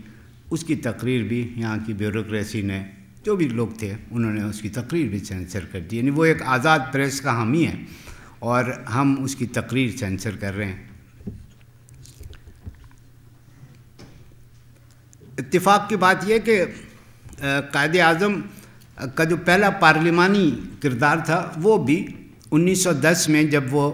उसकी तकरीर भी यहाँ की ब्यूरोसी ने जो भी लोग थे उन्होंने उसकी तकरीर भी सेंसर कर दी यानी वो एक आज़ाद प्रेस का हम ही है और हम उसकी तकरीर सेंसर कर रहे हैं इतफाक़ की बात यह कि कायद अजम का जो पहला पार्लिमानी किरदार था वो भी 1910 में जब वो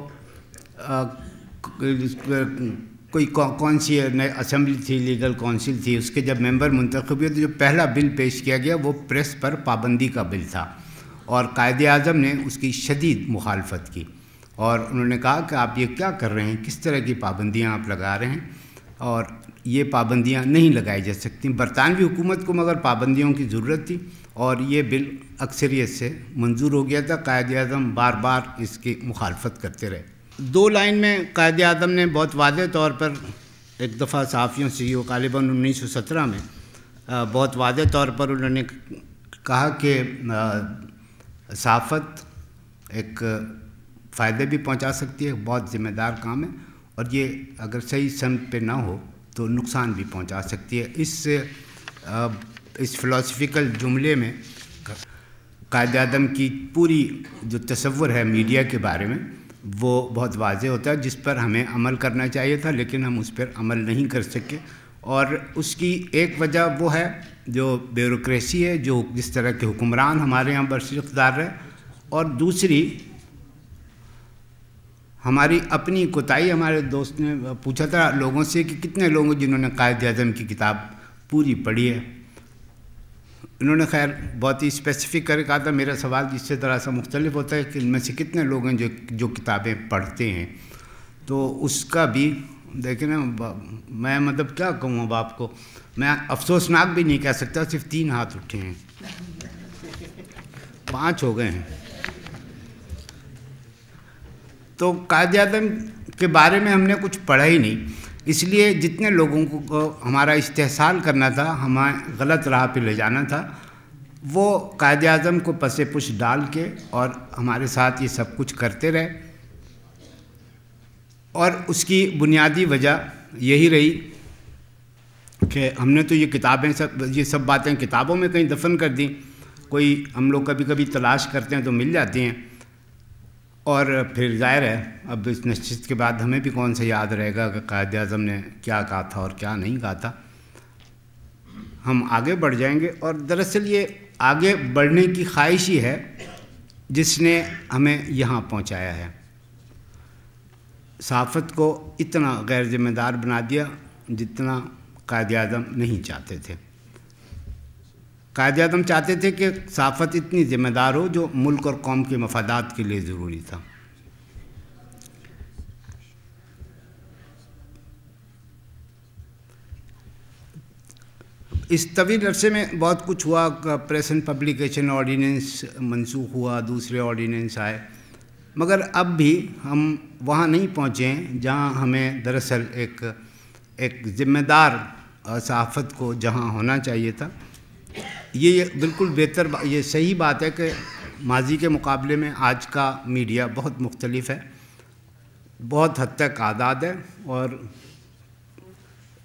कोई कौन सी असम्बली थी लीगल काउंसिल थी उसके जब मेंबर मंतख हुए तो जो पहला बिल पेश किया गया वो प्रेस पर पाबंदी का बिल था और कायद अजम ने उसकी शदीद मुखालफत की और उन्होंने कहा कि आप ये क्या कर रहे हैं किस तरह की पाबंदियाँ आप लगा रहे हैं और ये पाबंदियाँ नहीं लगाई जा सकती बरतानवी हुकूमत को मगर पाबंदियों की ज़रूरत थी और ये बिल अक्सरीत से मंजूर हो गया था कायद अजम बार बार इसकी मुखालफत करते रहे दो लाइन में कायद आदम ने बहुत वादे तौर पर एक दफ़ा सहाफ़ियों से ही गालिबा उन्नीस सौ सत्रह में बहुत वादे तौर पर उन्होंने कहा कि सहाफ़त एक फ़ायदे भी पहुंचा सकती है बहुत ज़िम्मेदार काम है और ये अगर सही सम पे ना हो तो नुकसान भी पहुंचा सकती है इस इस फिलोसफिकल जुमले में कायद आदम की पूरी जो तस्वुर है मीडिया के बारे में वो बहुत वाज होता है जिस पर हमें अमल करना चाहिए था लेकिन हम उस पर अमल नहीं कर सके और उसकी एक वजह वो है जो ब्यूरोसी है जो जिस तरह के हुक्मरान हमारे यहाँ बरसदार रहे और दूसरी हमारी अपनी कोताही हमारे दोस्त ने पूछा था लोगों से कि कितने लोग जिन्होंने कायद अजम की किताब पूरी पढ़ी है इन्होंने खैर बहुत ही स्पेसिफिक करके कहा था मेरा सवाल जिससे ज़रा सा मुख्तलिफ होता है कि इनमें से कितने लोग हैं जो जो किताबें पढ़ते हैं तो उसका भी देखें ना मैं मतलब क्या कहूँ अब आपको मैं अफसोसनाक भी नहीं कह सकता सिर्फ तीन हाथ उठे हैं पाँच हो गए हैं तो कायद आदम के बारे में हमने कुछ पढ़ा ही नहीं इसलिए जितने लोगों को, हमारा इस्तेसाल करना था हमें गलत राह पे ले जाना था वो कायद अजम को पसे पुश डाल के और हमारे साथ ये सब कुछ करते रहे और उसकी बुनियादी वजह यही रही कि हमने तो ये किताबें सब ये सब बातें किताबों में कहीं दफन कर दी कोई हम लोग कभी कभी तलाश करते हैं तो मिल जाती हैं और फिर जाहिर है अब इस निश्चित के बाद हमें भी कौन सा याद रहेगा कि कायद अजम ने क्या कहा था और क्या नहीं कहा था हम आगे बढ़ जाएंगे और दरअसल ये आगे बढ़ने की ख्वाहिश ही है जिसने हमें यहाँ पहुँचाया है साफ़त को इतना गैर जिम्मेदार बना दिया जितना कायद अजम नहीं चाहते थे कायदे आदम चाहते थे कि साफत इतनी ज़िम्मेदार हो जो मुल्क और कौम के मफादात के लिए ज़रूरी था इस तवील अरसे में बहुत कुछ हुआ प्रेस एंड पब्लिकेशन ऑर्डीनेंस मनसूख हुआ दूसरे ऑर्डीनेंस आए मगर अब भी हम वहाँ नहीं पहुँचे जहाँ हमें दरअसल एक एक ज़िम्मेदार सहाफ़त को जहाँ होना चाहिए था ये बिल्कुल बेहतर ये सही बात है कि माजी के मुकाबले में आज का मीडिया बहुत मुख्तलिफ है बहुत हद तक आज़ाद है और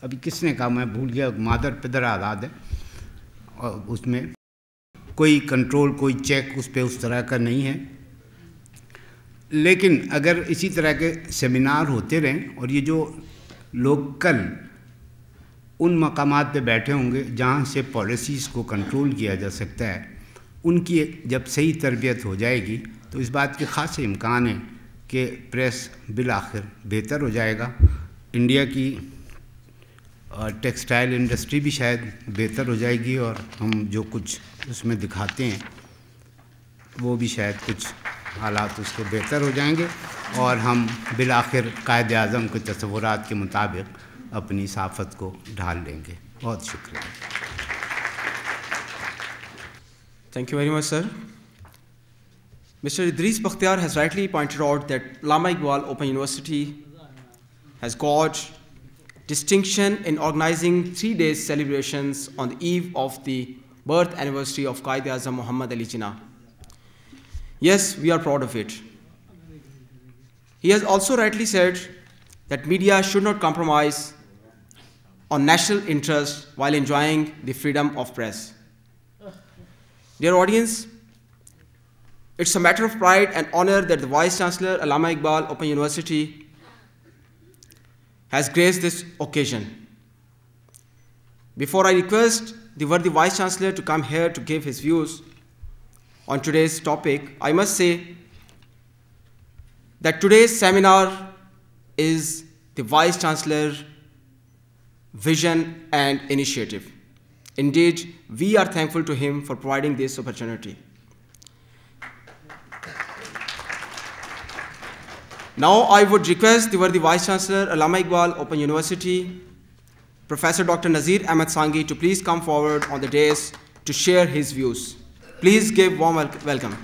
अभी किसने कहा मैं भूल गया मादर पिदर आज़ाद है और उसमें कोई कंट्रोल कोई चेक उस पर उस तरह का नहीं है लेकिन अगर इसी तरह के सेमिनार होते रहें और ये जो लोकल उन मकाम पे बैठे होंगे जहाँ से पॉलिसीज़ को कंट्रोल किया जा सकता है उनकी जब सही तरबियत हो जाएगी तो इस बात के ख़ास इम्कान है कि प्रेस बिल आखिर बेहतर हो जाएगा इंडिया की टेक्सटाइल इंडस्ट्री भी शायद बेहतर हो जाएगी और हम जो कुछ उसमें दिखाते हैं वो भी शायद कुछ हालात उसके बेहतर हो जाएंगे और हम बिल आखिर कायद अज़म के तस्वुरात के मुताबिक अपनी साफत को ढाल लेंगे बहुत शुक्रिया thank you very much sir mister Idrees Bakhtiar has rightly pointed out that Allama Iqbal open University has got distinction in organising three days celebration on the eve of the birth anniversary of Quaid Azam Muhammad Ali Jinnah yes we are proud of it he has also rightly said that media should not compromise on national interest while enjoying the freedom of press. Dear audience, it's a matter of pride and honor that the Vice Chancellor Alama Iqbal Open University has graced this occasion. Before I request the worthy Vice Chancellor to come here to give his views on today's topic, I must say that today's seminar is the Vice Chancellor vision, and initiative. Indeed, we are thankful to him for providing this opportunity. Now I would request the worthy Vice Chancellor Alama Iqbal Open University, Professor Dr. Nazir Ahmed Sangi, to please come forward on the dais to share his views. Please give warm welcome.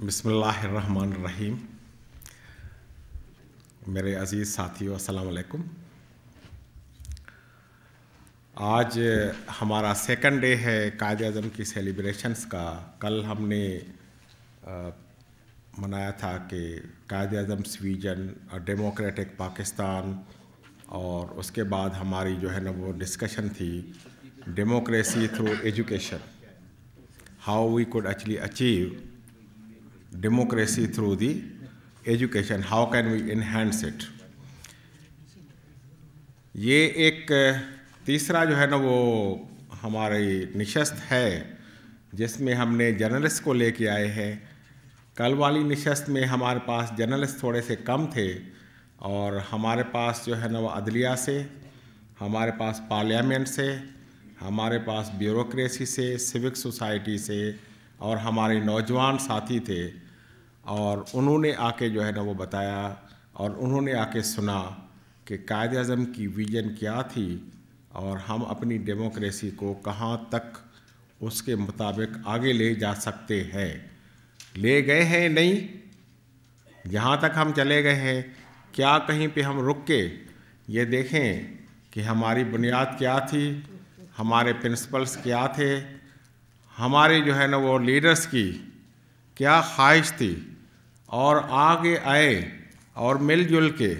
Bismillahir Rahmanir Rahim. मेरे अज़ीज़ साथियों अस्सलाम वालेकुम आज हमारा second day है कायद अजम की celebrations का कल हमने आ, मनाया था कि कायद अजम स्वीजन और डेमोक्रेटिक पाकिस्तान और उसके बाद हमारी जो है ना वो डिस्कशन थी democracy through education how we could actually achieve democracy through the education how can we enhance it ये एक तीसरा जो है ना वो हमारी निशस्त है जिसमें हमने जर्नलिस्ट को लेके आए हैं कल वाली निशस्त में हमारे पास जर्नलिस्ट थोड़े से कम थे और हमारे पास जो है ना वो अदलिया से हमारे पास पार्लियामेंट से हमारे पास ब्यूरोक्रेसी से सिविक सोसाइटी से और हमारे नौजवान साथी थे और उन्होंने आके जो है ना वो बताया और उन्होंने आके सुना कि कायद अजम की विजन क्या थी और हम अपनी डेमोक्रेसी को कहाँ तक उसके मुताबिक आगे ले जा सकते हैं ले गए हैं नहीं जहाँ तक हम चले गए हैं क्या कहीं पे हम रुक के ये देखें कि हमारी बुनियाद क्या थी हमारे प्रिंसिपल्स क्या थे हमारे जो है ना वो लीडर्स की क्या ख्वाहिश थी और आगे आए और मिलजुल के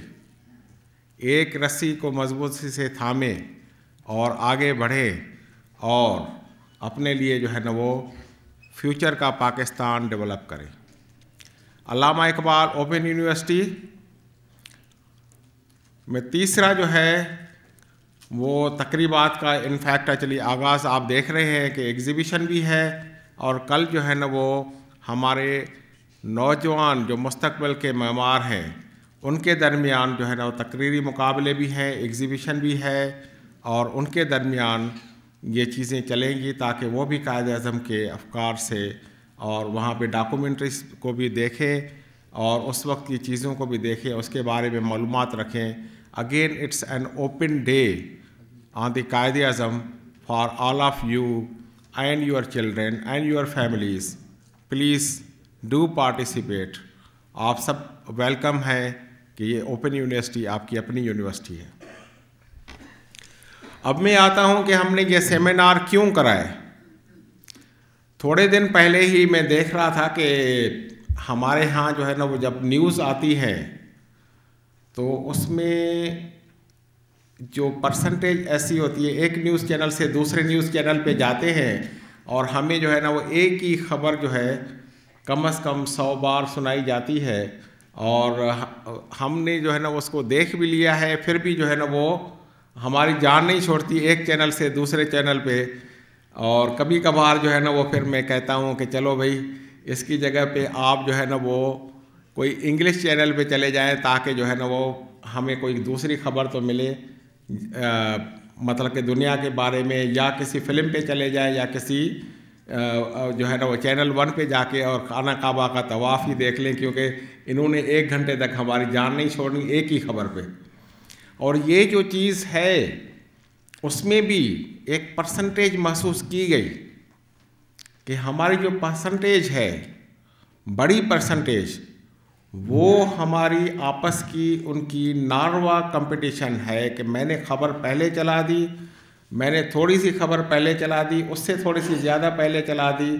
एक रस्सी को मजबूती से थामे और आगे बढ़े और अपने लिए जो है ना वो फ्यूचर का पाकिस्तान डेवलप करें अलामा इकबाल ओपन यूनिवर्सिटी में तीसरा जो है वो तकरीबात का इनफैक्ट एक्चुअली आगाज़ आप देख रहे हैं कि एग्ज़िबिशन भी है और कल जो है ना वो हमारे नौजवान जो मुस्तबिल के ममार हैं उनके दरमियान जो है ना तकरीरी मुकाबले भी हैं एग्ज़िबिशन भी है और उनके दरमियान ये चीज़ें चलेंगी ताकि वो भी कायद अज़म के अफकार से और वहाँ पे डॉक्यूमेंट्रीज को भी देखें और उस वक्त की चीज़ों को भी देखें उसके बारे में मालूम रखें again it's an open day on the Quaid Azam for all of you and your children and your families please do participate आप सब वेलकम है कि ये ओपन यूनिवर्सिटी आपकी अपनी यूनिवर्सिटी है अब मैं आता हूँ कि हमने ये सेमिनार क्यों कराए थोड़े दिन पहले ही मैं देख रहा था कि हमारे यहाँ जो है ना वो जब न्यूज़ आती है तो उसमें जो परसेंटेज ऐसी होती है एक न्यूज़ चैनल से दूसरे न्यूज़ चैनल पे जाते हैं और हमें जो है ना वो एक ही खबर जो है कम से कम सौ बार सुनाई जाती है और हमने जो है ना उसको देख भी लिया है फिर भी जो है ना वो हमारी जान नहीं छोड़ती एक चैनल से दूसरे चैनल पे और कभी कभार जो है ना वो फिर मैं कहता हूँ कि चलो भाई इसकी जगह पे आप जो है ना वो कोई इंग्लिश चैनल पे चले जाएं ताकि जो है ना वो हमें कोई दूसरी खबर तो मिले आ, मतलब कि दुनिया के बारे में या किसी फिल्म पे चले जाएँ या किसी जो है ना वो चैनल वन पे जाके और खाना काबा का तवाफ़ ही देख लें क्योंकि इन्होंने एक घंटे तक हमारी जान नहीं छोड़नी एक ही खबर पे और ये जो चीज़ है उसमें भी एक परसेंटेज महसूस की गई कि हमारी जो परसेंटेज है बड़ी परसेंटेज वो हमारी आपस की उनकी नारवा कंपटीशन है कि मैंने खबर पहले चला दी मैंने थोड़ी सी खबर पहले चला दी उससे थोड़ी सी ज़्यादा पहले चला दी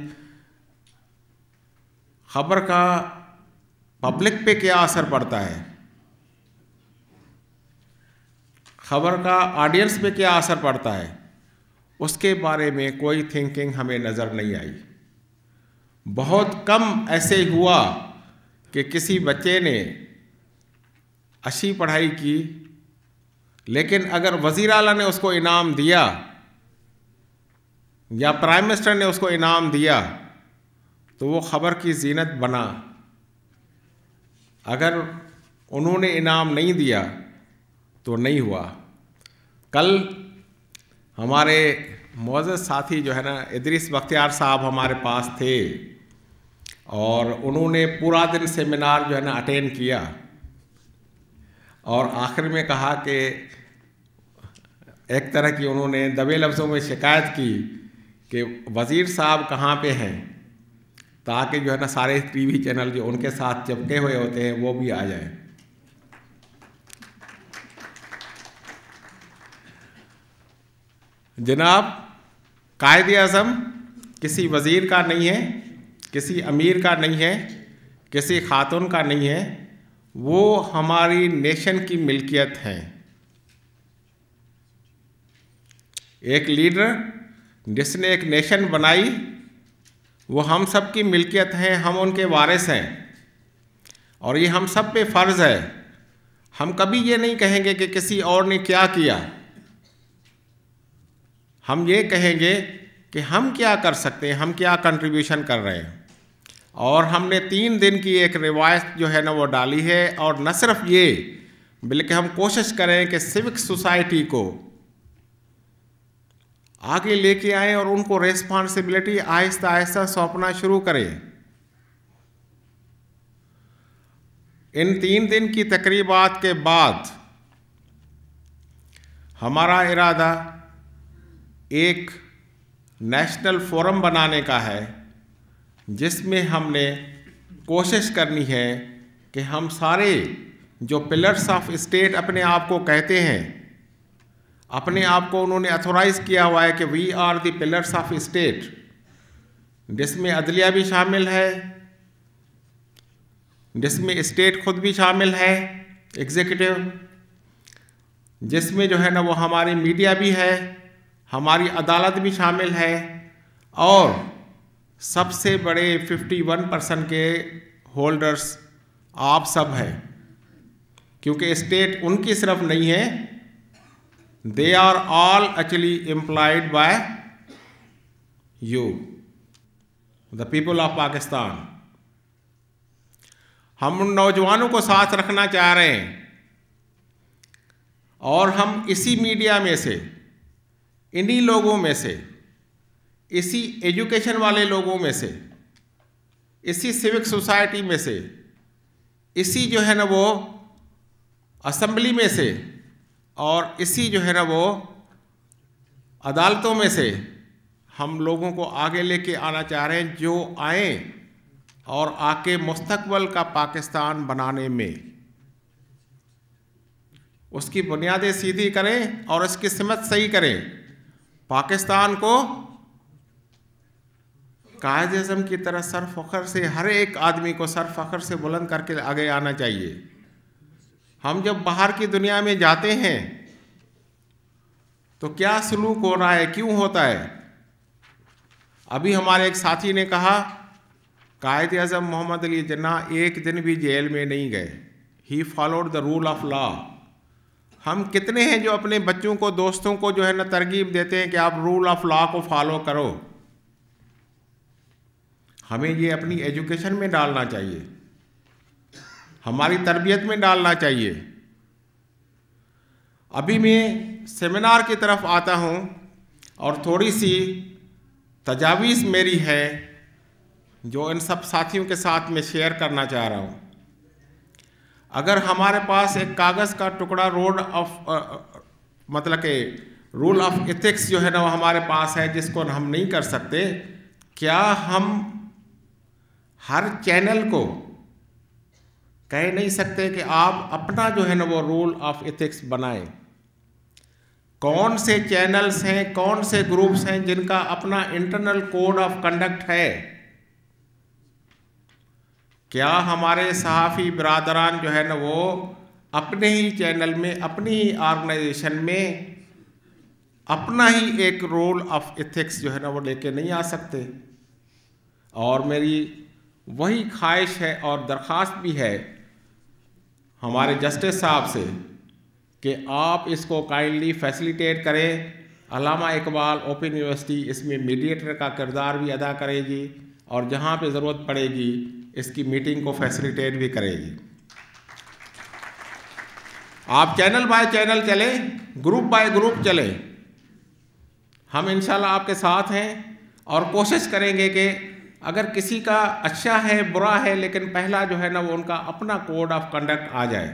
खबर का पब्लिक पे क्या असर पड़ता है खबर का ऑडियंस पे क्या असर पड़ता है उसके बारे में कोई थिंकिंग हमें नज़र नहीं आई बहुत कम ऐसे हुआ कि किसी बच्चे ने अच्छी पढ़ाई की लेकिन अगर वजीर अला ने उसको इनाम दिया या प्राइम मिनिस्टर ने उसको इनाम दिया तो वो ख़बर की जीनत बना अगर उन्होंने इनाम नहीं दिया तो नहीं हुआ कल हमारे मोज़ साथी जो है ना इदरीस बख्तियार साहब हमारे पास थे और उन्होंने पूरा दिन सेमिनार जो है ना अटेंड किया और आखिर में कहा कि एक तरह की उन्होंने दबे लफ्ज़ों में शिकायत की कि वज़ीर साहब कहाँ पे हैं ताकि जो है ना सारे टीवी चैनल जो उनके साथ चिपके हुए होते हैं वो भी आ जाएं जनाब कायद अज़म किसी वज़ीर का नहीं है किसी अमीर का नहीं है किसी खातून का नहीं है वो हमारी नेशन की मिल्कियत हैं एक लीडर जिसने एक नेशन बनाई वो हम सब की मिल्कियत हैं हम उनके वारिस हैं और ये हम सब पे फ़र्ज़ है हम कभी ये नहीं कहेंगे कि किसी और ने क्या किया हम ये कहेंगे कि हम क्या कर सकते हैं हम क्या कंट्रीब्यूशन कर रहे हैं और हमने तीन दिन की एक रिवायत जो है ना वो डाली है और न सिर्फ ये बल्कि हम कोशिश करें कि सिविक सोसाइटी को आगे लेके आए और उनको रेस्पॉन्सिबिलिटी आहिस्ता आहिस्ता सौंपना शुरू करें इन तीन दिन की तकरीबात के बाद हमारा इरादा एक नेशनल फोरम बनाने का है जिसमें हमने कोशिश करनी है कि हम सारे जो पिलर्स ऑफ स्टेट अपने आप को कहते हैं अपने आप को उन्होंने अथोराइज किया हुआ है कि we are the pillars of state जिसमें अदलिया भी शामिल है जिसमें स्टेट खुद भी शामिल है एग्जीक्यूटिव जिसमें जो है ना वो हमारी मीडिया भी है हमारी अदालत भी शामिल है और सबसे बड़े 51 परसेंट के होल्डर्स आप सब हैं क्योंकि स्टेट उनकी सिर्फ नहीं है they are all actually employed by you the people of Pakistan हम उन नौजवानों को साथ रखना चाह रहे हैं और हम इसी मीडिया में से इन्हीं लोगों में से इसी एजुकेशन वाले लोगों में से इसी सिविक सोसाइटी में से इसी जो है ना वो असम्बली में से और इसी जो है ना वो अदालतों में से हम लोगों को आगे लेके आना चाह रहे हैं जो आए और आके मुस्तकबल का पाकिस्तान बनाने में उसकी बुनियादें सीधी करें और इसकी सिमत सही करें पाकिस्तान को कायद अजम की तरह सर फ़खर से हर एक आदमी को सर फ़खर से बुलंद करके आगे आना चाहिए हम जब बाहर की दुनिया में जाते हैं तो क्या सलूक हो रहा है क्यों होता है अभी हमारे एक साथी ने कहा कायद अजम मोहम्मद अली जन्ना एक दिन भी जेल में नहीं गए he followed the rule of law हम कितने हैं जो अपने बच्चों को दोस्तों को जो है ना तरगीब देते हैं कि आप रूल ऑफ लॉ को फॉलो करो हमें ये अपनी एजुकेशन में डालना चाहिए हमारी तरबियत में डालना चाहिए अभी मैं सेमिनार की तरफ आता हूँ और थोड़ी सी तजावीज़ मेरी है जो इन सब साथियों के साथ मैं शेयर करना चाह रहा हूँ अगर हमारे पास एक कागज़ का टुकड़ा रोड ऑफ मतलब के रूल ऑफ एथिक्स जो है ना वो हमारे पास है जिसको हम नहीं कर सकते क्या हम हर चैनल को कह नहीं सकते कि आप अपना जो है ना वो रूल ऑफ एथिक्स बनाए कौन से चैनल्स हैं कौन से ग्रुप्स हैं जिनका अपना इंटरनल कोड ऑफ कंडक्ट है क्या हमारे सहाफ़ी बरदरान जो है ना वो अपने ही चैनल में अपनी ही ऑर्गेनाइजेशन में अपना ही एक रोल ऑफ एथिक्स जो है ना वो लेके नहीं आ सकते और मेरी वही ख्वाहिश है और दरख्वास्त भी है हमारे जस्टिस साहब से कि आप इसको काइंडली फैसिलिटेट करें अलामा इकबाल ओपन यूनिवर्सिटी इसमें मीडिएटर का किरदार भी अदा करेगी और जहाँ पे ज़रूरत पड़ेगी इसकी मीटिंग को फैसिलिटेट भी करेगी आप चैनल बाय चैनल चलें ग्रुप बाय ग्रुप चलें हम इंशाल्लाह आपके साथ हैं और कोशिश करेंगे कि अगर किसी का अच्छा है बुरा है लेकिन पहला जो है ना वो उनका अपना कोड ऑफ कंडक्ट आ जाए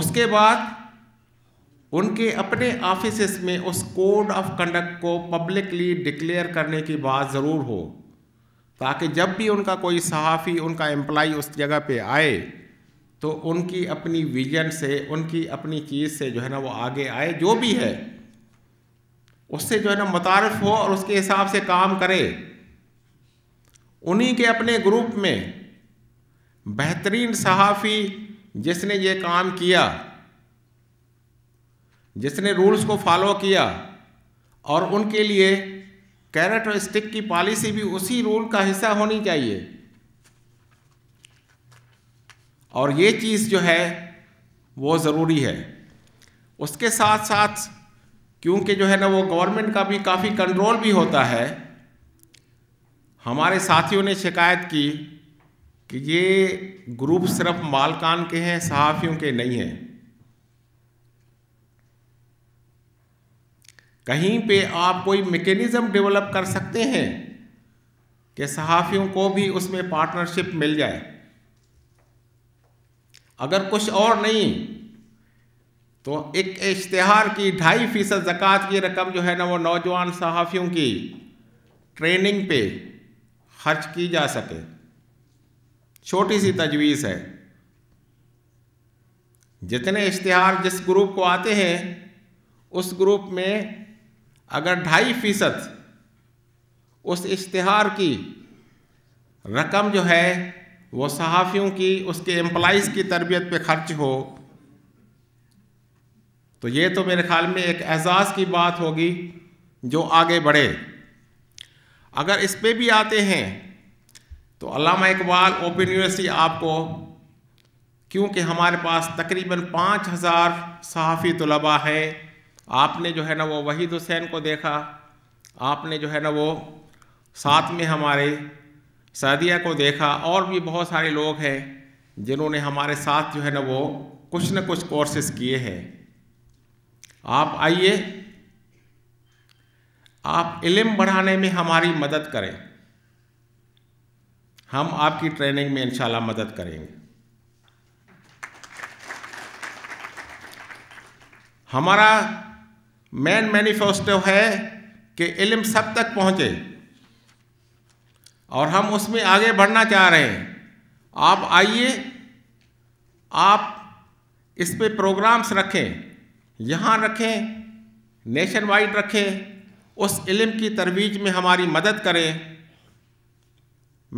उसके बाद उनके अपने ऑफिस में उस कोड ऑफ कंडक्ट को पब्लिकली डिक्लेयर करने की बात ज़रूर हो ताकि जब भी उनका कोई सहाफ़ी उनका एम्प्लाई उस जगह पे आए तो उनकी अपनी विजन से उनकी अपनी चीज़ से जो है ना वो आगे आए जो भी है उससे जो है ना मुतारफ़ हो और उसके हिसाब से काम करे उन्हीं के अपने ग्रुप में बेहतरीन सहाफ़ी जिसने ये काम किया जिसने रूल्स को फॉलो किया और उनके लिए कैरेट और स्टिक की पॉलिसी भी उसी रूल का हिस्सा होनी चाहिए और ये चीज़ जो है वो ज़रूरी है उसके साथ साथ क्योंकि जो है ना वो गवर्नमेंट का भी काफ़ी कंट्रोल भी होता है हमारे साथियों ने शिकायत की कि ये ग्रुप सिर्फ मालकान के हैं सहाफ़ियों के नहीं हैं कहीं पे आप कोई मैकेनिज़्म डेवलप कर सकते हैं कि सहाफ़ियों को भी उसमें पार्टनरशिप मिल जाए अगर कुछ और नहीं तो एक इश्तहार की ढाई फीसद ज़क़़त की रकम जो है ना वो नौजवान सहाफ़ियों की ट्रेनिंग पे खर्च की जा सके छोटी सी तजवीज़ है जितने इश्तहार जिस ग्रुप को आते हैं उस ग्रुप में अगर ढाई फीसद उस इश्तहार की रकम जो है वो सहाफ़ियों की उसके एम्प्लाइज़ की तरबियत पे खर्च हो तो ये तो मेरे ख्याल में एक एजाज़ की बात होगी जो आगे बढ़े अगर इस पे भी आते हैं तो अलामा इकबाल ओपन यूनिवर्सिटी आपको क्योंकि हमारे पास तकरीबन पाँच हज़ार सहाफ़ी तलबा हैं आपने जो है ना वो वहीद हुसैन को देखा आपने जो है ना वो साथ में हमारे सदिया को देखा और भी बहुत सारे लोग हैं जिन्होंने हमारे साथ जो है ना वो कुछ न कुछ कोर्सेस किए हैं आप आइए आप इलम बढ़ाने में हमारी मदद करें हम आपकी ट्रेनिंग में इंशाल्लाह मदद करेंगे हमारा मेन मैनिफेस्टो है कि इल्म सब तक पहुँचे और हम उसमें आगे बढ़ना चाह रहे हैं आप आइए आप इस पे प्रोग्राम्स रखें यहाँ रखें नेशन वाइड रखें उस इल्म की तरवीज में हमारी मदद करें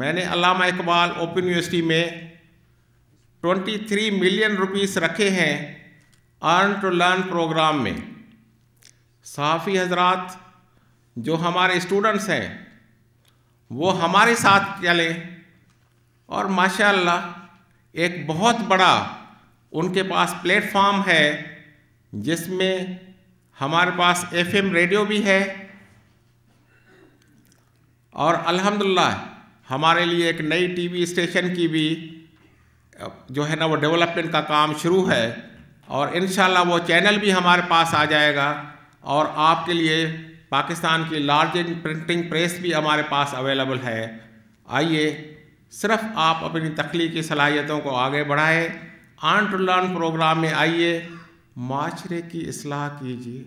मैंने अलामा इकबाल ओपन यूनिवर्सिटी में 23 मिलियन रुपीस रखे हैं अर्न टू लर्न प्रोग्राम में साफ़ी हजरात जो हमारे स्टूडेंट्स हैं वो हमारे साथ चले और माशाल्लाह एक बहुत बड़ा उनके पास प्लेटफॉर्म है जिसमें हमारे पास एफएम रेडियो भी है और अल्हम्दुलिल्लाह हमारे लिए एक नई टीवी स्टेशन की भी जो है ना वो डेवलपमेंट का काम शुरू है और इन वो चैनल भी हमारे पास आ जाएगा और आपके लिए पाकिस्तान की लार्ज प्रिंटिंग प्रेस भी हमारे पास अवेलेबल है आइए सिर्फ आप अपनी तख्लीकी सलाहियतों को आगे बढ़ाएं आन टू लर्न प्रोग्राम में आइए माशरे की असलाह कीजिए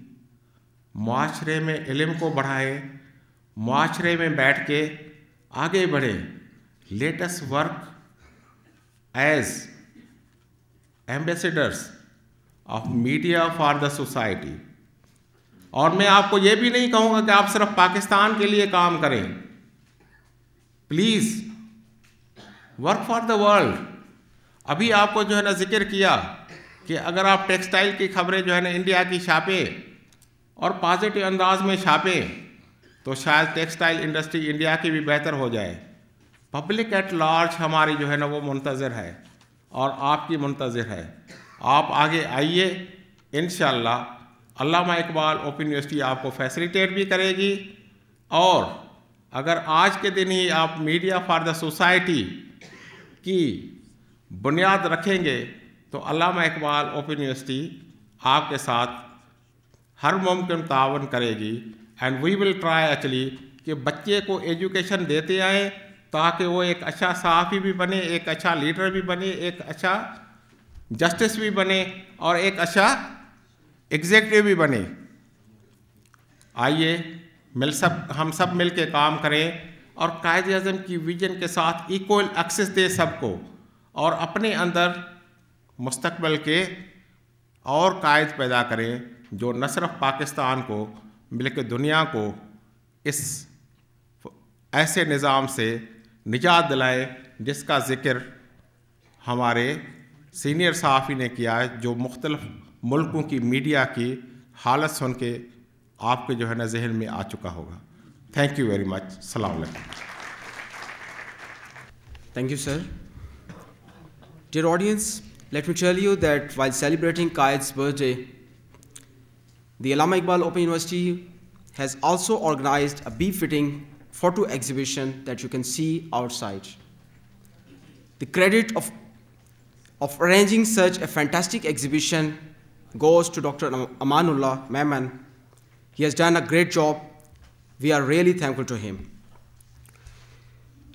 माशरे में इलम को बढ़ाएं माशरे में बैठ के आगे बढ़े let us work as ambassadors of media for the society और मैं आपको ये भी नहीं कहूँगा कि आप सिर्फ पाकिस्तान के लिए काम करें please work for the world अभी आपको जो है ना जिक्र किया कि अगर आप टेक्सटाइल की खबरें जो है ना इंडिया की छापें और पॉजिटिव अंदाज में छापें तो शायद टेक्सटाइल इंडस्ट्री इंडिया की भी बेहतर हो जाए पब्लिक एट लार्ज हमारी जो है ना वो मुंतज़र है और आपकी मुंतज़र है आप आगे आइए इन अल्लामा इकबाल ओपन यूनिवर्सिटी आपको फैसिलिटेट भी करेगी और अगर आज के दिन ही आप मीडिया फॉर द सोसाइटी की बुनियाद रखेंगे तो अलामा इकबाल ओपन यूनिवर्सिटी आपके साथ हर मुमकिन तावन करेगी and we will try actually कि बच्चे को एजुकेशन देते आए ताकि वो एक अच्छा सहाफ़ी भी बने एक अच्छा लीडर भी बने एक अच्छा जस्टिस भी बने और एक अच्छा एग्जेक्टिव भी बने आइए मिल सब हम सब मिल के काम करें और कायद अजम की विजन के साथ इक्वल एक्सेस दे सबको और अपने अंदर मुस्तकबल के और कायद पैदा करें जो न सिर्फ पाकिस्तान को बल्कि दुनिया को इस ऐसे निज़ाम से निजात दिलाएं जिसका ज़िक्र हमारे सीनियर सहाफ़ी ने किया है जो मुख्तलफ़ मुल्कों की मीडिया की हालत सुन के आपके जो है ना जहन में आ चुका होगा थैंक यू वेरी मच सलाम thank you sir dear audience let me tell you that while celebrating Quaid's birthday The Allama Iqbal Open University has also organized a befitting photo exhibition that you can see outside. The credit of, of arranging such a fantastic exhibition goes to Dr. Amanullah Mehman. He has done a great job. We are really thankful to him.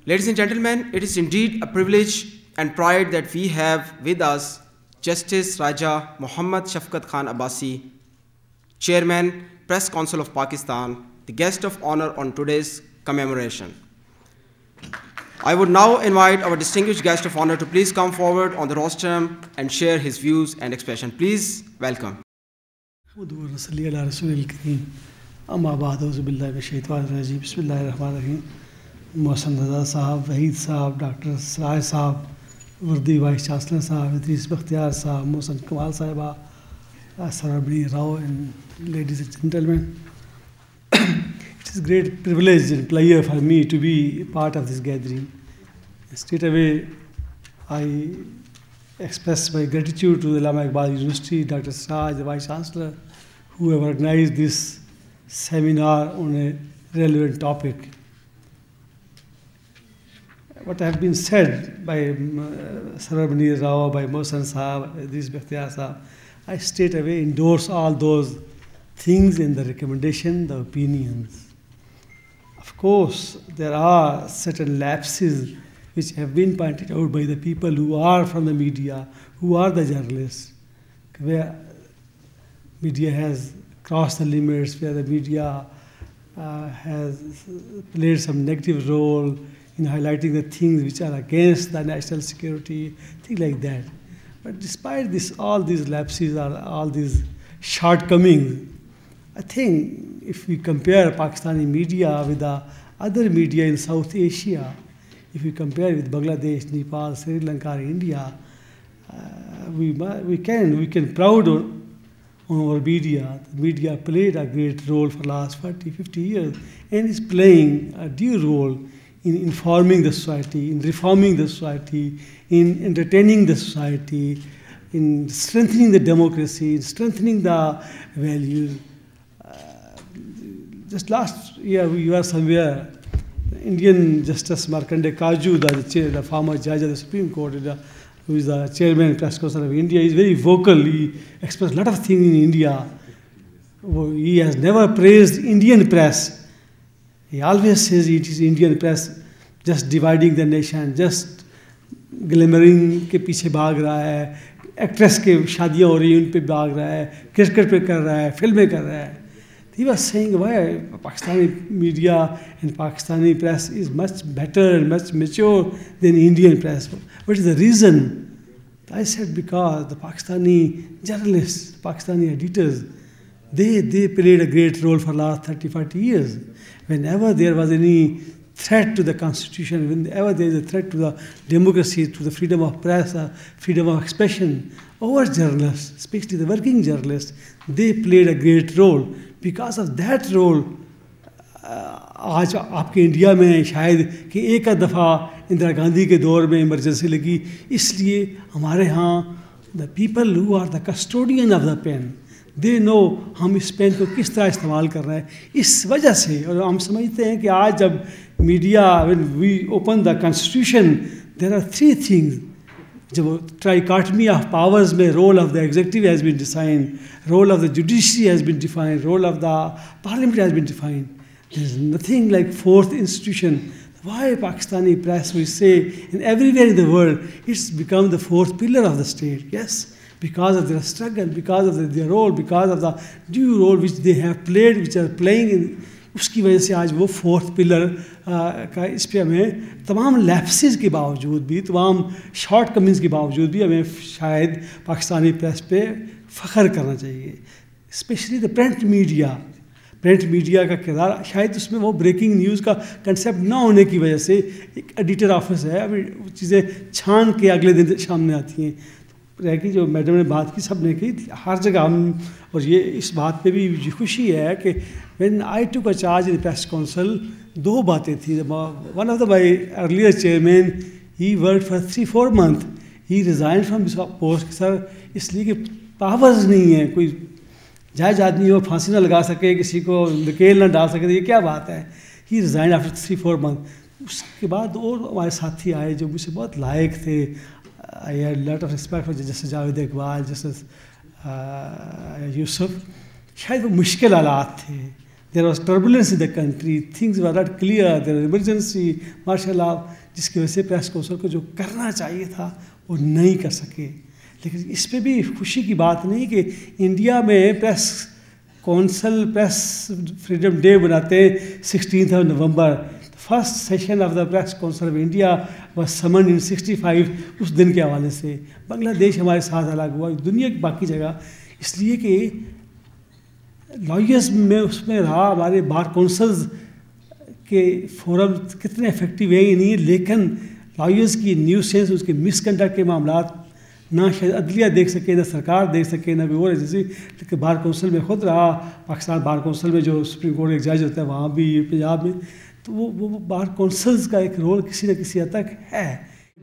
Ladies and gentlemen, it is indeed a privilege and pride that we have with us Justice Raja Muhammad Shafkat Khan Abbasi, Chairman, Press Council of Pakistan, the guest of honor on today's commemoration. I would now invite our distinguished guest of honor to please come forward on the rostrum and share his views and expression. Please welcome. Mohsin Raza साहब वहीद साहब doctor सराय साहब वर्दी vice chancellor साहब इदरीस बख्तियार साहब मोहसन कमाल साहिबा Sarbani Rao and ladies and gentlemen. it is a great privilege and pleasure for me to be part of this gathering. Straight away, I express my gratitude to the Lama Iqbal University, Dr. Shah, the Vice Chancellor, who have organized this seminar on a relevant topic. What have been said by Sarabni uh, Sarabani Rao, by Mohsen Sa, this Bakhtiar Saab, I straight away endorse all those things in the recommendation, the opinions. Of course, there are certain lapses which have been pointed out by the people who are from the media, who are the journalists, where media has crossed the limits, where the media uh, has played some negative role in highlighting the things which are against the national security, things like that. But despite this, all these lapses, are all these shortcomings, I think if we compare Pakistani media with the other media in South Asia, if we compare with Bangladesh, Nepal, Sri Lanka, India, uh, we, we can we can proud on, on our media. The media played a great role for last 40, 50 years and is playing a dear role in informing the society, in reforming the society, in entertaining the society, in strengthening the democracy, in strengthening the values. just last year we were somewhere, the Indian Justice Markande Kaju, the, chair, the former judge of the Supreme Court, the, who is the chairman of Class Council of India, is very vocal. He expressed a lot of things in India. He has never praised Indian press. He always says it is Indian press just dividing the nation, just ग्लैमरिंग ke piche bhag raha hai actress के शादियां हो रही हैं उन पे भाग रहा है क्रिकेट पे कर रहा है फिल्में कर रहा है He was saying why Pakistani media and Pakistani press is much better and much mature than Indian press. What is the reason? I said because the Pakistani journalists, Pakistani editors, they, they played a great role for last 30, 40 years. Whenever there was any threat to the constitution, whenever there is a threat to the democracy, to the freedom of press, uh, freedom of expression, our journalists, especially the working journalists, they played a great role. Because of that role आज आपके India में शायद कि एक दफ़ा इंदिरा गांधी के दौर में इमरजेंसी लगी इसलिए हमारे यहाँ the people who are the custodian of the pen they know हम इस पेन को किस तरह इस्तेमाल कर रहे हैं इस वजह से और हम समझते हैं कि आज जब media we open the constitution there are three things The trichotomy of powers the role of the executive has been defined, role of the judiciary has been defined, role of the parliament has been defined. There is nothing like fourth institution. Why Pakistani press we say in everywhere in the world it's become the fourth pillar of the state? Yes, because of their struggle, because of their role, because of the due role which they have played, which are playing in उसकी वजह से आज वो fourth का इस पर हमें तमाम लैप्सिस के बावजूद भी तमाम शॉर्ट कमिंग्स के बावजूद भी हमें शायद पाकिस्तानी प्रेस पे फ़ख्र करना चाहिए specially the print media print media का किरदार शायद उसमें वो ब्रेकिंग न्यूज़ का कंसेप्ट ना होने की वजह से एक एडिटर ऑफिस है अभी चीज़ें छान के अगले दिन सामने आती हैं रह की जो मैडम ने बात की सब ने की हर जगह हम और ये इस बात पे भी मुझे खुशी है कि when I took charge in press council दो बातें थी one of the my earlier chairman he work for three four month he resign from this post sir इसलिए कि पावर्स नहीं है कोई जायज आदमी हो फांसी ना लगा सके किसी को धकेल ना डाल सके तो ये क्या बात है he resign after three four month उसके बाद और हमारे साथी आए जो मुझसे बहुत लायक थे I had a lot of respect for जैसे जावेद इकबाल जैसे यूसुफ शायद वो मुश्किल हालात थे there was turbulence in the country things were not clear there emergency martial law जिसकी वजह से प्रेस कौंसल को जो करना चाहिए था वो नहीं कर सके लेकिन इस पर भी खुशी की बात नहीं कि इंडिया में press council press freedom day मनाते हैं sixteen of November first session of the press council of India was summon इन 65 उस दिन के हवाले से बांग्लादेश हमारे साथ अलग हुआ दुनिया की बाकी जगह इसलिए कि लॉयर्स में उसमें रहा हमारे बार काउंसल्स के फोरम कितने इफेक्टिव है ही नहीं लेकिन लॉयर्स की न्यू सेंस उसके मिसकंडक्ट के मामला ना शायद अदलिया देख सके ना सरकार देख सके ना भी और एजेंसी लेकिन बार कौंसिल में खुद रहा पाकिस्तान बार कौंसिल में जो सुप्रीम कोर्ट एक जज होता है वहाँ भी पंजाब में तो वो वो बाहर कौंसल्स का एक रोल किसी न किसी हद तक है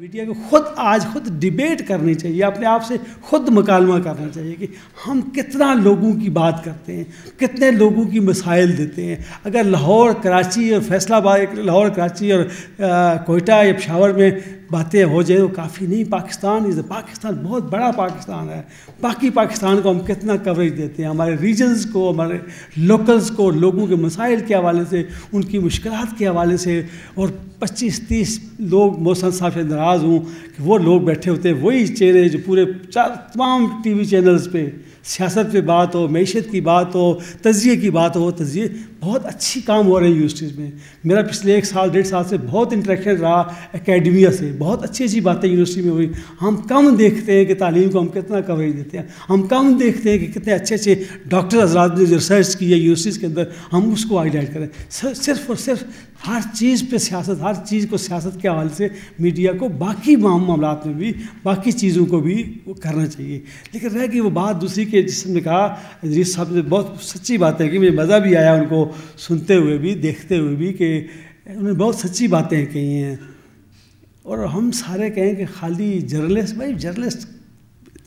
मीडिया को खुद आज खुद डिबेट करनी चाहिए अपने आप से खुद मुकालमा करना चाहिए कि हम कितना लोगों की बात करते हैं कितने लोगों की मिसाइल देते हैं अगर लाहौर कराची और फैसलाबाद लाहौर कराची और कोयटा या पशावर में बातें हो जाए तो काफ़ी नहीं पाकिस्तान इज़ पाकिस्तान बहुत बड़ा पाकिस्तान है बाकी पाकिस्तान को हम कितना कवरेज देते हैं हमारे रीजन्स को हमारे लोकल्स को लोगों के मसाइल के हवाले से उनकी मुश्किल के हवाले से और पच्चीस तीस लोग मौसम साहब से नाराज़ हूँ कि वो लोग बैठे होते हैं वही चेहरे जो पूरे चार तमाम टी वी चैनल्स पर सियासत पे बात हो मीशत की बात हो तजिए की बात हो तजिए बहुत अच्छी काम हो रही है यूनिवर्सिटीज़ में मेरा पिछले एक साल डेढ़ साल से बहुत इंटरेक्शन रहा एकेडमिया से बहुत अच्छी अच्छी बातें यूनिवर्सिटी में हुई हम कम देखते हैं कि तालीम को हम कितना कवरेज देते हैं हम कम देखते हैं कि कितने अच्छे अच्छे डॉक्टर हजरात ने जो रिसर्च की है यूनिवर्सिटीज़ के अंदर हम उसको हाईलाइट करें सिर्फ और सिर्फ हर चीज़ पर सियासत हर चीज़ को सियासत के हवाले से मीडिया को बाकी मामला में भी बाकी चीज़ों को भी वो करना चाहिए लेकिन रह गई वो बात दूसरी के जिसने कहा जी सब ने बहुत सच्ची बात है कि मुझे मज़ा भी आया उनको सुनते हुए भी देखते हुए भी कि उन्होंने बहुत सच्ची बातें कही हैं और हम सारे कहें कि खाली जर्नलिस्ट भाई जर्नलिस्ट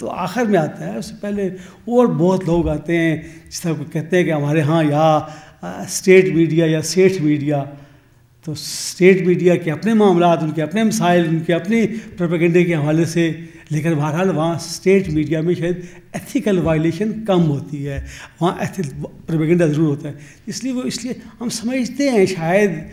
तो आखिर में आता है उससे पहले और बहुत लोग आते हैं जिस तरह कहते हैं कि हमारे यहाँ या स्टेट मीडिया या सेठ मीडिया तो स्टेट मीडिया के अपने मामला उनके अपने मसाइल उनके अपने प्रोपेगेंडे के हवाले से लेकिन बहरहाल वहाँ स्टेट मीडिया में शायद एथिकल वायलेशन कम होती है वहाँ एथिक प्रोपेगेंडा ज़रूर होता है इसलिए वो इसलिए हम समझते हैं शायद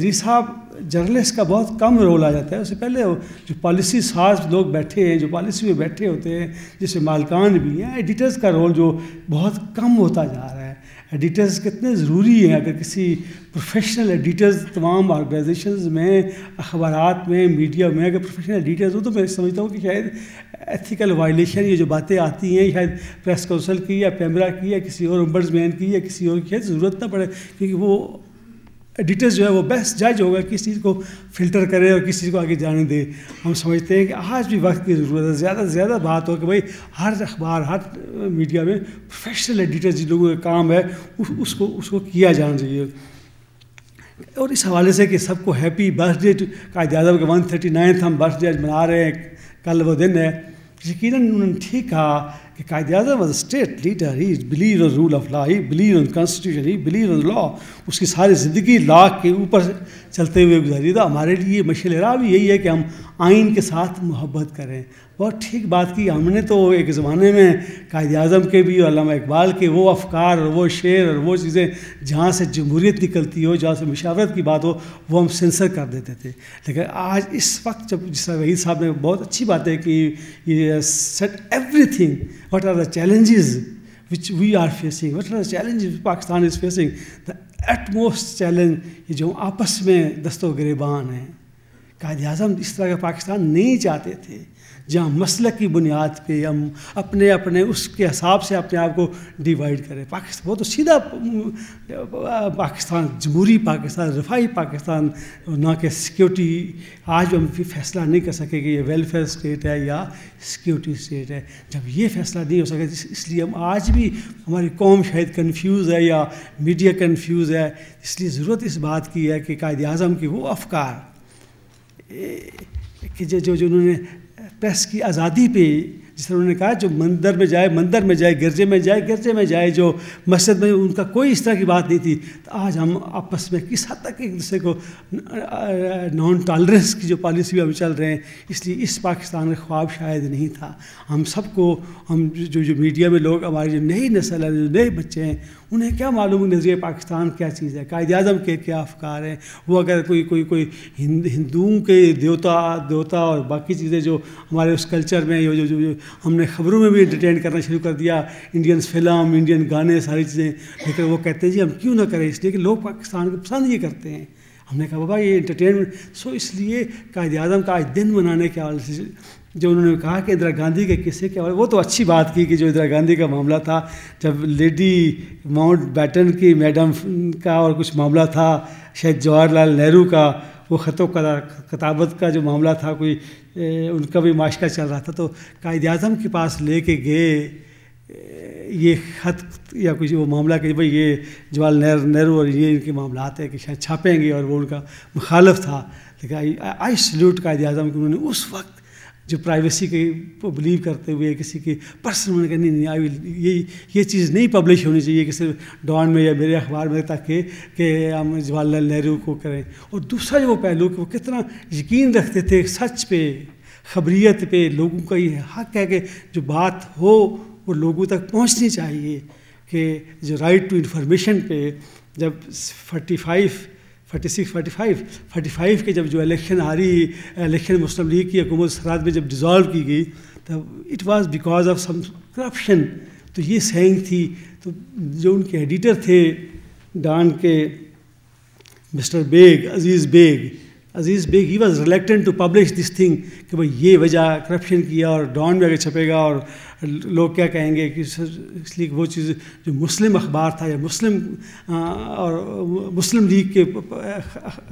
दी साहब जर्नलिस्ट का बहुत कम रोल आ जाता है उससे पहले जो पॉलिसी साज लोग बैठे हैं जो पॉलिसी में बैठे होते हैं जैसे मालकान भी हैं एडिटर्स का रोल जो बहुत कम होता जा रहा है एडिटर्स कितने ज़रूरी हैं अगर किसी प्रोफेशनल एडिटर्स तमाम ऑर्गेनाइजेशन में अखबार में मीडिया में अगर प्रोफेशनल एडिटर्स हो तो मैं समझता हूँ कि शायद एथिकल वायलेशन ये जो बातें आती हैं शायद प्रेस काउंसिल की या पैमरा की या किसी और मैन की या किसी और की ज़रूरत ना पड़े क्योंकि वो एडिटर्स जो है वो बेस्ट जज होगा किस चीज़ को फिल्टर करे और किस चीज़ को आगे जाने दे हम समझते हैं कि आज भी वक्त की ज़रूरत है ज़्यादा से ज़्यादा बात हो कि भाई हर अखबार हर मीडिया में प्रोफेशनल एडिटर जिन लोगों का काम है उस, उसको उसको किया जाना चाहिए और इस हवाले से कि सबको हैप्पी बर्थडे का यादव के वन थर्टी नाइन्थ हम बर्थडे आज मना रहे हैं कल वो दिन है यकीन उन्होंने ठीक कहा कि Quaid Azam as a state leader he believe in rule of law he believe in constitution he believe in law उसकी सारी ज़िंदगी लॉ के ऊपर चलते हुए गुजारी तो हमारे लिए मशल भी यही है कि हम आइन के साथ मोहब्बत करें बहुत ठीक बात की हमने तो एक ज़माने में कायद अजम के भी और इकबाल के वो अफकार और वो शेर और वो चीज़ें जहाँ से जमहूरीत निकलती हो जहाँ से मशावरत की बात हो वो हम सेंसर कर देते थे लेकिन आज इस वक्त जब जिस वही साहब ने बहुत अच्छी बात है कि ये set everything What are the challenges which we are facing? What are the challenges Pakistan is facing? The utmost challenge ye jo aapas mein दस्तो गरेबान हैं Quaid azam is tarah ka pakistan nahi chahte the जहाँ मसल की बुनियाद पे हम अपने अपने उसके हिसाब से अपने आप को डिवाइड करें पाकिस्तान वो तो सीधा पाकिस्तान जमहूरी पाकिस्तान रफाई पाकिस्तान ना कि सिक्योरिटी आज हम फैसला नहीं कर सके कि ये वेलफेयर स्टेट है या सिक्योरिटी स्टेट है जब ये फैसला नहीं हो सके इसलिए हम आज भी हमारी कौम शायद कन्फ्यूज़ है या मीडिया कन्फ्यूज़ है इसलिए ज़रूरत इस बात की है कि कायद अजम की वो अफकार कि जो जो उन्होंने प्रेस की आज़ादी पे जिस तरह उन्होंने कहा जो मंदिर में जाए मंदिर में जाए गिरजे में जाए गिरजे में जाए जो मस्जिद में उनका कोई इस तरह की बात नहीं थी तो आज हम आपस में किस हद तक एक दूसरे को नॉन टॉलरेंस की जो पॉलिसी अभी हम चल रहे हैं इसलिए इस पाकिस्तान का ख्वाब शायद नहीं था हम सबको हम जो जो मीडिया में लोग हमारी जो नई नस्ल है जो नए बच्चे हैं उन्हें क्या मालूम नज़रिए पाकिस्तान क्या चीज़ है कायद अजम के क्या अफकार हैं वो अगर कोई कोई कोई हिंदुओं के देवता देवता और बाकी चीज़ें जो हमारे उस कल्चर में जो जो, जो हमने ख़बरों में भी इंटरटेन करना शुरू कर दिया इंडियन फिल्म इंडियन गाने सारी चीज़ें लेकिन वो कहते हैं जी हम क्यों ना करें इसलिए कि लोग पाकिस्तान को पसंद ये करते हैं हमने कहा बाबा ये इंटरटेनमेंट सो इसलिए कायद आजम का आज दिन मनाने के हवाले से जो उन्होंने कहा कि इंदिरा गांधी के किस्से के वो तो अच्छी बात की कि जो इंदिरा गांधी का मामला था जब लेडी माउंट बैटन की मैडम का और कुछ मामला था शायद जवाहरलाल नेहरू का वो ख़तों कताबत का जो मामला था कोई उनका भी माशका चल रहा था तो कायद अजम के पास लेके गए ये ख़त या कुछ वो मामला कि भाई ये जवाहरलाल नेहरू नेहरू और ये इनके मामला हैं कि शायद छापेंगे और वो उनका मुखालफ था लेकिन आई सल्यूट कायद अजम कि उन्होंने उस वक्त जो प्राइवेसी के बिलीव करते हुए किसी की पर्सनल मैंने कहा नहीं नहीं आई विल ये ये चीज़ नहीं पब्लिश होनी चाहिए किसी डॉन में या मेरे अखबार में ताकि कि हम जवाहरलाल नेहरू को करें और दूसरा जो पहलू कि वो कितना यकीन रखते थे सच पे खबरियत पे लोगों का ये हक है कि जो बात हो वो लोगों तक पहुँचनी चाहिए कि जो राइट टू इंफॉर्मेशन पे जब 45 forty six forty five forty five के जब जो इलेक्शन आ रही इलेक्शन मुस्लिम लीग की हुकूमत सरात में जब डिज़ोल्व की गई तब it was because of some corruption तो ये सेंग थी तो जो उनके एडिटर थे डान के mister Baig Aziz Baig Aziz Baig he was reluctant to publish this thing कि भाई ये वजह करप्शन की है और डॉन में अगर छपेगा और लोग क्या कहेंगे कि इसलिए वो चीज़ जो मुस्लिम अखबार था या मुस्लिम और मुस्लिम लीग के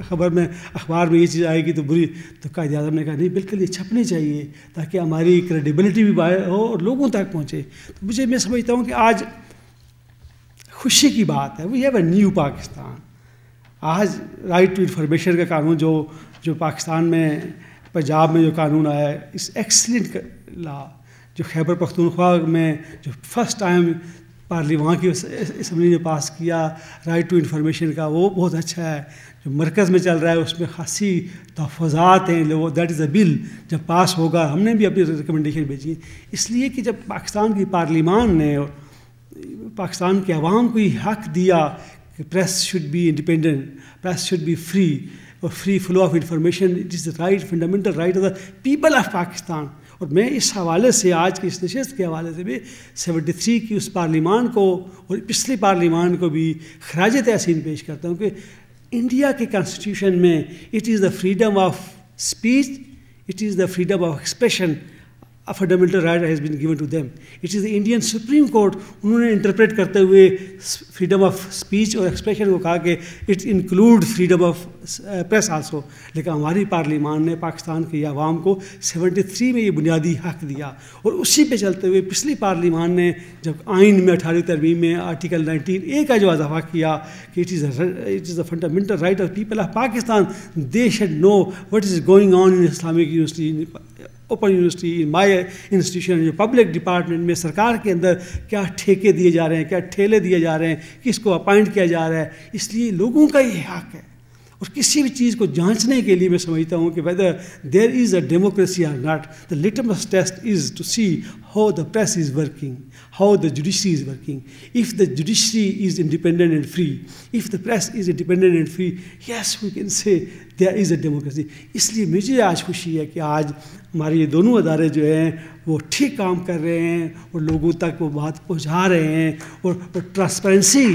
खबर में अखबार में ये चीज़ आएगी तो बुरी तो कायद आजम ने कहा नहीं बिल्कुल ये छपनी चाहिए ताकि हमारी क्रेडिबिलिटी भी बाहर हो और लोगों तक पहुँचे तो मुझे मैं समझता हूँ कि आज खुशी की बात है we have a new Pakistan आज राइट टू इन्फॉर्मेशन का कानून जो जो पाकिस्तान में पंजाब में जो कानून आया है इस एक्सीलेंट ला जो खैबर पख्तूनख्वा में जो फर्स्ट टाइम पार्लिमा की असम्बली ने पास किया राइट टू इन्फॉर्मेशन का वो बहुत अच्छा है जो मरकज़ में चल रहा है उसमें खासी तहफ़ात हैं लोग दैट इज़ अ बिल जब पास होगा हमने भी अपनी रिकमेंडेशन भेजी इसलिए कि जब पाकिस्तान की पार्लिमान ने पाकिस्तान के अवाम को ये हक दिया press should be independent, press should be free, a free flow of information. It is the right, fundamental right of the people of Pakistan. और मैं इस हवाले से आज की इस नशस्त के हवाले से भी सेवेंटी थ्री की उस पार्लिमान को और पिछली पार्लिमान को भी खराज तहसीन पेश करता हूँ कि इंडिया के कॉन्स्टिट्यूशन में it is the freedom of speech it is the freedom of expression a fundamental right has been given to them. It is the Indian Supreme Court उन्होंने इंटरप्रेट करते हुए फ्रीडम ऑफ स्पीच और expression को कहा कि it include freedom of press also लेकिन हमारी पार्लियामान ने पाकिस्तान की आवाम को 73 में ये बुनियादी हक दिया और उसी पे चलते हुए पिछली पार्लियामान ने जब आइन में अठारहवीं तरमीम में आर्टिकल नाइनटीन ए का जो अजाफा किया कि it is it is the fundamental right of people of Pakistan they should know what is going on in Islamic University Open University in my institution जो पब्लिक डिपार्टमेंट में सरकार के अंदर क्या ठेके दिए जा रहे हैं क्या ठेले दिए जा रहे हैं किसको अपॉइंट किया जा रहा है इसलिए लोगों का ये हक है और किसी भी चीज़ को जांचने के लिए मैं समझता हूँ कि whether there is a democracy or not the litmus test is to see how the press is working how the judiciary is working. If the judiciary is independent and free, if the press is independent and free, yes, we can say there is a democracy. इसलिए मुझे आज खुशी है कि आज हमारे ये दोनों अदारे जो हैं वो ठीक काम कर रहे हैं और लोगों तक वो बात पहुंचा रहे हैं और, ट्रांसपेरेंसी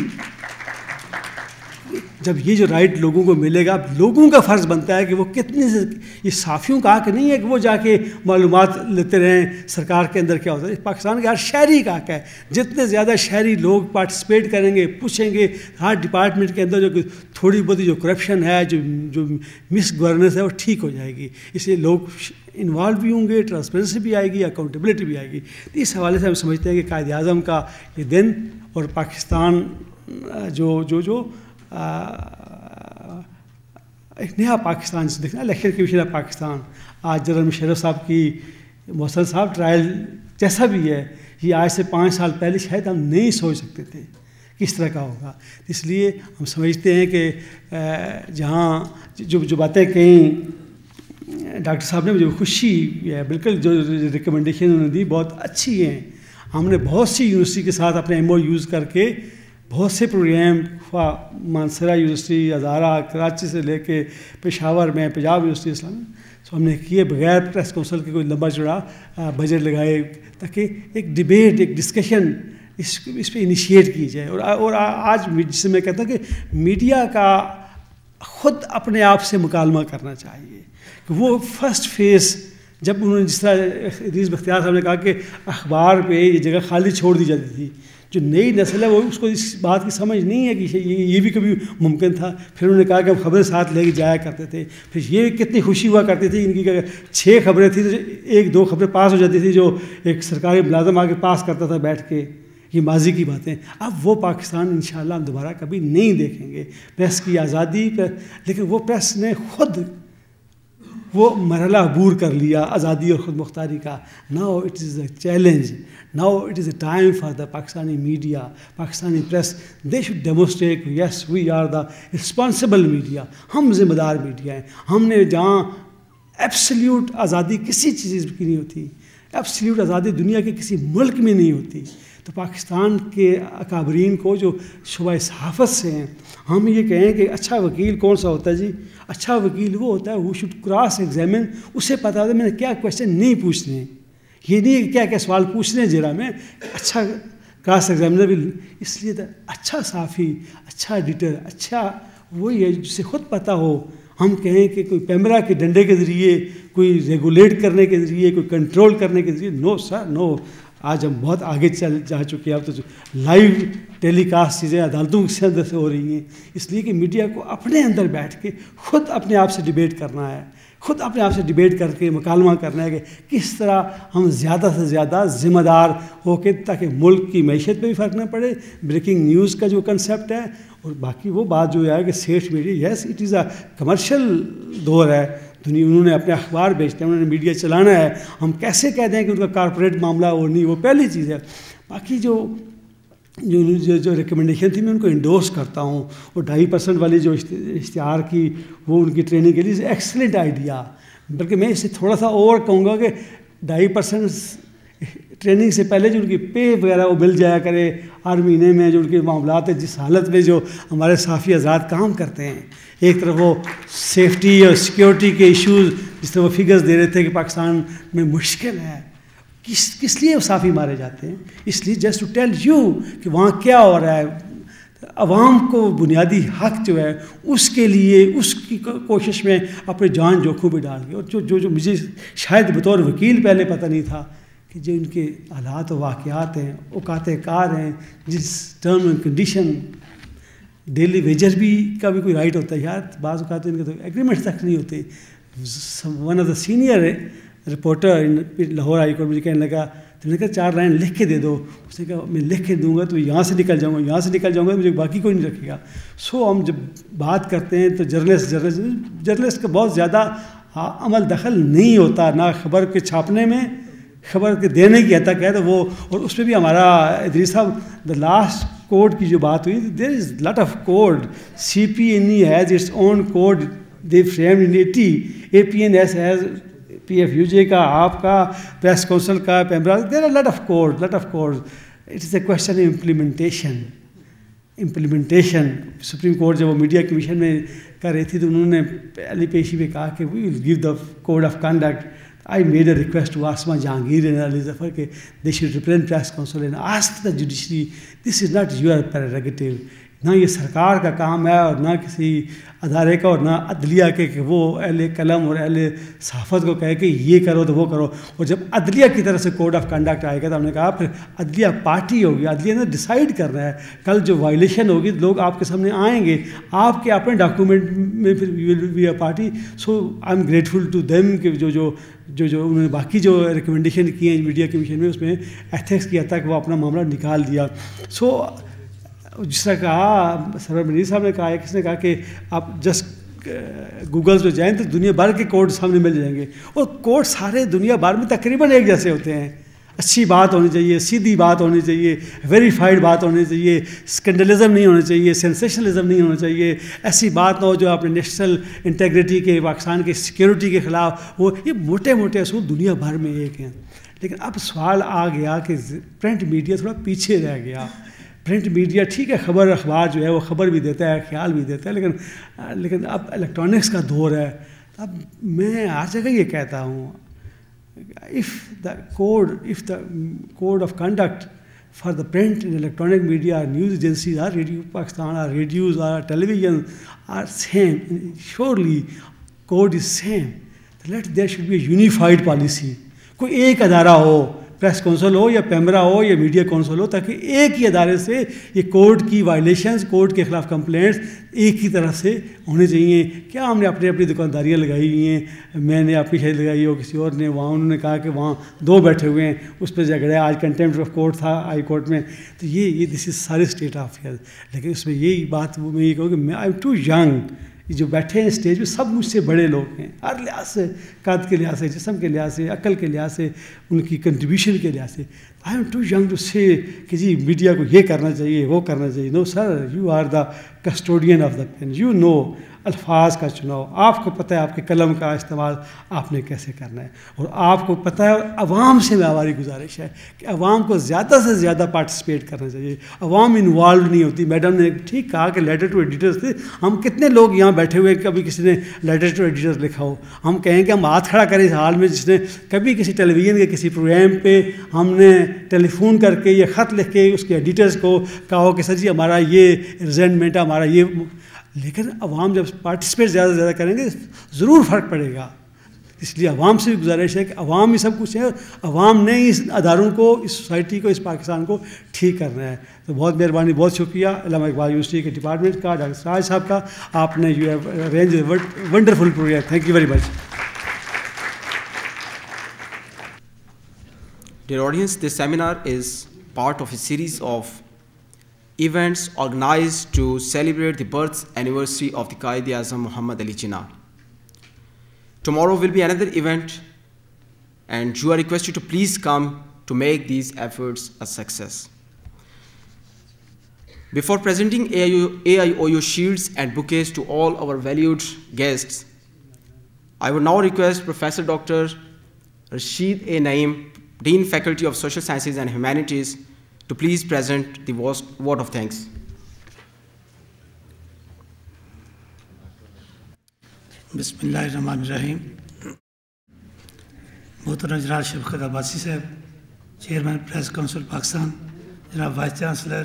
जब ये जो राइट लोगों को मिलेगा लोगों का फ़र्ज़ बनता है कि वो कितने से ये साफ़ियों का हक नहीं है कि वो जाके मालूम लेते रहें सरकार के अंदर क्या होता है पाकिस्तान का हर शहरी का हक है जितने ज़्यादा शहरी लोग पार्टिसिपेट करेंगे पूछेंगे हर हाँ, डिपार्टमेंट के अंदर जो थोड़ी बहुत जो करप्शन है जो जो मिस गवर्नेंस है वो ठीक हो जाएगी इसलिए लोग इन्वॉल्व भी होंगे ट्रांसपेरेंसी भी आएगी अकाउंटेबिलिटी भी आएगी तो इस हवाले से हम समझते हैं कि कायद अजम का ये दिन और पाकिस्तान जो जो जो एक नया पाकिस्तान से देखना इलेक्शन के विषय पाकिस्तान आज जनरल मुशरफ साहब की मोहसन साहब ट्रायल जैसा भी है ये आज से पाँच साल पहले शायद हम नहीं सोच सकते थे किस तरह का होगा इसलिए हम समझते हैं कि जहाँ जो जो बातें कहीं डॉक्टर साहब ने मुझे खुशी है बिल्कुल जो रिकमेंडेशन उन्होंने दी बहुत अच्छी हैं हमने बहुत सी यूनिवर्सिटी के साथ अपने एम यूज़ करके बहुत से प्रोग्राम हुआ मानसरा यूनिवर्सिटी अजारा कराची से लेके पेशावर में पंजाब यूनिवर्सिटी इस्लाम सो हमने किए बगैर प्रेस काउंसिल के कोई लंबा चौड़ा बजट लगाए ताकि एक डिबेट एक डिस्कशन इस इस पर इनिशिएट की जाए और और आ, आज जिससे मैं कहता हूँ कि मीडिया का खुद अपने आप से मुकालमा करना चाहिए कि वो फर्स्ट फेस जब उन्होंने जिस तरह रीज बख्तियार साहब ने कहा कि अखबार पे ये जगह खाली छोड़ दी जाती थी जो नई नस्ल है वो उसको इस बात की समझ नहीं है कि ये ये भी कभी मुमकिन था फिर उन्होंने कहा कि हम खबरें साथ लेके जाया करते थे फिर ये कितनी खुशी हुआ करती थी इनकी छः खबरें थी तो एक दो खबरें पास हो जाती थी जो एक सरकारी मुलाजम आके पास करता था बैठ के ये माजी की बातें अब वो पाकिस्तान इन हम दोबारा कभी नहीं देखेंगे प्रेस की आज़ादी पर लेकिन वो प्रेस ने खुद वो मरला अबूर कर लिया आज़ादी और ख़ुद मुख्तारी का now it is a challenge now it is a time for the Pakistani media Pakistani press they should demonstrate yes we are the responsible media हम जिम्मेदार मीडिया हैं हमने जहाँ एब्सल्यूट आज़ादी किसी चीज़ की नहीं होती एब्सल्यूट आज़ादी दुनिया के किसी मुल्क में नहीं होती तो पाकिस्तान के अकाबरीन को जो शुबा सहाफ़त से हैं हम ये कहें कि अच्छा वकील कौन सा होता है जी अच्छा वकील वो होता है वो शुड क्रॉस एग्जामिन उसे पता होता है मैंने क्या क्वेश्चन नहीं पूछने ये नहीं है क्या क्या सवाल पूछने जरा में अच्छा क्रॉस एग्जामिनर भी इसलिए तो अच्छा साफ़ी अच्छा एडिटर अच्छा वही है जिसे खुद पता हो हम कहें कि कोई पैमरा के डंडे के ज़रिए कोई रेगुलेट करने के ज़रिए कोई कंट्रोल करने के ज़रिए नो सर नो आज हम बहुत आगे चल जा चुके हैं अब तो लाइव टेलीकास्ट चीज़ें अदालतों के अंदर से हो रही हैं इसलिए कि मीडिया को अपने अंदर बैठ के खुद अपने आप से डिबेट करना है खुद अपने आप से डिबेट करके मकालमा करना है कि किस तरह हम ज़्यादा से ज़्यादा ज़िम्मेदार होकर ताकि मुल्क की मैशियत पर भी फ़र्क ना पड़े ब्रेकिंग न्यूज़ का जो कंसेप्ट है और बाकी वो बात जो है कि सेठ media yes it is a commercial दौर है दुनिया तो उन्होंने अपने अखबार बेचते हैं उन्होंने मीडिया चलाना है हम कैसे कह दें कि उनका कारपोरेट मामला वो नहीं वो पहली चीज़ है बाकी जो जो जो, जो रिकमेंडेशन थी मैं उनको इंडोर्स करता हूँ और ढाई परसेंट वाली जो इश्तहार की वो उनकी ट्रेनिंग के लिए एक्सलेंट आइडिया बल्कि मैं इसे थोड़ा सा और कहूँगा कि ढाई परसेंट ट्रेनिंग से पहले जो उनकी पे वगैरह वो मिल जाया करे हर महीने में जो उनके मामला है जिस हालत में जो हमारे साफ़ी आज़ाद काम करते हैं एक तरफ वो सेफ्टी और सिक्योरिटी के इश्यूज जिस तरह वो फिगर्स दे रहे थे कि पाकिस्तान में मुश्किल है किस किस लिए साफ़ी मारे जाते हैं इसलिए जस्ट टू टेल यू कि वहाँ क्या हो रहा है अवाम को बुनियादी हक जो है उसके लिए उसकी कोशिश में अपने जान जोखों में डाल गए और जो जो जो मुझे शायद बतौर वकील पहले पता नहीं था कि जो इनके हालात वाक़ात हैं अवकात कार हैं जिस term and condition daily wager भी का भी कोई राइट होता है यार बाज़ तो इनके तो एग्रीमेंट तक नहीं होते one of the senior reporter in Lahore high court मुझे कहने लगा तो मैंने कहा चार लाइन लिख के दे दो उसने कहा मैं लिख के दूंगा तो यहाँ से निकल जाऊँगा यहाँ से निकल जाऊँगा तो मुझे बाकी कोई नहीं रखेगा सो हम जब बात करते हैं तो जर्नलिस्ट जर्नलिस्ट जर्नलिस्ट का बहुत ज़्यादा अमल दखल नहीं होता ना खबर के छापने में खबर के देने की हद तक है तो वो और उसमें भी हमारा इदरी साहब द लास्ट कोड की जो बात हुई there is lot of code C P N E has its own code they frame in a A P N S has P F U J का आपका प्रेस काउंसिल का PEMRA there are lot of code lot of code it is a question implementation implementation supreme court जब वो media commission में कर रही थी तो उन्होंने पहली पेशी में कहा कि we will give the code of conduct I made a request to Asma Jangir and Ali Zafar they should represent press council and ask the judiciary, this is not your prerogative, ना ये सरकार का काम है और ना किसी अदारे का और ना अदलिया के कि वो अहल कलम और अहल सहाफ़त को कहे कि ये करो तो वो करो और जब अदलिया की तरफ से कोड ऑफ कंडक्ट आएगा तो हमने कहा फिर अदलिया पार्टी होगी अदलिया ने डिसाइड कर रहा है कल जो वायलेशन होगी लोग आपके सामने आएंगे आपके अपने डॉक्यूमेंट में फिर will be a party so I am grateful to them कि जो जो जो जो उन्होंने बाकी जो रिकमेंडेशन किए हैं मीडिया कमीशन में उसमें एथिक्स किया था कि वो अपना मामला निकाल दिया सो so, जिस तरह कहा सरवर मनीर साहब ने कहा किसने कहा कि आप जस्ट गूगल uh, पे जाएँ तो दुनिया भर के कोड सामने मिल जाएंगे और कोड सारे दुनिया भर में तकरीबन एक जैसे होते हैं अच्छी बात होनी चाहिए सीधी बात होनी चाहिए वेरीफाइड बात होनी चाहिए स्कैंडलिज्म नहीं होना चाहिए सेंसेशनलिज्म नहीं होना चाहिए ऐसी बात ना हो जो अपने नेशनल इंटेग्रिटी के पाकिस्तान के सिक्योरिटी के ख़िलाफ़ हो ये मोटे मोटे असूल दुनिया भर में एक हैं लेकिन अब सवाल आ गया कि प्रिंट मीडिया थोड़ा पीछे रह गया प्रिंट मीडिया ठीक है खबर अखबार जो है वो खबर भी देता है ख्याल भी देता है लेकिन लेकिन अब इलेक्ट्रॉनिक्स का दौर है अब मैं हर जगह ये कहता हूँ if the code if the code of conduct for the print in electronic media news agency or radio Pakistan uh radios uh television are same surely code is same let there should be unified policy कोई एक अदारा हो press council हो या पैमरा हो या media council हो ताकि एक ही अदारे से ये कोर्ट की वायलेशंस कोर्ट के ख़िलाफ़ कंप्लेंट्स एक ही तरह से होने चाहिए क्या हमने अपनी अपनी दुकानदारियाँ लगाई हुई हैं मैंने आपकी शायद लगाई हो किसी और ने वहाँ उन्होंने कहा कि वहाँ दो बैठे हुए हैं उस पर झगड़े आज कंटेम्प्ट ऑफ कोर्ट था हाई कोर्ट में तो ये ये दिस इज़ सारे स्टेट ऑफ अफेयर लेकिन उसमें यही बात वो मैं ये कहूँ कि आई एम टू यंग ये जो बैठे हैं स्टेज पे सब मुझसे बड़े लोग हैं हर लिहाज से कद के लिहाज से जिसम के लिहाज से अकल के लिहाज से उनकी कंट्रीब्यूशन के लिहाज से I am too young to say कि जी मीडिया को ये करना चाहिए वो करना चाहिए no sir you are the custodian of the pen you know अल्फाज का चुनाव आपको पता है आपके कलम का इस्तेमाल आपने कैसे करना है और आपको पता है और आवाम से हमारी गुजारिश है कि आवाम को ज़्यादा से ज़्यादा पार्टिसिपेट करना चाहिए अवाम इन्वॉल्व नहीं होती मैडम ने ठीक कहा कि लेटर टू एडिटर्स थे हम कितने लोग यहाँ बैठे हुए कभी किसी ने लेटर टू एडिटर्स लिखा हो हम कहें कि हम हाथ खड़ा करें इस हाल में जिसने कभी किसी टेलीविज़न के किसी प्रोग्राम पर हमने टेलीफोन करके या ख़त लिख के उसके एडिटर्स को कहा हो कि सर जी हमारा ये रिजेंटमेंट है हमारा ये लेकिन अवाम जब पार्टिसिपेट ज़्यादा से ज़्यादा करेंगे ज़रूर फ़र्क पड़ेगा इसलिए आवाम से भी गुजारिश है कि अवाम ही सब कुछ है अवाम ने इस अदारों को इस सोसाइटी को इस पाकिस्तान को ठीक करना है तो बहुत मेहरबानी बहुत शुक्रिया इलाम इकबाल यूनिवर्सिटी के डिपार्टमेंट का डॉक्टर शाह साहब का आपने you arrange wonderful programme thank you very much Dear audience this seminar is part of a series of events organized to celebrate the birth anniversary of the Qaid Azam Muhammad Ali Jinnah. Tomorrow will be another event, and you are requested to please come to make these efforts a success. Before presenting AIOU shields and bouquets to all our valued guests, I would now request Professor Dr. Rashid A. Naim, Dean Faculty of Social Sciences and Humanities, to please present the word of thanks. बिसमीम मोहतरम जनाब शफकत अब्बासी साहब chairman press council Pakistan जनाब vice chancellor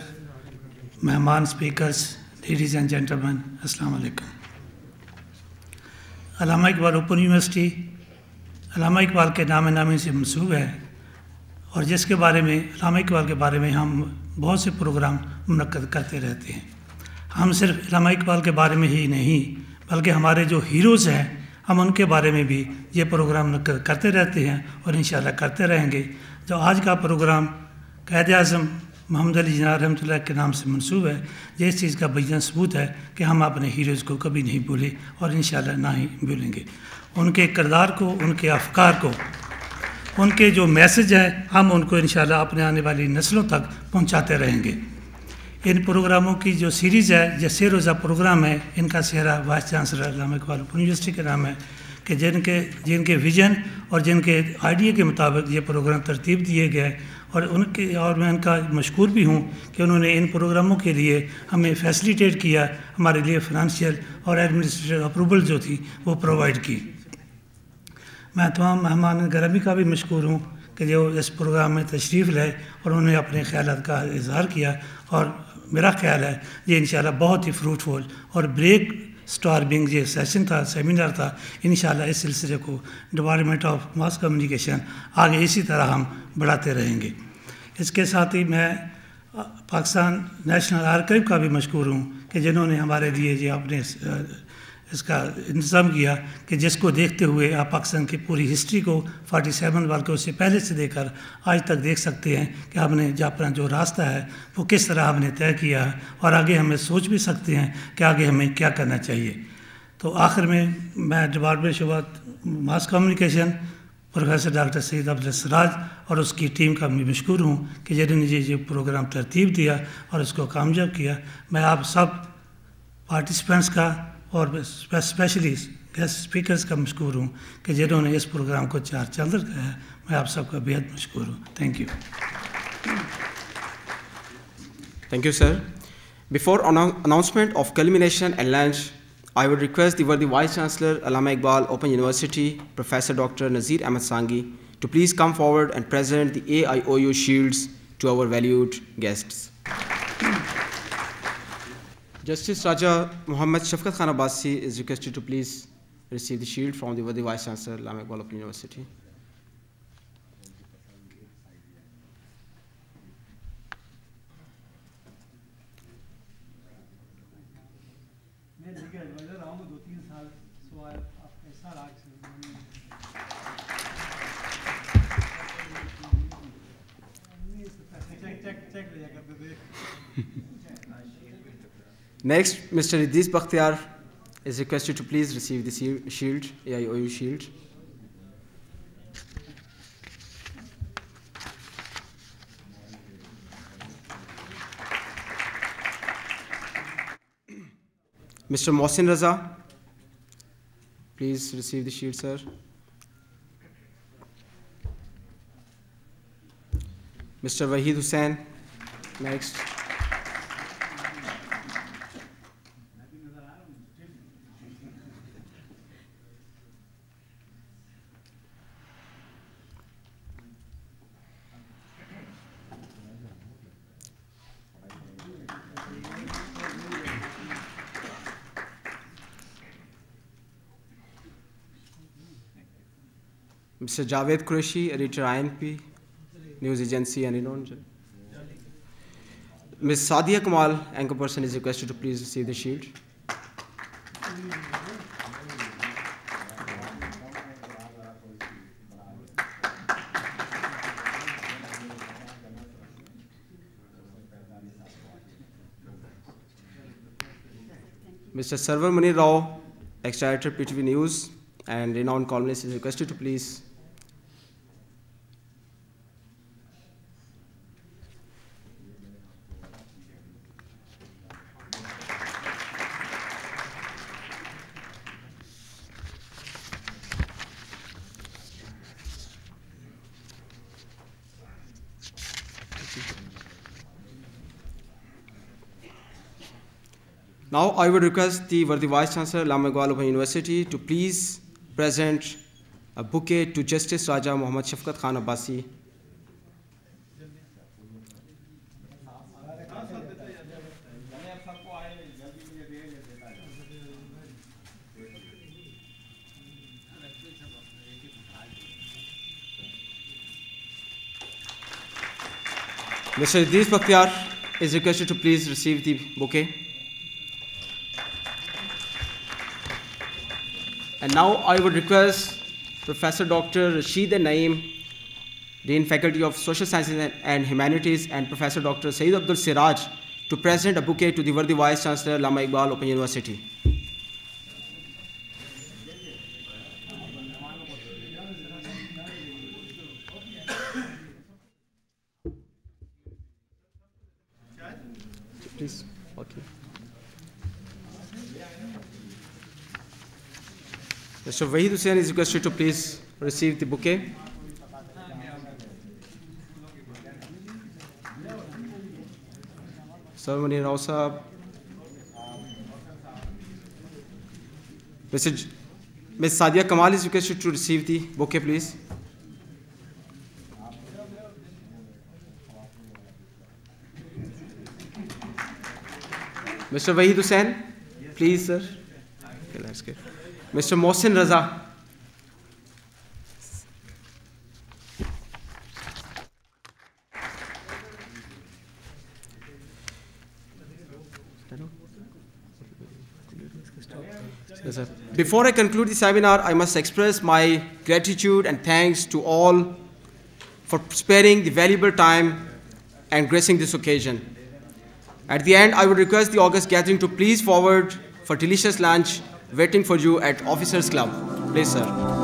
मेहमान speakers ladies and gentleman अस्सलाम वालेकुम Allama Iqbal open university Allama Iqbal के नाम नामी से मनसूब है और जिसके बारे में इलामा इकबाल के बारे में हम बहुत से प्रोग्राम मनक़द करते रहते हैं हम सिर्फ इलामा इकबाल के बारे में ही नहीं बल्कि हमारे जो हीरोज़ हैं हम उनके बारे में भी ये प्रोग्राम मनक़द करते रहते हैं और इन करते रहेंगे जो आज का प्रोग्राम कैद अजम मोहम्मद अली जना रहमत के नाम से मनसूब है ये इस चीज़ का बजन सबूत है कि हम अपने हीरोज़ को कभी नहीं भूले और इन ना ही भूलेंगे उनके किरदार को उनके अफकार को उनके जो मैसेज हैं हम उनको इन अपने आने वाली नस्लों तक पहुँचाते रहेंगे इन प्रोग्रामों की जो सीरीज़ है जैसे रोज़ा प्रोग्राम है इनका सेहरा vice chancellor Allama Iqbal university के नाम है कि जिनके जिनके विजन और जिनके आइडिया के मुताबिक ये प्रोग्राम तरतीब दिए गए और उनके और मैं इनका मशहूर भी हूँ कि उन्होंने इन प्रोग्रामों के लिए हमें फैसिलिटेट किया हमारे लिए फिनंशियल और एडमिनिस्ट्रेटिव अप्रूवल जो थी वो प्रोवाइड की मैं तमाम मेहमान गर्मी का भी मशहूर हूँ कि जो इस प्रोग्राम में तशरीफ़ लाए और उन्होंने अपने ख्याल का इजहार किया और मेरा ख्याल है ये इन बहुत ही फ्रूटफुल और ब्रेक स्टारबिंग ये सेशन था सेमिनार था इन इस सिलसिले को डिपार्टमेंट ऑफ मास कम्युनिकेशन आगे इसी तरह हम बढ़ाते रहेंगे इसके साथ ही मैं पाकिस्तान नेशनल आर्काइव का भी मशहूर हूँ कि जिन्होंने हमारे लिए ये अपने इसका इंतज़ाम किया कि जिसको देखते हुए आप पाकिस्तान की पूरी हिस्ट्री को 47 वाल के उससे पहले से देकर आज तक देख सकते हैं कि हमने जो अपना जो रास्ता है वो किस तरह हमने तय किया है और आगे हमें सोच भी सकते हैं कि आगे हमें क्या करना चाहिए तो आखिर में मैं डिपार्टमेंट शुरुआत mass communication professor doctor Syed Abdul Siraj और उसकी टीम का मैं मशहूर हूँ कि जिन्होंने ये जो प्रोग्राम तरतीब दिया और उसको कामयाब किया मैं आप सब पार्टिसिपेंट्स का और स्पेशली गेस्ट स्पीकर्स का मशहूर हूँ कि जिन्होंने इस प्रोग्राम को चार चल रखा है मैं आप सबका बेहद मशहूर हूँ thank you thank you sir before announcement of culmination and lunch I would request दिवर the vice chancellor Allama Iqbal open university professor doctor Nazir Ahmad Sangi to please come forward and present the A I O U shields to our valued guests Justice Raja Muhammad Shafkat Khan Abbasi is requested to please receive the shield from the Vice Chancellor, Lamek Wallop University. Next, Mr. Idris Bakhtiar is requested to please receive the shield, AIOU shield. Mr. Mohsin Raza, please receive the shield, sir. Mr. Wahid Hussain, next. Mr. Javed Qureshi, editor INP, news agency and Aninonja. Ms. Sadia Kamal, anchor person, is requested to please receive the shield. Mr. Sarvar Mani Rao, ex-editor PTV News and renowned columnist, is requested to please Now I would request the worthy Vice Chancellor Lama Iqbal Open University to please present a bouquet to Justice Raja Muhammad Shafkat Khan Abbasi. Mr. Deez Bakhtiar is requested to please receive the bouquet. And now I would request Professor Dr. Rashid Naim, Dean Faculty of Social Sciences and Humanities, and Professor Dr. Sayyid Abdul Siraj to present a bouquet to the worthy Vice Chancellor Lama Iqbal Open University. Mr. Vahid Hussain is requested to please receive the bouquet. Sir Munir Rao Sahab. Mr. Ms. Sadia Kamal is requested to receive the bouquet, please. Mr. Vahid Hussain, please, sir. Okay, that's good. Mr. Mohsin Raza. Before I conclude the seminar, I must express my gratitude and thanks to all for sparing the valuable time and gracing this occasion. At the end, I would request the August gathering to please forward for delicious lunch waiting for you at Officers Club. Please, sir.